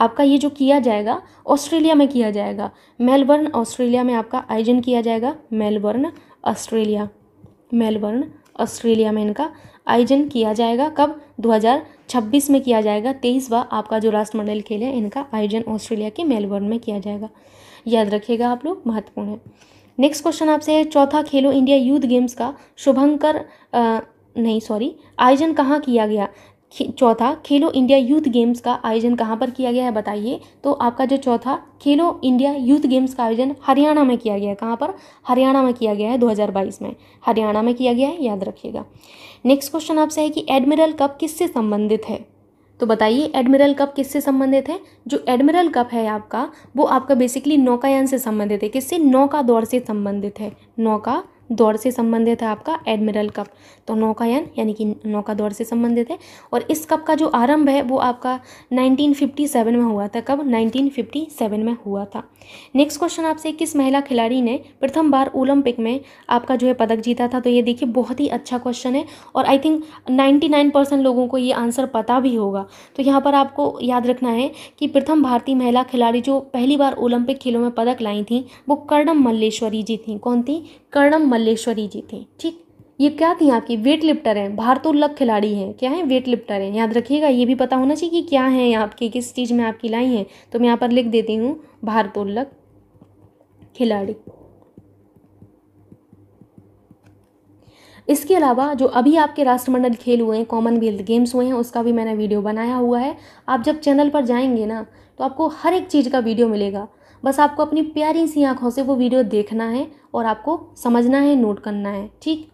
आपका ये जो किया जाएगा ऑस्ट्रेलिया में किया जाएगा मेलबर्न ऑस्ट्रेलिया में आपका आयोजन किया जाएगा मेलबर्न ऑस्ट्रेलिया मेलबर्न ऑस्ट्रेलिया में इनका आयोजन किया जाएगा कब 2026 में किया जाएगा तेईसवा आपका जो राष्ट्रमंडल खेल है इनका आयोजन ऑस्ट्रेलिया के मेलबर्न में किया जाएगा याद रखिएगा आप लोग महत्वपूर्ण है नेक्स्ट क्वेश्चन आपसे है चौथा खेलो इंडिया यूथ गेम्स का शुभंकर नहीं सॉरी आयोजन कहाँ किया गया चौथा खेलो इंडिया यूथ गेम्स का आयोजन कहाँ पर किया गया है बताइए तो आपका जो चौथा खेलो इंडिया यूथ गेम्स का आयोजन हरियाणा में किया गया है कहाँ पर हरियाणा में किया गया है 2022 में हरियाणा में किया गया है याद रखिएगा नेक्स्ट क्वेश्चन आपसे है कि एडमिरल कप किससे संबंधित है तो बताइए एडमिरल कप किससे संबंधित है जो एडमिरल कप है आपका वो आपका बेसिकली नौकायान से संबंधित है किससे नौका दौड़ से संबंधित है नौका दौड़ से संबंधित है आपका एडमिरल कप तो नौकायन यानी कि नौका दौड़ से संबंधित है और इस कप का जो आरंभ है वो आपका 1957 में हुआ था कब 1957 में हुआ था नेक्स्ट क्वेश्चन आपसे किस महिला खिलाड़ी ने प्रथम बार ओलंपिक में आपका जो है पदक जीता था तो ये देखिए बहुत ही अच्छा क्वेश्चन है और आई थिंक नाइन्टी लोगों को ये आंसर पता भी होगा तो यहाँ पर आपको याद रखना है कि प्रथम भारतीय महिला खिलाड़ी जो पहली बार ओलंपिक खेलों में पदक लाई थी वो कर्णम मल्लेश्वरी जी थी कौन थी कर्णम मल्लेश्वरी जी थी ठीक ये क्या थी आपकी वेट लिफ्टर हैं भारतोल्लक खिलाड़ी हैं क्या है वेट लिफ्टर हैं याद रखिएगा ये भी पता होना चाहिए कि क्या है आपके किस चीज़ में आपकी लाई हैं तो मैं यहाँ पर लिख देती हूँ भारतोल्लक खिलाड़ी इसके अलावा जो अभी आपके राष्ट्रमंडल खेल हुए हैं कॉमनवेल्थ गेम्स हुए हैं उसका भी मैंने वीडियो बनाया हुआ है आप जब चैनल पर जाएंगे ना तो आपको हर एक चीज़ का वीडियो मिलेगा बस आपको अपनी प्यारी सी आंखों से वो वीडियो देखना है और आपको समझना है नोट करना है ठीक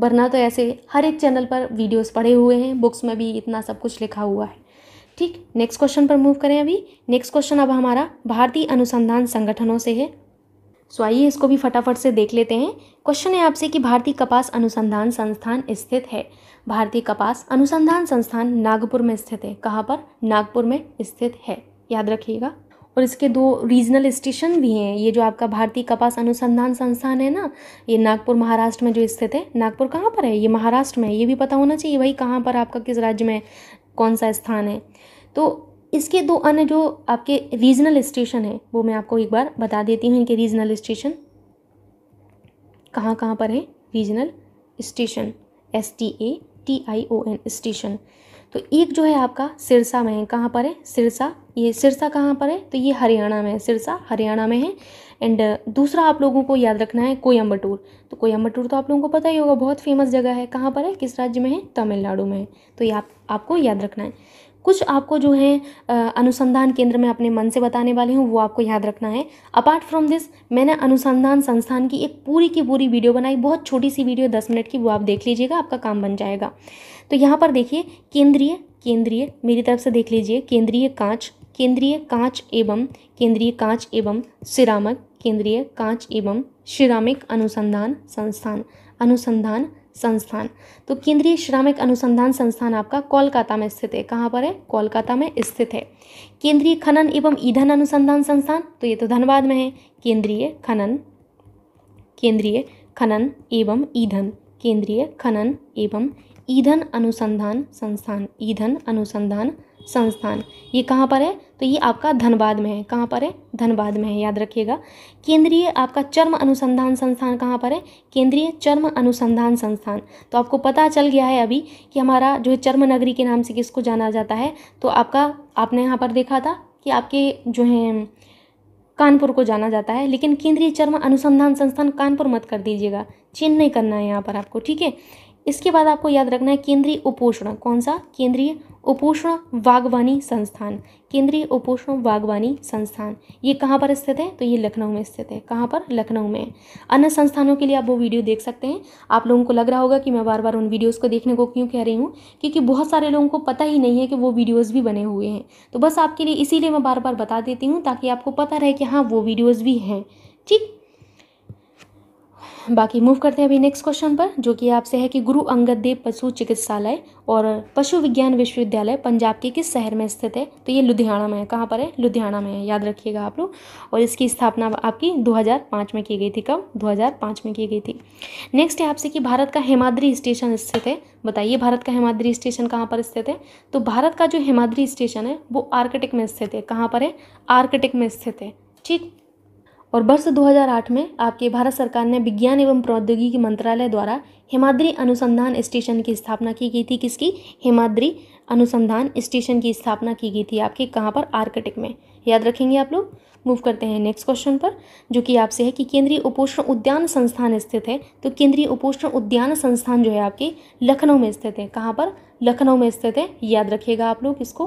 वरना तो ऐसे हर एक चैनल पर वीडियोस पढ़े हुए हैं बुक्स में भी इतना सब कुछ लिखा हुआ है ठीक नेक्स्ट क्वेश्चन पर मूव करें अभी नेक्स्ट क्वेश्चन अब हमारा भारतीय अनुसंधान संगठनों से है सो आइए इसको भी फटाफट से देख लेते हैं क्वेश्चन है आपसे कि भारतीय कपास अनुसंधान संस्थान स्थित है भारतीय कपास अनुसंधान संस्थान नागपुर में स्थित है कहाँ पर नागपुर में स्थित है याद रखिएगा और इसके दो रीजनल स्टेशन भी हैं ये जो आपका भारतीय कपास अनुसंधान संस्थान है ना ये नागपुर महाराष्ट्र में जो स्थित है नागपुर कहाँ पर है ये महाराष्ट्र में है ये भी पता होना चाहिए भाई कहाँ पर आपका किस राज्य में कौन सा स्थान है तो इसके दो अन्य जो आपके रीजनल स्टेशन हैं वो मैं आपको एक बार बता देती हूँ इनके रीजनल स्टेशन कहाँ कहाँ पर है regional station S T A T I O N station तो एक जो है आपका सिरसा में है कहाँ पर है सिरसा ये सिरसा कहाँ पर है तो ये हरियाणा में है सिरसा हरियाणा में है एंड दूसरा आप लोगों को याद रखना है कोयम्बटूर तो कोयम्बटूर तो आप लोगों को पता ही होगा बहुत फेमस जगह है कहाँ पर है किस राज्य में है तमिलनाडु में है तो ये आप आपको याद रखना है कुछ आपको जो है अनुसंधान केंद्र में अपने मन से बताने वाली हूँ वो आपको याद रखना है अपार्ट फ्रॉम दिस मैंने अनुसंधान संस्थान की एक पूरी की पूरी वीडियो बनाई बहुत छोटी सी वीडियो दस मिनट की वो आप देख लीजिएगा आपका काम बन जाएगा तो यहाँ पर देखिए केंद्रीय केंद्रीय मेरी तरफ से देख लीजिए केंद्रीय कांच केंद्रीय कांच एवं केंद्रीय कांच एवं सिरामक केंद्रीय कांच एवं सिरामिक अनुसंधान संस्थान अनुसंधान संस्थान तो केंद्रीय श्रामिक अनुसंधान संस्थान आपका कोलकाता में स्थित है कहाँ पर है कोलकाता में स्थित है केंद्रीय खनन एवं ईंधन अनुसंधान संस्थान तो ये तो धनबाद में है केंद्रीय खनन केंद्रीय खनन एवं ईंधन केंद्रीय खनन एवं ईंधन अनुसंधान संस्थान ईंधन अनुसंधान संस्थान ये कहाँ पर है तो ये आपका धनबाद में है कहाँ पर है धनबाद में है याद रखिएगा केंद्रीय आपका चर्म अनुसंधान संस्थान कहाँ पर है केंद्रीय चर्म अनुसंधान संस्थान तो आपको पता चल गया है अभी कि हमारा जो है चर्म नगरी के नाम से किसको जाना जाता है तो आपका आपने यहाँ पर देखा था कि आपके जो हैं कानपुर को जाना जाता है लेकिन केंद्रीय चर्म अनुसंधान संस्थान कानपुर मत कर दीजिएगा चेन्नई करना है यहाँ पर आपको ठीक है इसके बाद आपको याद रखना है केंद्रीय उपोषण कौन सा केंद्रीय उपोषण बागवानी संस्थान केंद्रीय उपोषण बागवानी संस्थान ये कहाँ पर स्थित है तो ये लखनऊ में स्थित है कहाँ पर लखनऊ में अन्य संस्थानों के लिए आप वो वीडियो देख सकते हैं आप लोगों को लग रहा होगा कि मैं बार बार उन वीडियोस को देखने को क्यों कह रही हूँ क्योंकि बहुत सारे लोगों को पता ही नहीं है कि वो वीडियोज़ भी बने हुए हैं तो बस आपके लिए इसीलिए मैं बार बार बता देती हूँ ताकि आपको पता रहे कि हाँ वो वीडियोज़ भी हैं ठीक बाकी मूव करते हैं अभी नेक्स्ट क्वेश्चन पर जो कि आपसे है कि गुरु अंगद देव पशु चिकित्सालय और पशु विज्ञान विश्वविद्यालय पंजाब के किस शहर में स्थित है तो ये लुधियाना में है कहाँ पर है लुधियाना में है याद रखिएगा आप लोग और इसकी स्थापना आपकी 2005 में की गई थी कब 2005 में की गई थी नेक्स्ट है आपसे कि भारत का हेमाद्री स्टेशन स्थित है बताइए भारत का हेमाद्री स्टेशन कहाँ पर स्थित है तो भारत का जो हेमाद्री स्टेशन है वो आर्कटिक में स्थित है कहाँ पर है आर्कटिक में स्थित है ठीक और वर्ष 2008 में आपके भारत सरकार ने विज्ञान एवं प्रौद्योगिकी मंत्रालय द्वारा हिमाद्री अनुसंधान स्टेशन की स्थापना की गई थी किसकी हिमाद्री अनुसंधान स्टेशन की स्थापना की गई थी आपके कहाँ पर आर्कटिक में याद रखेंगे आप लोग मूव करते हैं नेक्स्ट क्वेश्चन पर जो कि आपसे है कि केंद्रीय उपोषण उद्यान संस्थान स्थित है तो केंद्रीय उपोषण उद्यान संस्थान जो है आपके लखनऊ में स्थित है कहाँ पर लखनऊ में स्थित है याद रखिएगा आप लोग इसको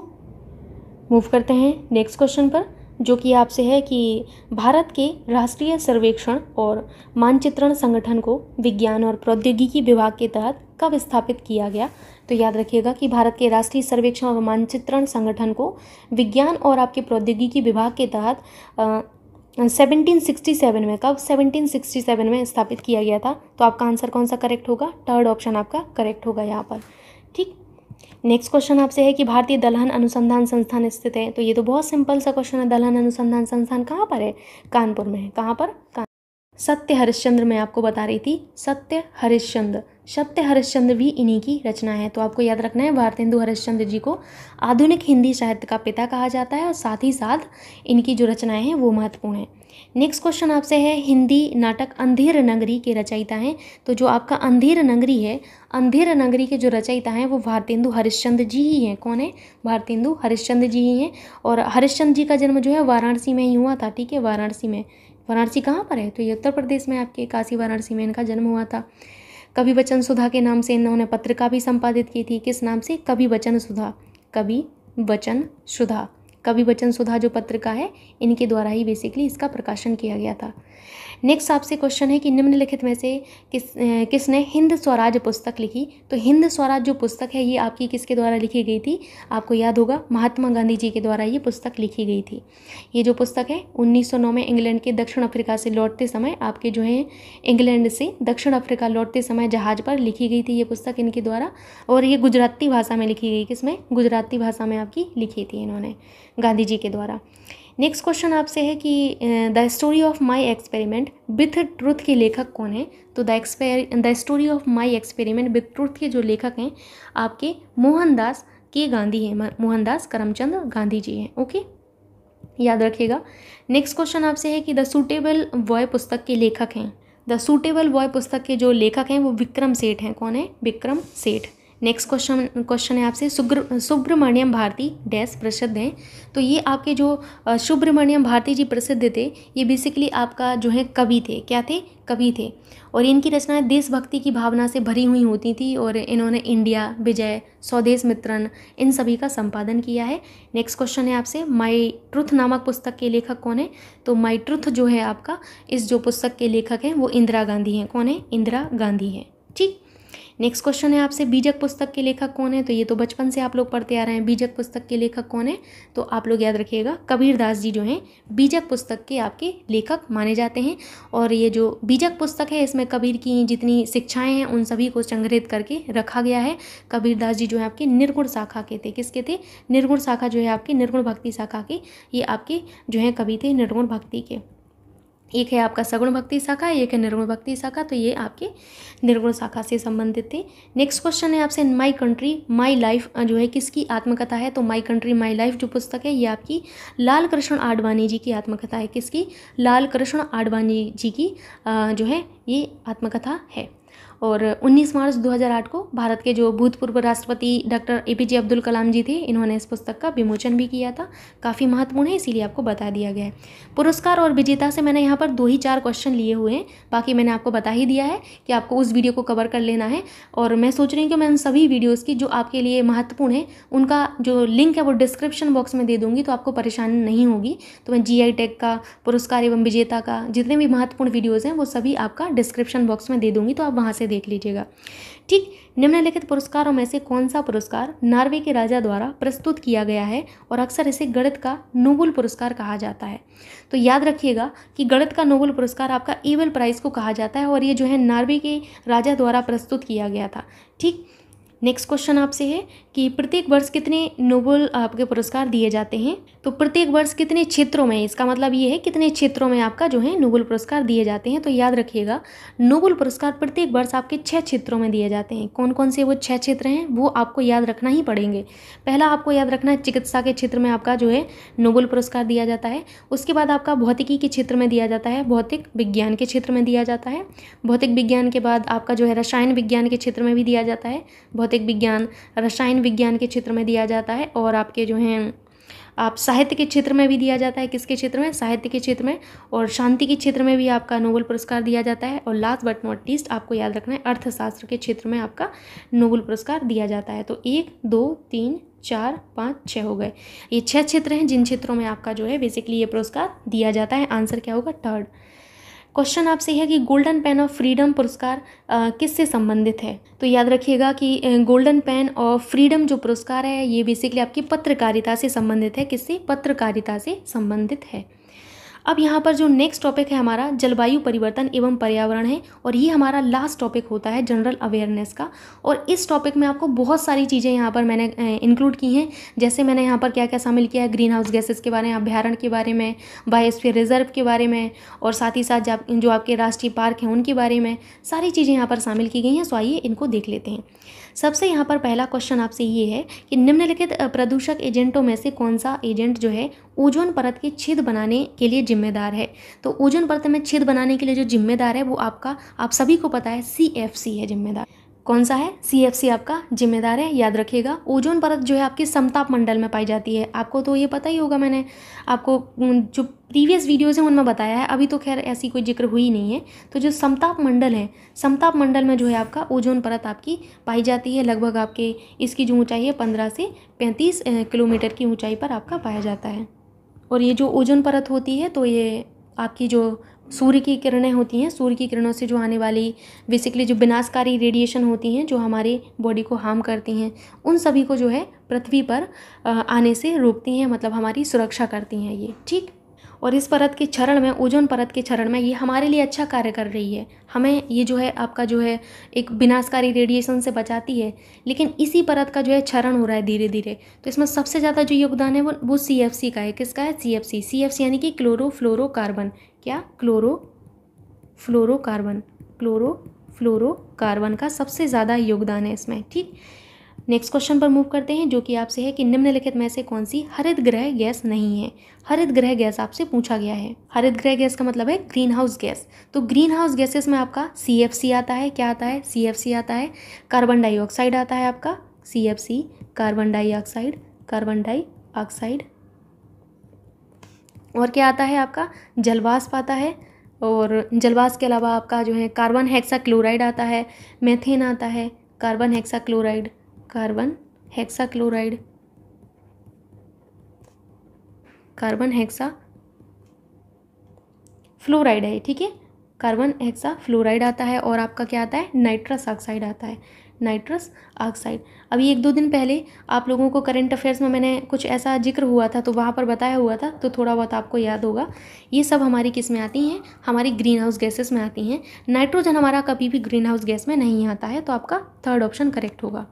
मूव करते हैं नेक्स्ट क्वेश्चन पर जो कि आपसे है कि भारत के राष्ट्रीय सर्वेक्षण और मानचित्रण संगठन को विज्ञान और प्रौद्योगिकी विभाग के तहत कब स्थापित किया गया तो याद रखिएगा कि भारत के राष्ट्रीय सर्वेक्षण और मानचित्रण संगठन को विज्ञान और आपके प्रौद्योगिकी विभाग के तहत सेवनटीन सिक्सटी सेवन में कब सेवनटीन सिक्सटी सेवन में स्थापित किया गया था तो आपका आंसर कौन सा करेक्ट होगा थर्ड ऑप्शन आपका करेक्ट होगा यहाँ पर ठीक नेक्स्ट क्वेश्चन आपसे है कि भारतीय दलहन अनुसंधान संस्थान स्थित है तो ये तो बहुत सिंपल सा क्वेश्चन है दलहन अनुसंधान संस्थान कहाँ पर है कानपुर में है कहाँ पर कान सत्य हरिश्चंद्र मैं आपको बता रही थी सत्य हरिश्चंद्र सत्य हरिश्चंद्र भी इन्हीं की रचना है तो आपको याद रखना है भारतेंदु हरिश्चंद्र जी को आधुनिक हिंदी साहित्य का पिता कहा जाता है और साथ ही साथ इनकी जो रचनाएं हैं वो महत्वपूर्ण हैं नेक्स्ट क्वेश्चन आपसे है हिंदी नाटक अंधेर नगरी के रचयिता हैं तो जो आपका अंधेर नगरी है अंधेर नगरी के जो रचयिता हैं वो भारतेंदु हरिश्चंद्र जी ही हैं कौन है भारतेंदु हरिश्चंद्र जी ही हैं और हरिश्चंद्र जी का जन्म जो है वाराणसी में ही हुआ था ठीक है वाराणसी में वाराणसी कहाँ पर है तो ये उत्तर प्रदेश में आपके काशी वाराणसी में इनका जन्म हुआ था कवि वचन सुधा के नाम से इन्होंने पत्रिका भी संपादित की थी किस नाम से कवि वचन सुधा कवि वचन सुधा कवि वचन सुधा जो पत्र का है इनके द्वारा ही बेसिकली इसका प्रकाशन किया गया था नेक्स्ट आपसे क्वेश्चन है कि निम्नलिखित में से किस किसने हिंद स्वराज पुस्तक लिखी तो हिंद स्वराज जो पुस्तक है ये आपकी किसके द्वारा लिखी गई थी आपको याद होगा महात्मा गांधी जी के द्वारा ये पुस्तक लिखी गई थी ये जो पुस्तक है 1909 में इंग्लैंड के दक्षिण अफ्रीका से लौटते समय आपके जो हैं इंग्लैंड से दक्षिण अफ्रीका लौटते समय जहाज पर लिखी गई थी ये पुस्तक इनके द्वारा और ये गुजराती भाषा में लिखी गई किसमें गुजराती भाषा में आपकी लिखी थी इन्होंने गांधी जी के द्वारा नेक्स्ट क्वेश्चन आपसे है कि the story of my experiment with truth के लेखक कौन है तो the exper the story of my experiment with truth के जो लेखक हैं आपके मोहनदास के गांधी हैं मोहनदास करमचंद गांधी जी हैं ओके याद रखिएगा नेक्स्ट क्वेश्चन आपसे है कि द सूटेबल बॉय पुस्तक के लेखक हैं द सूटेबल बॉय पुस्तक के जो लेखक हैं वो विक्रम सेठ हैं कौन है विक्रम सेठ नेक्स्ट क्वेश्चन क्वेश्चन है आपसे सुग्र सुब्रमण्यम भारती डैश प्रसिद्ध हैं तो ये आपके जो सुब्रमण्यम भारती जी प्रसिद्ध थे ये बेसिकली आपका जो है कवि थे क्या थे कवि थे और इनकी रचनाएं देशभक्ति की भावना से भरी हुई होती थी और इन्होंने इंडिया विजय स्वदेश मित्रण इन सभी का संपादन किया है नेक्स्ट क्वेश्चन है आपसे माई ट्रुथ नामक पुस्तक के लेखक कौन है तो माई ट्रुथ जो है आपका इस जो पुस्तक के लेखक हैं वो इंदिरा गांधी हैं कौन है इंदिरा गांधी हैं ठीक नेक्स्ट क्वेश्चन है आपसे बीजक पुस्तक के लेखक कौन है तो ये तो बचपन से आप लोग पढ़ते आ रहे हैं बीजक पुस्तक के लेखक कौन है तो आप लोग याद रखिएगा कबीरदास जी जो हैं बीजक पुस्तक के आपके लेखक माने जाते हैं और ये जो बीजक पुस्तक है इसमें कबीर की जितनी शिक्षाएँ हैं उन सभी को संग्रहित करके रखा गया है कबीरदास जी जो है आपके निर्गुण शाखा के थे किसके थे निर्गुण शाखा जो है आपकी निर्गुण भक्ति शाखा के ये आपके जो है कवि थे निर्गुण भक्ति के एक है आपका सगुण भक्ति शाखा एक है निर्गुण भक्ति शाखा तो ये आपके निर्गुण शाखा से संबंधित थे नेक्स्ट क्वेश्चन है आपसे माई कंट्री माई लाइफ जो है किसकी आत्मकथा है तो माई कंट्री माई लाइफ जो पुस्तक है ये आपकी लाल कृष्ण आडवाणी जी की आत्मकथा है किसकी लाल कृष्ण आडवाणी जी की जो है ये आत्मकथा है और 19 मार्च 2008 को भारत के जो भूतपूर्व राष्ट्रपति doctor A P J Abdul Kalam ji थे इन्होंने इस पुस्तक का विमोचन भी किया था काफ़ी महत्वपूर्ण है इसीलिए आपको बता दिया गया है पुरस्कार और विजेता से मैंने यहाँ पर दो ही चार क्वेश्चन लिए हुए हैं बाकी मैंने आपको बता ही दिया है कि आपको उस वीडियो को कवर कर लेना है और मैं सोच रही हूँ कि मैं उन सभी वीडियोज़ की जो आपके लिए महत्वपूर्ण है उनका जो लिंक है वो डिस्क्रिप्शन बॉक्स में दे दूँगी तो आपको परेशानी नहीं होगी तो मैं जी टेक का पुरस्कार एवं विजेता का जितने भी महत्वपूर्ण वीडियोज़ हैं वो सभी आपका डिस्क्रिप्शन बॉक्स में दे दूँगी तो आप वहाँ से देख लीजिएगा ठीक निम्नलिखित पुरस्कारों में से कौन सा पुरस्कार नॉर्वे के राजा द्वारा प्रस्तुत किया गया है और अक्सर इसे गणित का नोबल पुरस्कार कहा जाता है तो याद रखिएगा कि गणित का नोबल पुरस्कार आपका ईवल प्राइज को कहा जाता है और ये जो है नॉर्वे के राजा द्वारा प्रस्तुत किया गया था ठीक नेक्स्ट क्वेश्चन आपसे है कि प्रत्येक वर्ष कितने नोबल आपके पुरस्कार दिए जाते हैं तो प्रत्येक वर्ष कितने क्षेत्रों में इसका मतलब ये है कितने क्षेत्रों में आपका जो है नोबल पुरस्कार दिए जाते हैं तो याद रखिएगा नोबल पुरस्कार प्रत्येक वर्ष आपके छः क्षेत्रों में दिए जाते हैं कौन कौन से वो छः क्षेत्र हैं वो आपको याद रखना ही पड़ेंगे पहला आपको याद रखना है चिकित्सा के क्षेत्र में आपका जो है नोबल पुरस्कार दिया जाता है उसके बाद आपका भौतिकी के क्षेत्र में दिया जाता है भौतिक विज्ञान के क्षेत्र में दिया जाता है भौतिक विज्ञान के बाद आपका जो है रसायन विज्ञान के क्षेत्र में भी दिया जाता है भौतिक विज्ञान रसायन विज्ञान के क्षेत्र में दिया जाता है और आपके जो हैं आप साहित्य के क्षेत्र में भी दिया जाता है किसके क्षेत्र में साहित्य के क्षेत्र में और शांति के क्षेत्र में भी आपका नोबल पुरस्कार दिया जाता है और लास्ट बट नॉट लीस्ट आपको याद रखना है अर्थशास्त्र के क्षेत्र में आपका नोबल पुरस्कार दिया जाता है तो एक दो तीन चार पाँच छः हो गए ये छः क्षेत्र हैं जिन क्षेत्रों में आपका जो है बेसिकली ये पुरस्कार दिया जाता है आंसर क्या होगा थर्ड क्वेश्चन आपसे है कि गोल्डन पेन ऑफ फ्रीडम पुरस्कार किससे संबंधित है तो याद रखिएगा कि गोल्डन पेन ऑफ फ्रीडम जो पुरस्कार है ये बेसिकली आपकी पत्रकारिता से संबंधित है किससे पत्रकारिता से संबंधित है अब यहाँ पर जो नेक्स्ट टॉपिक है हमारा जलवायु परिवर्तन एवं पर्यावरण है और ये हमारा लास्ट टॉपिक होता है जनरल अवेयरनेस का और इस टॉपिक में आपको बहुत सारी चीज़ें यहाँ पर मैंने इंक्लूड की हैं जैसे मैंने यहाँ पर क्या क्या शामिल किया है ग्रीन हाउस गैसेज के बारे में अभ्यारण के बारे में बायोस्फीयर रिजर्व के बारे में और साथ ही साथ जो आपके राष्ट्रीय पार्क हैं उनके बारे में सारी चीज़ें यहाँ पर शामिल की गई हैं सो आइए इनको देख लेते हैं सबसे यहाँ पर पहला क्वेश्चन आपसे ये है कि निम्नलिखित प्रदूषक एजेंटों में से कौन सा एजेंट जो है ओजोन परत के छिद बनाने के लिए जिम्मेदार है तो ओजोन परत में छिद बनाने के लिए जो जिम्मेदार है वो आपका आप सभी को पता है सी है जिम्मेदार कौन सा है सी आपका जिम्मेदार है याद रखिएगा ओजोन परत जो है आपकी समताप मंडल में पाई जाती है आपको तो ये पता ही होगा मैंने आपको जो प्रीवियस वीडियोज़ हैं उनमें बताया है अभी तो खैर ऐसी कोई जिक्र हुई नहीं है तो जो समताप मंडल है समताप मंडल में जो है आपका ओजोन परत आपकी पाई जाती है लगभग आपके इसकी जो ऊँचाई है पंद्रह से पैंतीस किलोमीटर की ऊँचाई पर आपका पाया जाता है और ये जो ओजोन परत होती है तो ये आपकी जो सूर्य की किरणें होती हैं सूर्य की किरणों से जो आने वाली बेसिकली जो विनाशकारी रेडिएशन होती हैं जो हमारे बॉडी को हार्म करती हैं उन सभी को जो है पृथ्वी पर आने से रोकती हैं मतलब हमारी सुरक्षा करती हैं ये ठीक और इस परत के क्षरण में ओजोन परत के क्षरण में ये हमारे लिए अच्छा कार्य कर रही है हमें ये जो है आपका जो है एक विनाशकारी रेडिएशन से बचाती है लेकिन इसी परत का जो है क्षरण हो रहा है धीरे धीरे तो इसमें सबसे ज़्यादा जो योगदान है वो वो सी का है किसका है सी एफ सी यानी कि कार्बन क्या क्लोरो फ्लोरोकार्बन क्लोरो फ्लोरोकार्बन का सबसे ज़्यादा योगदान है इसमें ठीक नेक्स्ट क्वेश्चन पर मूव करते हैं जो कि आपसे है कि निम्नलिखित में से कौन सी हरित ग्रह गैस नहीं है हरित ग्रह गैस आपसे पूछा गया है हरित ग्रह गैस का मतलब है ग्रीन हाउस गैस तो ग्रीन हाउस गैसेस में आपका सी आता है क्या आता है सी आता है कार्बन डाइऑक्साइड आता है आपका C carbon dioxide carbon dioxide और क्या आता है आपका जलवाष्प आता है और जलवाष्प के अलावा आपका जो है कार्बन हेक्सा क्लोराइड आता है मेथेन आता है carbon hexa chloride carbon hexa chloride carbon hexa fluoride है ठीक है कार्बन हेक्सा फ्लोराइड आता है और आपका क्या आता है नाइट्रस ऑक्साइड आता है नाइट्रस ऑक्साइड अभी एक दो दिन पहले आप लोगों को करंट अफेयर्स में मैंने कुछ ऐसा जिक्र हुआ था तो वहाँ पर बताया हुआ था तो थोड़ा बहुत आपको याद होगा ये सब हमारी किस में आती हैं हमारी ग्रीन हाउस गैसेस में आती हैं नाइट्रोजन हमारा कभी भी ग्रीन हाउस गैस में नहीं आता है तो आपका थर्ड ऑप्शन करेक्ट होगा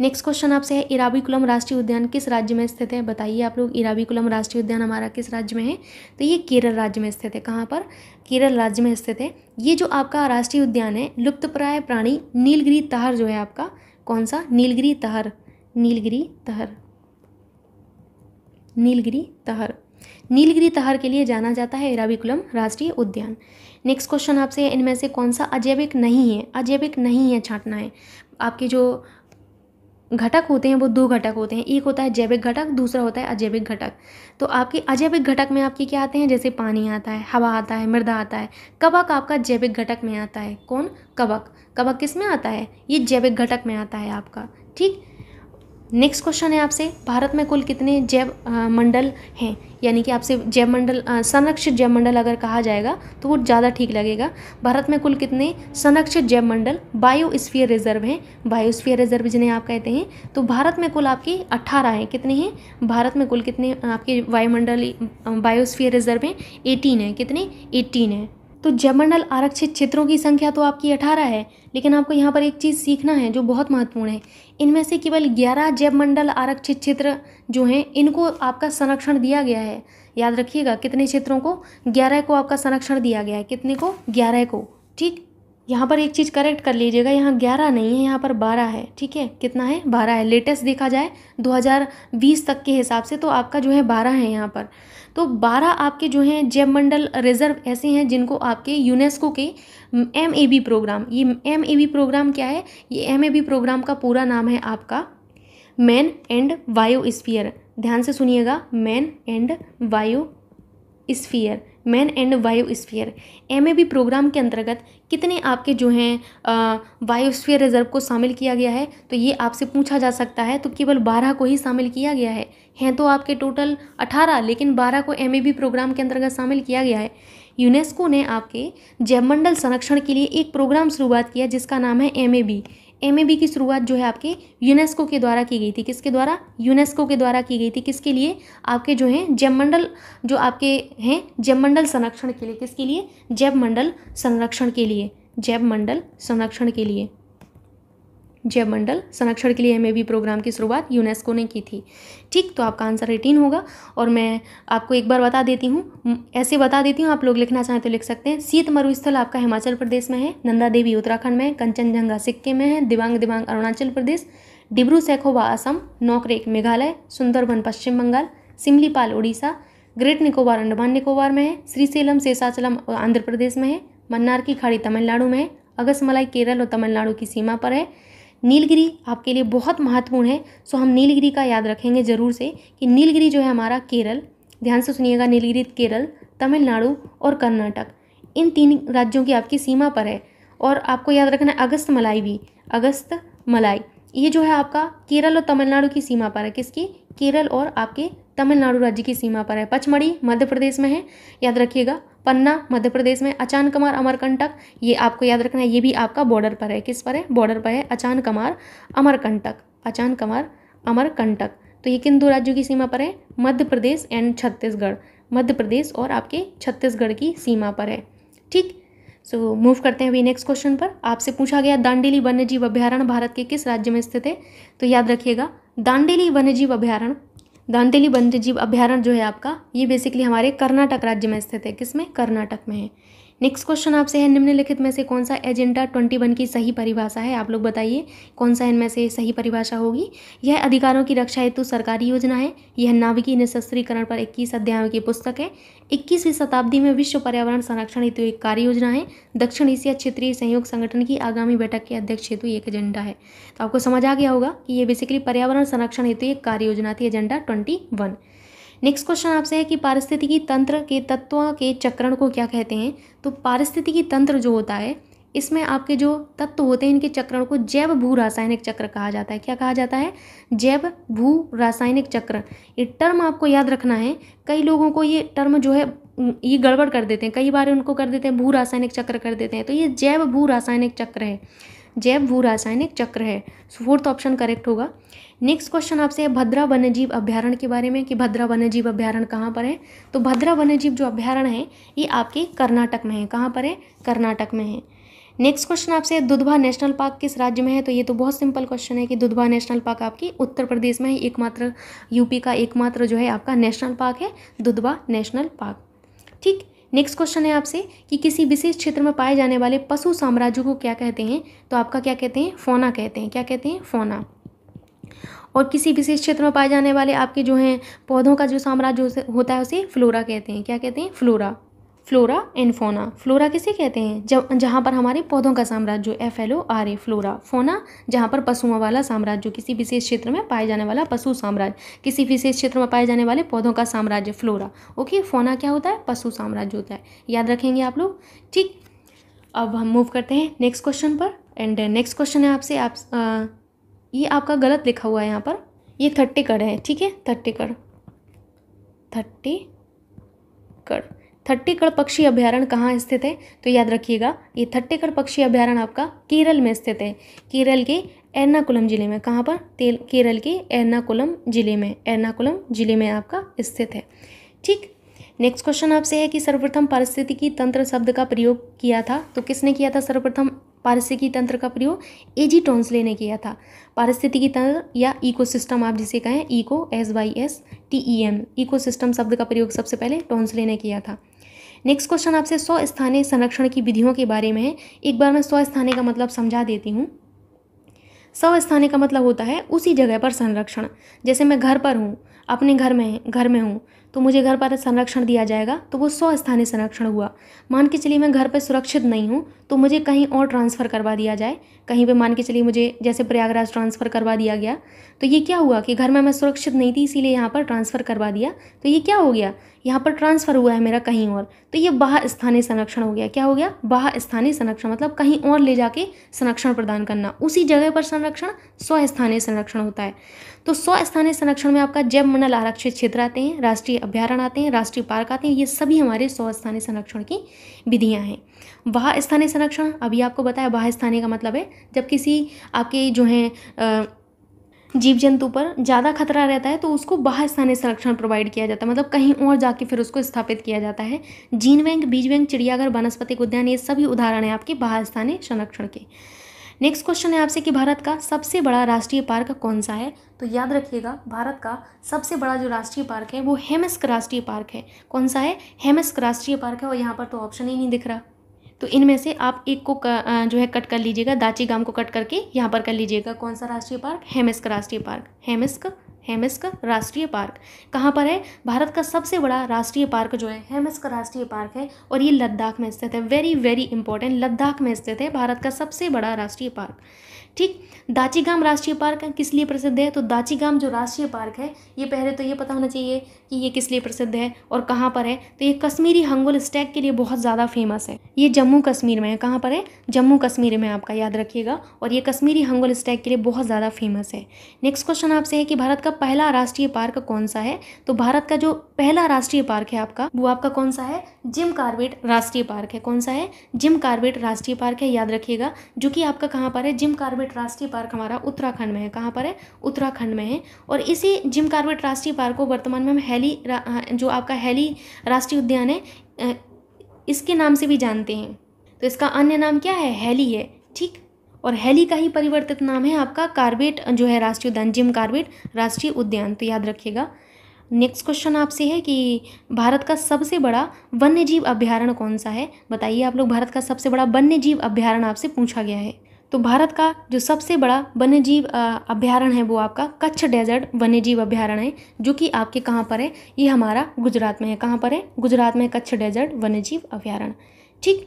नेक्स्ट क्वेश्चन आपसे है इराबीकुलम राष्ट्रीय उद्यान किस राज्य में स्थित है बताइए आप लोग इराबीकुलम राष्ट्रीय उद्यान हमारा किस राज्य में है तो ये केरल राज्य में स्थित है कहाँ पर केरल राज्य में स्थित है ये जो आपका राष्ट्रीय उद्यान है लुप्तप्राय प्राणी नीलगिरी तहर जो है आपका कौन सा नीलगिरी तहर नीलगिरी तहर नीलगिरी तहर नीलगिरी तहर के लिए जाना जाता है इराबिकुलम राष्ट्रीय उद्यान नेक्स्ट क्वेश्चन आपसे इनमें से कौन सा अजैविक नहीं है अजैविक नहीं है छाटना है आपके जो घटक होते हैं वो दो घटक होते हैं एक होता है जैविक घटक दूसरा होता है अजैविक घटक तो आपके अजैविक घटक में आपके क्या आते हैं जैसे पानी आता है हवा आता है मृदा आता है कवक आपका जैविक घटक में आता है कौन कवक कवक किस में आता है ये जैविक घटक में आता है आपका ठीक नेक्स्ट क्वेश्चन है आपसे भारत में कुल कितने जैव मंडल हैं यानी कि आपसे जैव मंडल संरक्षित जैव मंडल अगर कहा जाएगा तो वो ज़्यादा ठीक लगेगा भारत में कुल कितने संरक्षित जैव मंडल बायोस्फीयर रिजर्व हैं बायोस्फीयर रिजर्व जिन्हें आप कहते हैं तो भारत में कुल आपके अट्ठारह हैं कितने हैं भारत में कुल कितने आपके वायुमंडल बायोस्फीयर रिजर्व हैं एटीन हैं कितने एटीन हैं तो जबरनल आरक्षित क्षेत्रों की संख्या तो आपकी अठारह है लेकिन आपको यहाँ पर एक चीज़ सीखना है जो बहुत महत्वपूर्ण है इनमें से केवल ग्यारह जैवमंडल आरक्षित क्षेत्र जो हैं इनको आपका संरक्षण दिया गया है याद रखिएगा कितने क्षेत्रों को ग्यारह को आपका संरक्षण दिया गया है कितने को ग्यारह को ठीक यहाँ पर एक चीज़ करेक्ट कर लीजिएगा यहाँ ग्यारह नहीं है यहाँ पर बारह है ठीक है कितना है बारह है लेटेस्ट देखा जाए दो तक के हिसाब से तो आपका जो है बारह है यहाँ पर तो बारह आपके जो हैं जैवमंडल रिजर्व ऐसे हैं जिनको आपके यूनेस्को के एम ए बी प्रोग्राम ये एम ए बी प्रोग्राम क्या है ये एम ए बी प्रोग्राम का पूरा नाम है आपका मैन एंड वायो स्फीयर ध्यान से सुनिएगा man and biosphere man and biosphere M programme के अंतर्गत कितने आपके जो हैं वायोस्फीयर रिजर्व को शामिल किया गया है तो ये आपसे पूछा जा सकता है तो केवल बारह को ही शामिल किया गया है हैं तो आपके टोटल अठारह लेकिन बारह को एम प्रोग्राम के अंतर्गत शामिल किया गया है यूनेस्को ने आपके जैवमंडल संरक्षण के लिए एक प्रोग्राम शुरुआत किया जिसका नाम है एम एम की शुरुआत जो है आपके यूनेस्को के द्वारा की गई थी किसके द्वारा यूनेस्को के द्वारा की गई थी किसके लिए आपके जो हैं जैवमंडल जो आपके हैं जैवमंडल संरक्षण के लिए किसके लिए जैवमंडल संरक्षण के लिए जैवमंडल संरक्षण के लिए जयमंडल संरक्षण के लिए एम ए प्रोग्राम की शुरुआत यूनेस्को ने की थी ठीक तो आपका आंसर एटीन होगा और मैं आपको एक बार बता देती हूँ ऐसे बता देती हूँ आप लोग लिखना चाहें तो लिख सकते हैं सीत मरुस्थल आपका हिमाचल प्रदेश में है नंदा देवी उत्तराखंड में कंचनजंगा सिक्किम में है दिवांग दिवांग अरुणाचल प्रदेश डिब्रू सैखोबा असम नौकरेक मेघालय सुंदरबन पश्चिम बंगाल सिमलीपाल उड़ीसा ग्रेट निकोबार अंडमान निकोबार में है श्रीसेलम शेषाचलम आंध्र प्रदेश में है मन्नार की खाड़ी तमिलनाडु में है अगस्तमलाई केरल और तमिलनाडु की सीमा पर है नीलगिरी आपके लिए बहुत महत्वपूर्ण है सो हम नीलगिरी का याद रखेंगे ज़रूर से कि नीलगिरी जो है हमारा केरल ध्यान से सुनिएगा नीलगिरी केरल तमिलनाडु और कर्नाटक इन तीन राज्यों की आपकी सीमा पर है और आपको याद रखना है अगस्त मलाई भी अगस्त मलाई ये जो है आपका केरल और तमिलनाडु की सीमा पर है किसकी केरल और आपके तमिलनाडु राज्य की सीमा पर है पचमढ़ी मध्य प्रदेश में है याद रखिएगा पन्ना मध्य प्रदेश में अचान कमार अमरकंटक ये आपको याद रखना है ये भी आपका बॉर्डर पर है किस पर है बॉर्डर पर है अचान कमार अमरकंटक अचान कमार अमरकंटक तो ये किन दो राज्यों की सीमा पर है मध्य प्रदेश एंड छत्तीसगढ़ मध्य प्रदेश और आपके छत्तीसगढ़ की सीमा पर है ठीक सो so, मूव करते हैं अभी नेक्स्ट क्वेश्चन पर आपसे पूछा गया दांडेली वन्यजीव अभ्यारण भारत के किस राज्य में स्थित है तो याद रखिएगा दांडेली वन्यजीव अभ्यारण दांडेली वन्यजीव अभ्यारण जो है आपका ये बेसिकली हमारे कर्नाटक राज्य में स्थित है किसमें कर्नाटक में है नेक्स्ट क्वेश्चन आपसे है निम्नलिखित में से कौन सा एजेंडा ट्वेंटी वन की सही परिभाषा है आप लोग बताइए कौन सा इनमें से सही परिभाषा होगी यह अधिकारों की रक्षा हेतु सरकारी योजना है यह नाविकी निशस्त्रीकरण पर इक्कीस अध्यायों की पुस्तक है इक्कीसवीं शताब्दी में विश्व पर्यावरण संरक्षण हेतु एक कार्य योजना है दक्षिण एशिया क्षेत्रीय सहयोग संगठन की आगामी बैठक के अध्यक्ष हेतु एक एजेंडा है तो आपको समझ आ गया होगा कि ये बेसिकली पर्यावरण संरक्षण हेतु एक कार्य योजना थी agenda twenty one next question आपसे है कि पारिस्थितिकी तंत्र के तत्वों के चक्रण को क्या कहते हैं तो पारिस्थितिकी तंत्र जो होता है इसमें आपके जो तत्व होते हैं इनके चक्रण को जैव भू रासायनिक चक्र कहा जाता है क्या कहा जाता है जैव भू रासायनिक चक्र ये टर्म आपको याद रखना है कई लोगों को ये टर्म जो है ये गड़बड़ कर देते हैं कई बार उनको कर देते हैं भू रासायनिक चक्र कर देते हैं तो ये जैव भू रासायनिक चक्र है जैव भू रासायनिक चक्र है फोर्थ ऑप्शन करेक्ट होगा नेक्स्ट क्वेश्चन आपसे है भद्रा वन्यजीव अभ्यारण्य के बारे में कि भद्रा वन्यजीव अभ्यारण्य कहाँ पर है तो भद्रा वन्यजीव जो अभ्यारण्य है ये आपके कर्नाटक में है कहाँ पर है कर्नाटक में है नेक्स्ट क्वेश्चन आपसे दुधवा नेशनल पार्क किस राज्य में है तो ये तो बहुत सिंपल क्वेश्चन है कि दुधवा नेशनल पार्क आपकी उत्तर प्रदेश में है एकमात्र यूपी का एकमात्र जो है आपका नेशनल पार्क है दुधवा नेशनल पार्क ठीक नेक्स्ट क्वेश्चन है आपसे कि किसी विशेष क्षेत्र में पाए जाने वाले पशु साम्राज्य को क्या कहते हैं तो आपका क्या कहते हैं फोना कहते हैं क्या कहते हैं फोना और किसी विशेष क्षेत्र में पाए जाने वाले आपके जो हैं पौधों का जो साम्राज्य होता है उसे फ्लोरा कहते हैं क्या कहते हैं flora flora and fauna flora किसे कहते हैं जब जहाँ पर हमारे पौधों का साम्राज्य F L O R A flora fauna जहाँ पर पशुओं वाला साम्राज्य किसी विशेष क्षेत्र में पाए जाने वाला पशु साम्राज्य किसी विशेष क्षेत्र में पाए जाने वाले पौधों का साम्राज्य फ्लोरा ओके फोना क्या होता है पशु साम्राज्य होता है याद रखेंगे आप लोग ठीक अब हम मूव करते हैं नेक्स्ट क्वेश्चन पर एंड नेक्स्ट क्वेश्चन है आपसे आप आ, ये आपका गलत लिखा हुआ है यहाँ पर ये थर्टी है ठीक है थर्टी कर थर्टी थट्टीकड़ पक्षी अभ्यारण्य कहाँ स्थित है तो याद रखिएगा ये थट्टीकड़ पक्षी अभ्यारण्य आपका केरल में स्थित है केरल के एर्नाकुलम जिले में कहाँ पर तेल केरल के एर्नाकुलम जिले में एर्नाकुलम जिले में आपका स्थित है ठीक नेक्स्ट क्वेश्चन आपसे है कि सर्वप्रथम पारिस्थितिकी तंत्र शब्द का प्रयोग किया था तो किसने किया था सर्वप्रथम पारिस्थितिकी तंत्र का प्रयोग एजी टोन्सले ने किया था पारिस्थितिकी तंत्र या इकोसिस्टम आप जिसे कहें eco S Y S T E M ecosystem शब्द का प्रयोग सबसे पहले टोन्सले ने किया था नेक्स्ट क्वेश्चन आपसे स्व स्थानीय संरक्षण की विधियों के बारे में है एक बार मैं स्व स्थानीय का मतलब समझा देती हूँ स्व स्थानीय का मतलब होता है उसी जगह पर संरक्षण जैसे मैं घर पर हूँ अपने घर में घर में हूँ तो मुझे घर पर संरक्षण दिया जाएगा तो वो स्व स्थानीय संरक्षण हुआ मान के चलिए मैं घर पर सुरक्षित नहीं हूँ तो मुझे कहीं और ट्रांसफ़र करवा दिया जाए कहीं पे मान के चलिए मुझे जैसे प्रयागराज ट्रांसफ़र करवा दिया गया तो ये क्या हुआ कि घर में मैं सुरक्षित नहीं थी इसीलिए यहाँ पर ट्रांसफ़र करवा दिया तो ये क्या हो गया यहाँ पर ट्रांसफ़र हुआ है मेरा कहीं और तो ये बाह स्थानीय संरक्षण हो गया क्या हो गया बाह स्थानीय संरक्षण मतलब कहीं और ले जाके संरक्षण प्रदान करना उसी जगह पर संरक्षण स्वस्थानीय संरक्षण होता है तो स्वस्थानीय संरक्षण में आपका जैव मंडल आरक्षित क्षेत्र आते हैं राष्ट्रीय अभ्यारण आते हैं राष्ट्रीय पार्क आते हैं ये सभी हमारे स्वस्थानीय संरक्षण की विधियाँ हैं वहा स्थानीय संरक्षण अभी आपको बताया वहा स्थानीय का मतलब है जब किसी आपके जो है जीव जंतु पर ज़्यादा खतरा रहता है तो उसको बाहर स्थानीय संरक्षण प्रोवाइड किया जाता है मतलब कहीं और जाके फिर उसको स्थापित किया जाता है जीन बैंक बीज बैंक चिड़ियाघर वनस्पतिक उद्यान ये सभी उदाहरण हैं आपके बाहर स्थानीय संरक्षण के नेक्स्ट क्वेश्चन है आपसे कि भारत का सबसे बड़ा राष्ट्रीय पार्क कौन सा है तो याद रखिएगा भारत का सबसे बड़ा जो राष्ट्रीय पार्क है वो हेमस्क राष्ट्रीय पार्क है कौन सा है हेमस्क राष्ट्रीय पार्क है और यहाँ पर तो ऑप्शन ही नहीं दिख रहा तो इनमें से आप एक को जो है कट कर लीजिएगा दाची गांव को कट करके यहाँ पर कर लीजिएगा कौन सा राष्ट्रीय पार्क हेमिस्क राष्ट्रीय पार्क हेमिस्क हेमिस्क राष्ट्रीय पार्क कहाँ पर है भारत का सबसे बड़ा राष्ट्रीय पार्क जो है हेमिस्क राष्ट्रीय पार्क है और ये लद्दाख में स्थित है वेरी वेरी इंपॉर्टेंट लद्दाख में स्थित है भारत का सबसे बड़ा राष्ट्रीय पार्क ठीक दाचीगाम राष्ट्रीय पार्क किस लिए प्रसिद्ध है तो दाचीगाम जो राष्ट्रीय पार्क है ये पहले तो ये पता होना चाहिए कि ये किस लिए प्रसिद्ध है और कहाँ पर है तो ये कश्मीरी हंगुल स्टैक के लिए बहुत ज़्यादा फेमस है ये जम्मू कश्मीर में है कहाँ पर है जम्मू कश्मीर में आपका याद रखिएगा और ये कश्मीरी हंगुल स्टैक के लिए बहुत ज़्यादा फेमस है नेक्स्ट क्वेश्चन आपसे है कि भारत का पहला राष्ट्रीय पार्क कौन सा है तो भारत का जो पहला राष्ट्रीय पार्क है आपका वो आपका कौन सा है जिम कार्बेट राष्ट्रीय पार्क है कौन सा है जिम कार्बेट राष्ट्रीय पार्क है याद रखिएगा जो कि आपका कहाँ पर है जिम कार्बेट राष्ट्रीय पार्क हमारा उत्तराखंड में है कहाँ पर है उत्तराखंड में है और इसी जिम कार्बेट राष्ट्रीय पार्क को वर्तमान में हम हैली हाँ, जो आपका हैली राष्ट्रीय उद्यान है इसके नाम से भी जानते हैं तो इसका अन्य नाम क्या है हैली है ठीक और हैली का ही परिवर्तित नाम है आपका कार्बेट जो है राष्ट्रीय उद्यान जिम कार्बेट राष्ट्रीय उद्यान तो याद रखिएगा नेक्स्ट क्वेश्चन आपसे है कि भारत का सबसे बड़ा वन्यजीव अभ्यारण अभ्यारण्य कौन सा है बताइए आप लोग भारत का सबसे बड़ा वन्यजीव अभ्यारण अभ्यारण्य आपसे पूछा गया है तो भारत का जो सबसे बड़ा वन्यजीव अभ्यारण है वो आपका कच्छ डेजर्ट वन्यजीव अभ्यारण है जो कि आपके कहाँ पर है ये हमारा गुजरात में है कहाँ पर है गुजरात में कच्छ डेजर्ट वन्यजीव अभ्यारण ठीक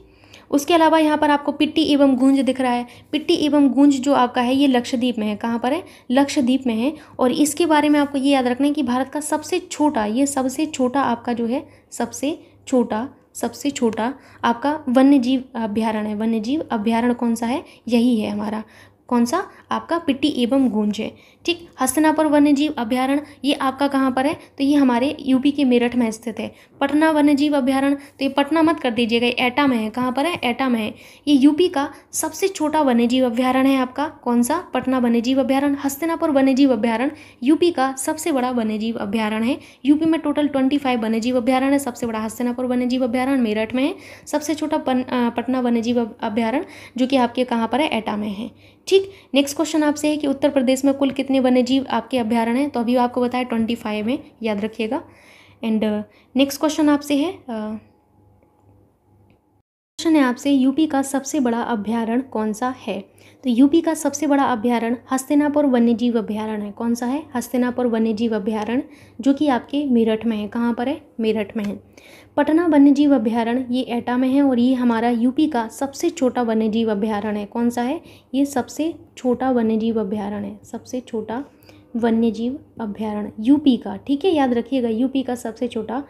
उसके अलावा यहाँ पर आपको पिट्टी एवं गूंज दिख रहा है पिट्टी एवं गूंज जो आपका है ये लक्षद्वीप में है कहाँ पर है लक्षद्वीप में है और इसके बारे में आपको ये याद रखना है कि भारत का सबसे छोटा ये सबसे छोटा आपका जो है सबसे छोटा सबसे छोटा आपका वन्य जीव अभ्यारण है वन्य जीव अभ्यारण कौन सा है यही है हमारा कौन सा आपका पिट्टी एवं गूंज है ठीक हस्तनापुर वन्यजीव अभ्यारण ये आपका कहाँ पर है तो ये हमारे यूपी के मेरठ में स्थित है पटना वन्यजीव अभ्यारण तो ये पटना मत कर दीजिएगा एटा में है कहाँ पर है एटा में है ये यूपी का सबसे छोटा वन्यजीव अभ्यारण है आपका कौन सा पटना वन्यजीव अभ्यारण हस्तनापुर वन्यजीव अभ्यारण यूपी का सबसे बड़ा वन्यजीव अभ्यारण है यूपी में टोटल ट्वेंटी फाइव वन्यजीव अभ्यारण्य है सबसे बड़ा हस्तनापुर वन्यजीव अभ्यारण्य मेरठ में है सबसे छोटा पटना वन्यजीव अभ्यारण जो कि आपके कहाँ पर है एटा में है ठीक ठीक नेक्स्ट क्वेश्चन आपसे है कि उत्तर प्रदेश में कुल कितने वन्यजीव आपके अभ्यारण्य हैं तो अभी आपको बताया ट्वेंटी फाइव है याद रखिएगा एंड नेक्स्ट क्वेश्चन आपसे है क्वेश्चन uh, है आपसे यूपी का सबसे बड़ा अभ्यारण्य कौन सा है तो यूपी का सबसे बड़ा अभ्यारण हस्तिनापुर वन्यजीव अभ्यारण्य है कौन सा है हस्तिनापुर वन्यजीव अभ्यारण जो कि आपके मेरठ में है कहाँ पर है मेरठ में है पटना वन्यजीव अभ्यारण ये एटा में है और ये हमारा यूपी का सबसे छोटा वन्यजीव अभ्यारण्य है कौन सा है ये सबसे छोटा वन्यजीव अभ्यारण्य है सबसे छोटा वन्यजीव अभ्यारण्य यूपी का ठीक है याद रखिएगा यूपी का सबसे छोटा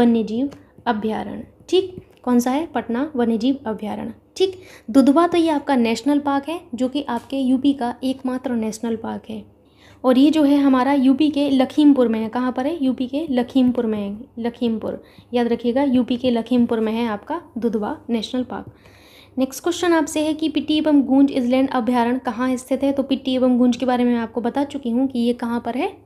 वन्यजीव अभ्यारण्य ठीक कौन सा है पटना वन्यजीव अभ्यारण्य ठीक दुधवा तो ये आपका नेशनल पार्क है जो कि आपके यूपी का एकमात्र नेशनल पार्क है और ये जो है हमारा यूपी के लखीमपुर में है कहाँ पर है यूपी के लखीमपुर में है लखीमपुर याद रखिएगा यूपी के लखीमपुर में है आपका Dudhwa national park next question आपसे है कि पिट्टी एवं गूंज इजलैंड अभ्यारण्य कहाँ स्थित है तो पिट्टी एवं गूंज के बारे में मैं आपको बता चुकी हूँ कि ये कहाँ पर है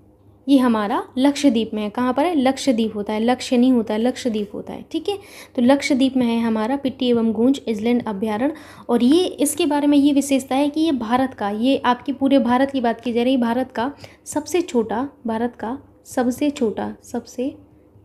ये हमारा लक्षद्वीप में है कहाँ पर है लक्षद्वीप होता है लक्ष्य नहीं होता है लक्षद्वीप होता है ठीक है तो लक्षद्वीप में है हमारा पिट्टी एवं गूंज इजलैंड अभ्यारण और ये इसके बारे में ये विशेषता है कि ये भारत का ये आपके पूरे भारत की बात की जा रही भारत का सबसे छोटा भारत का सबसे छोटा सबसे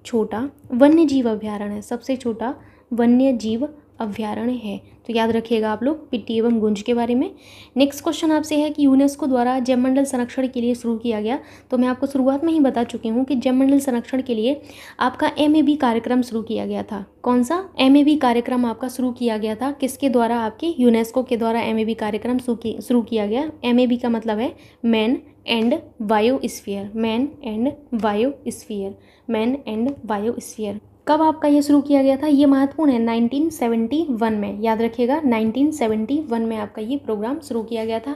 छोटा वन्य जीव अभ्यारण है सबसे छोटा वन्य जीव अभ्यारण्य है तो याद रखिएगा आप लोग पिट्टी एवं गुंज के बारे में नेक्स्ट क्वेश्चन आपसे है कि यूनेस्को द्वारा जयमंडल संरक्षण के लिए शुरू किया गया तो मैं आपको शुरुआत में ही बता चुकी हूँ कि जयमंडल संरक्षण के लिए आपका एम कार्यक्रम शुरू किया गया था कौन सा एम कार्यक्रम आपका शुरू किया गया था किसके द्वारा आपके यूनेस्को के द्वारा एम कार्यक्रम शुरू किया गया एम का मतलब है man and biosphere man and biosphere man and biosphere कब आपका ये शुरू किया गया था ये महत्वपूर्ण है 1971 में याद रखिएगा 1971 में आपका ये प्रोग्राम शुरू किया गया था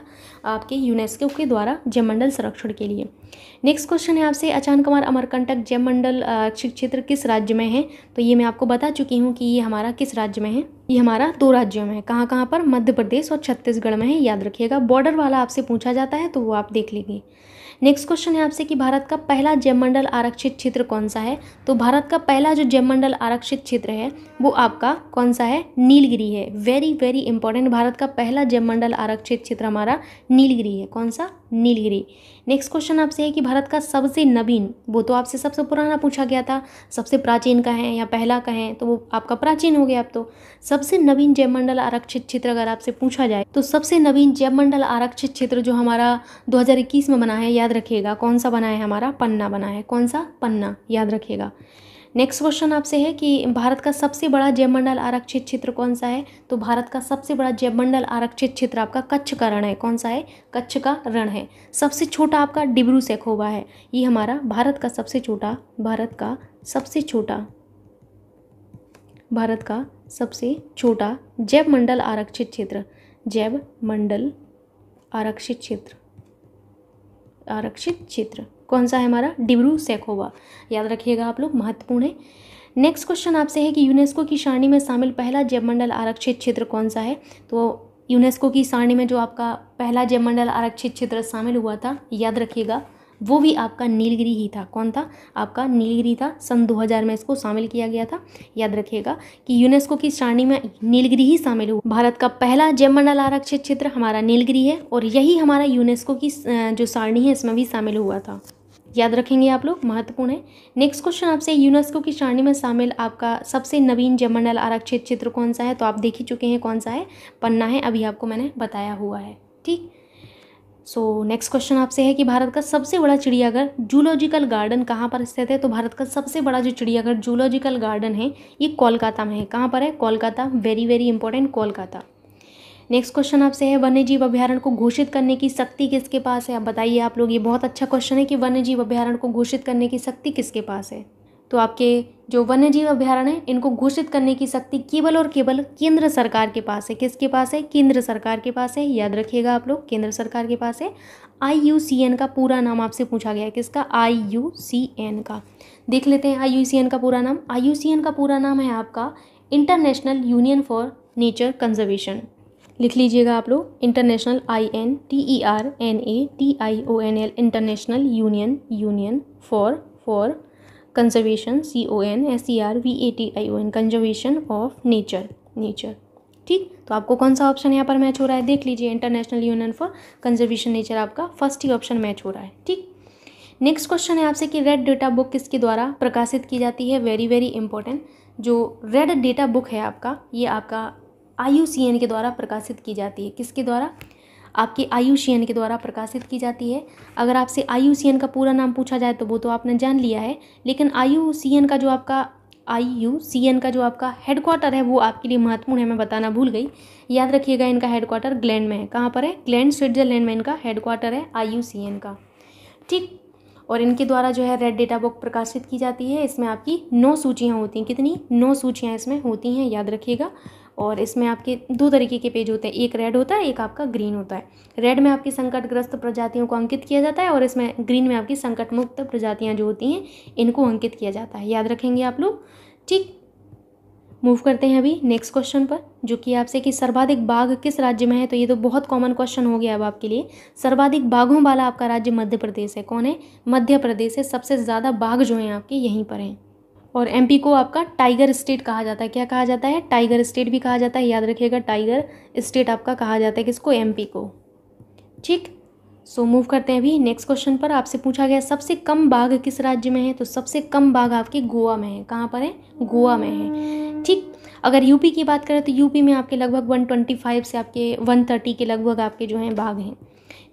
आपके यूनेस्को के द्वारा जयमंडल संरक्षण के लिए नेक्स्ट क्वेश्चन है आपसे अचान कुमार अमरकंटक जयमंडल क्षेत्र किस राज्य में है तो ये मैं आपको बता चुकी हूँ कि ये हमारा किस राज्य में है ये हमारा दो राज्यों में है कहाँ कहाँ पर मध्य प्रदेश और छत्तीसगढ़ में है याद रखिएगा बॉर्डर वाला आपसे पूछा जाता है तो वो आप देख लीजिए नेक्स्ट क्वेश्चन है आपसे कि भारत का पहला जयमंडल आरक्षित क्षेत्र कौन सा है तो भारत का पहला जो जयमंडल आरक्षित क्षेत्र है वो आपका कौन सा है नीलगिरी है वेरी वेरी इंपॉर्टेंट भारत का पहला जयमंडल आरक्षित क्षेत्र हमारा नीलगिरी है कौन सा नीलगिरी नेक्स्ट क्वेश्चन आपसे है कि भारत का सबसे नवीन वो तो आपसे सबसे पुराना पूछा गया था सबसे प्राचीन का है या पहला का है तो वो आपका प्राचीन हो गया अब तो सबसे नवीन जयमंडल आरक्षित क्षेत्र अगर आपसे पूछा जाए तो सबसे नवीन जयमंडल आरक्षित क्षेत्र जो हमारा दो में बना है याद रखिएगा कौन सा बना है हमारा पन्ना बना है कौन सा पन्ना याद रखिएगा नेक्स्ट क्वेश्चन आपसे है कि भारत का सबसे बड़ा जयमंडल आरक्षित क्षेत्र कौन सा है तो भारत का सबसे बड़ा जयमंडल आरक्षित क्षेत्र आपका कच्छ का रण है कौन सा है कच्छ का रण है सबसे छोटा आपका डिब्रू सेखोवा है ये हमारा भारत का सबसे छोटा भारत का सबसे छोटा भारत का सबसे छोटा जैव मंडल आरक्षित क्षेत्र जैव मंडल आरक्षित क्षेत्र आरक्षित क्षेत्र कौन सा है हमारा डिब्रू सैखोवा याद रखिएगा आप लोग महत्वपूर्ण है नेक्स्ट क्वेश्चन आपसे है कि यूनेस्को की सारणी में शामिल पहला जैवमंडल आरक्षित क्षेत्र कौन सा है तो यूनेस्को की सारणी में जो आपका पहला जयमंडल आरक्षित क्षेत्र शामिल हुआ था याद रखिएगा वो भी आपका नीलगिरी ही था कौन था आपका नीलगिरी था सन 2000 में इसको शामिल किया गया था याद रखिएगा कि यूनेस्को की सारणी में नीलगिरी ही शामिल हुआ भारत का पहला जयमंडल आरक्षित क्षेत्र हमारा नीलगिरी है और यही हमारा यूनेस्को की जो सारणी है इसमें भी शामिल हुआ था याद रखेंगे आप लोग महत्वपूर्ण है नेक्स्ट क्वेश्चन आपसे यूनेस्को की श्रेणी में शामिल आपका सबसे नवीन जमंडल आरक्षित चित्र कौन सा है तो आप देख ही चुके हैं कौन सा है पन्ना है अभी आपको मैंने बताया हुआ है ठीक सो नेक्स्ट क्वेश्चन आपसे है कि भारत का सबसे बड़ा चिड़ियाघर जूलॉजिकल गार्डन कहाँ पर स्थित है तो भारत का सबसे बड़ा जो चिड़ियाघर जूलॉजिकल गार्डन है ये कोलकाता में है कहाँ पर है Kolkata very very important Kolkata next question आपसे है वन्य जीव अभ्यारण को घोषित करने की शक्ति किसके पास है आप बताइए आप लोग ये बहुत अच्छा क्वेश्चन है कि वन्य जीव अभ्यारण को घोषित करने की शक्ति किसके पास है तो आपके जो वन्य जीव अभ्यारण्य है इनको घोषित करने की शक्ति केवल और केवल केंद्र सरकार के पास है किसके पास है केंद्र सरकार के पास है याद रखिएगा आप लोग केंद्र सरकार के पास है आई का पूरा नाम आपसे पूछा गया है किसका आई का देख लेते हैं आई का पूरा नाम आई का पूरा नाम है आपका international union for nature conservation लिख लीजिएगा आप लोग international I N T E R N A T I O N L international union union for for conservation C O N S E R V A T I O N conservation of nature nature ठीक तो आपको कौन सा option यहाँ पर match हो रहा है देख लीजिए international union for conservation nature आपका फर्स्ट ही ऑप्शन मैच हो रहा है ठीक नेक्स्ट क्वेश्चन है आपसे कि रेड डेटा बुक किसके द्वारा प्रकाशित की जाती है वेरी वेरी इंपॉर्टेंट जो रेड डेटा बुक है आपका ये आपका आयु के द्वारा प्रकाशित की जाती है किसके द्वारा आपके आयु के द्वारा प्रकाशित की जाती है अगर आपसे आयु का पूरा नाम पूछा जाए तो वो तो आपने जान लिया है लेकिन आयु का जो आपका आई यू सी एन का जो आपका हेडक्वार्टर है वो आपके लिए महत्वपूर्ण है मैं बताना भूल गई याद रखिएगा इनका हेडक्वार्टर ग्लैंड में है कहाँ पर है ग्लैंड स्विट्जरलैंड में इनका हेडक्वार्टर है आई यू सी एन का ठीक और इनके द्वारा जो है रेड डेटा बुक प्रकाशित की जाती है इसमें आपकी नौ सूचियाँ होती हैं कितनी नौ सूचियाँ इसमें होती हैं याद रखिएगा और इसमें आपके दो तरीके के पेज होते हैं एक रेड होता है एक आपका ग्रीन होता है रेड में आपकी संकटग्रस्त प्रजातियों को अंकित किया जाता है और इसमें ग्रीन में आपकी संकट मुक्त प्रजातियाँ जो होती हैं इनको अंकित किया जाता है याद रखेंगे आप लोग ठीक मूव करते हैं अभी नेक्स्ट क्वेश्चन पर जो कि आपसे कि सर्वाधिक बाघ किस राज्य में है तो ये तो बहुत कॉमन क्वेश्चन हो गया अब आपके लिए सर्वाधिक बाघों वाला आपका राज्य मध्य प्रदेश है कौन है मध्य प्रदेश है सबसे ज़्यादा बाघ जो हैं आपके यहीं पर हैं और एमपी को आपका टाइगर स्टेट कहा जाता है क्या कहा जाता है टाइगर स्टेट भी कहा जाता है याद रखिएगा टाइगर स्टेट आपका कहा जाता है किसको एम को ठीक सो so, मूव करते हैं अभी नेक्स्ट क्वेश्चन पर आपसे पूछा गया सबसे कम बाघ किस राज्य में है तो सबसे कम बाघ आपके गोवा में है कहाँ पर है गोवा में है ठीक अगर यूपी की बात करें तो यूपी में आपके लगभग 125 से आपके 130 के लगभग आपके जो हैं बाघ हैं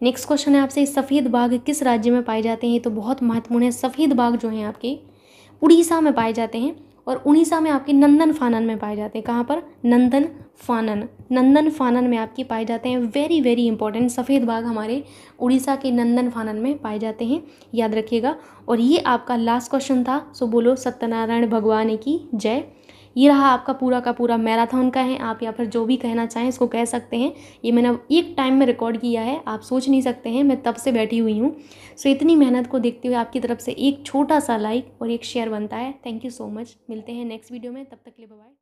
नेक्स्ट क्वेश्चन है आपसे सफ़ेद बाघ किस राज्य में पाए जाते हैं तो बहुत महत्वपूर्ण है सफ़ेद बाघ जो हैं आपके उड़ीसा में पाए जाते हैं और उड़ीसा में आपके नंदन फानन में पाए जाते हैं कहाँ पर नंदन फानन नंदन फानन में आपके पाए जाते हैं वेरी वेरी इंपॉर्टेंट सफ़ेद बाघ हमारे उड़ीसा के नंदन फानन में पाए जाते हैं याद रखिएगा और ये आपका लास्ट क्वेश्चन था सो बोलो सत्यनारायण भगवान की जय ये रहा आपका पूरा का पूरा मैराथन का है आप या फिर जो भी कहना चाहें इसको कह सकते हैं ये मैंने एक टाइम में रिकॉर्ड किया है आप सोच नहीं सकते हैं मैं तब से बैठी हुई हूँ सो इतनी मेहनत को देखते हुए आपकी तरफ से एक छोटा सा लाइक और एक शेयर बनता है थैंक यू सो मच मिलते हैं नेक्स्ट वीडियो में तब तक ले बाय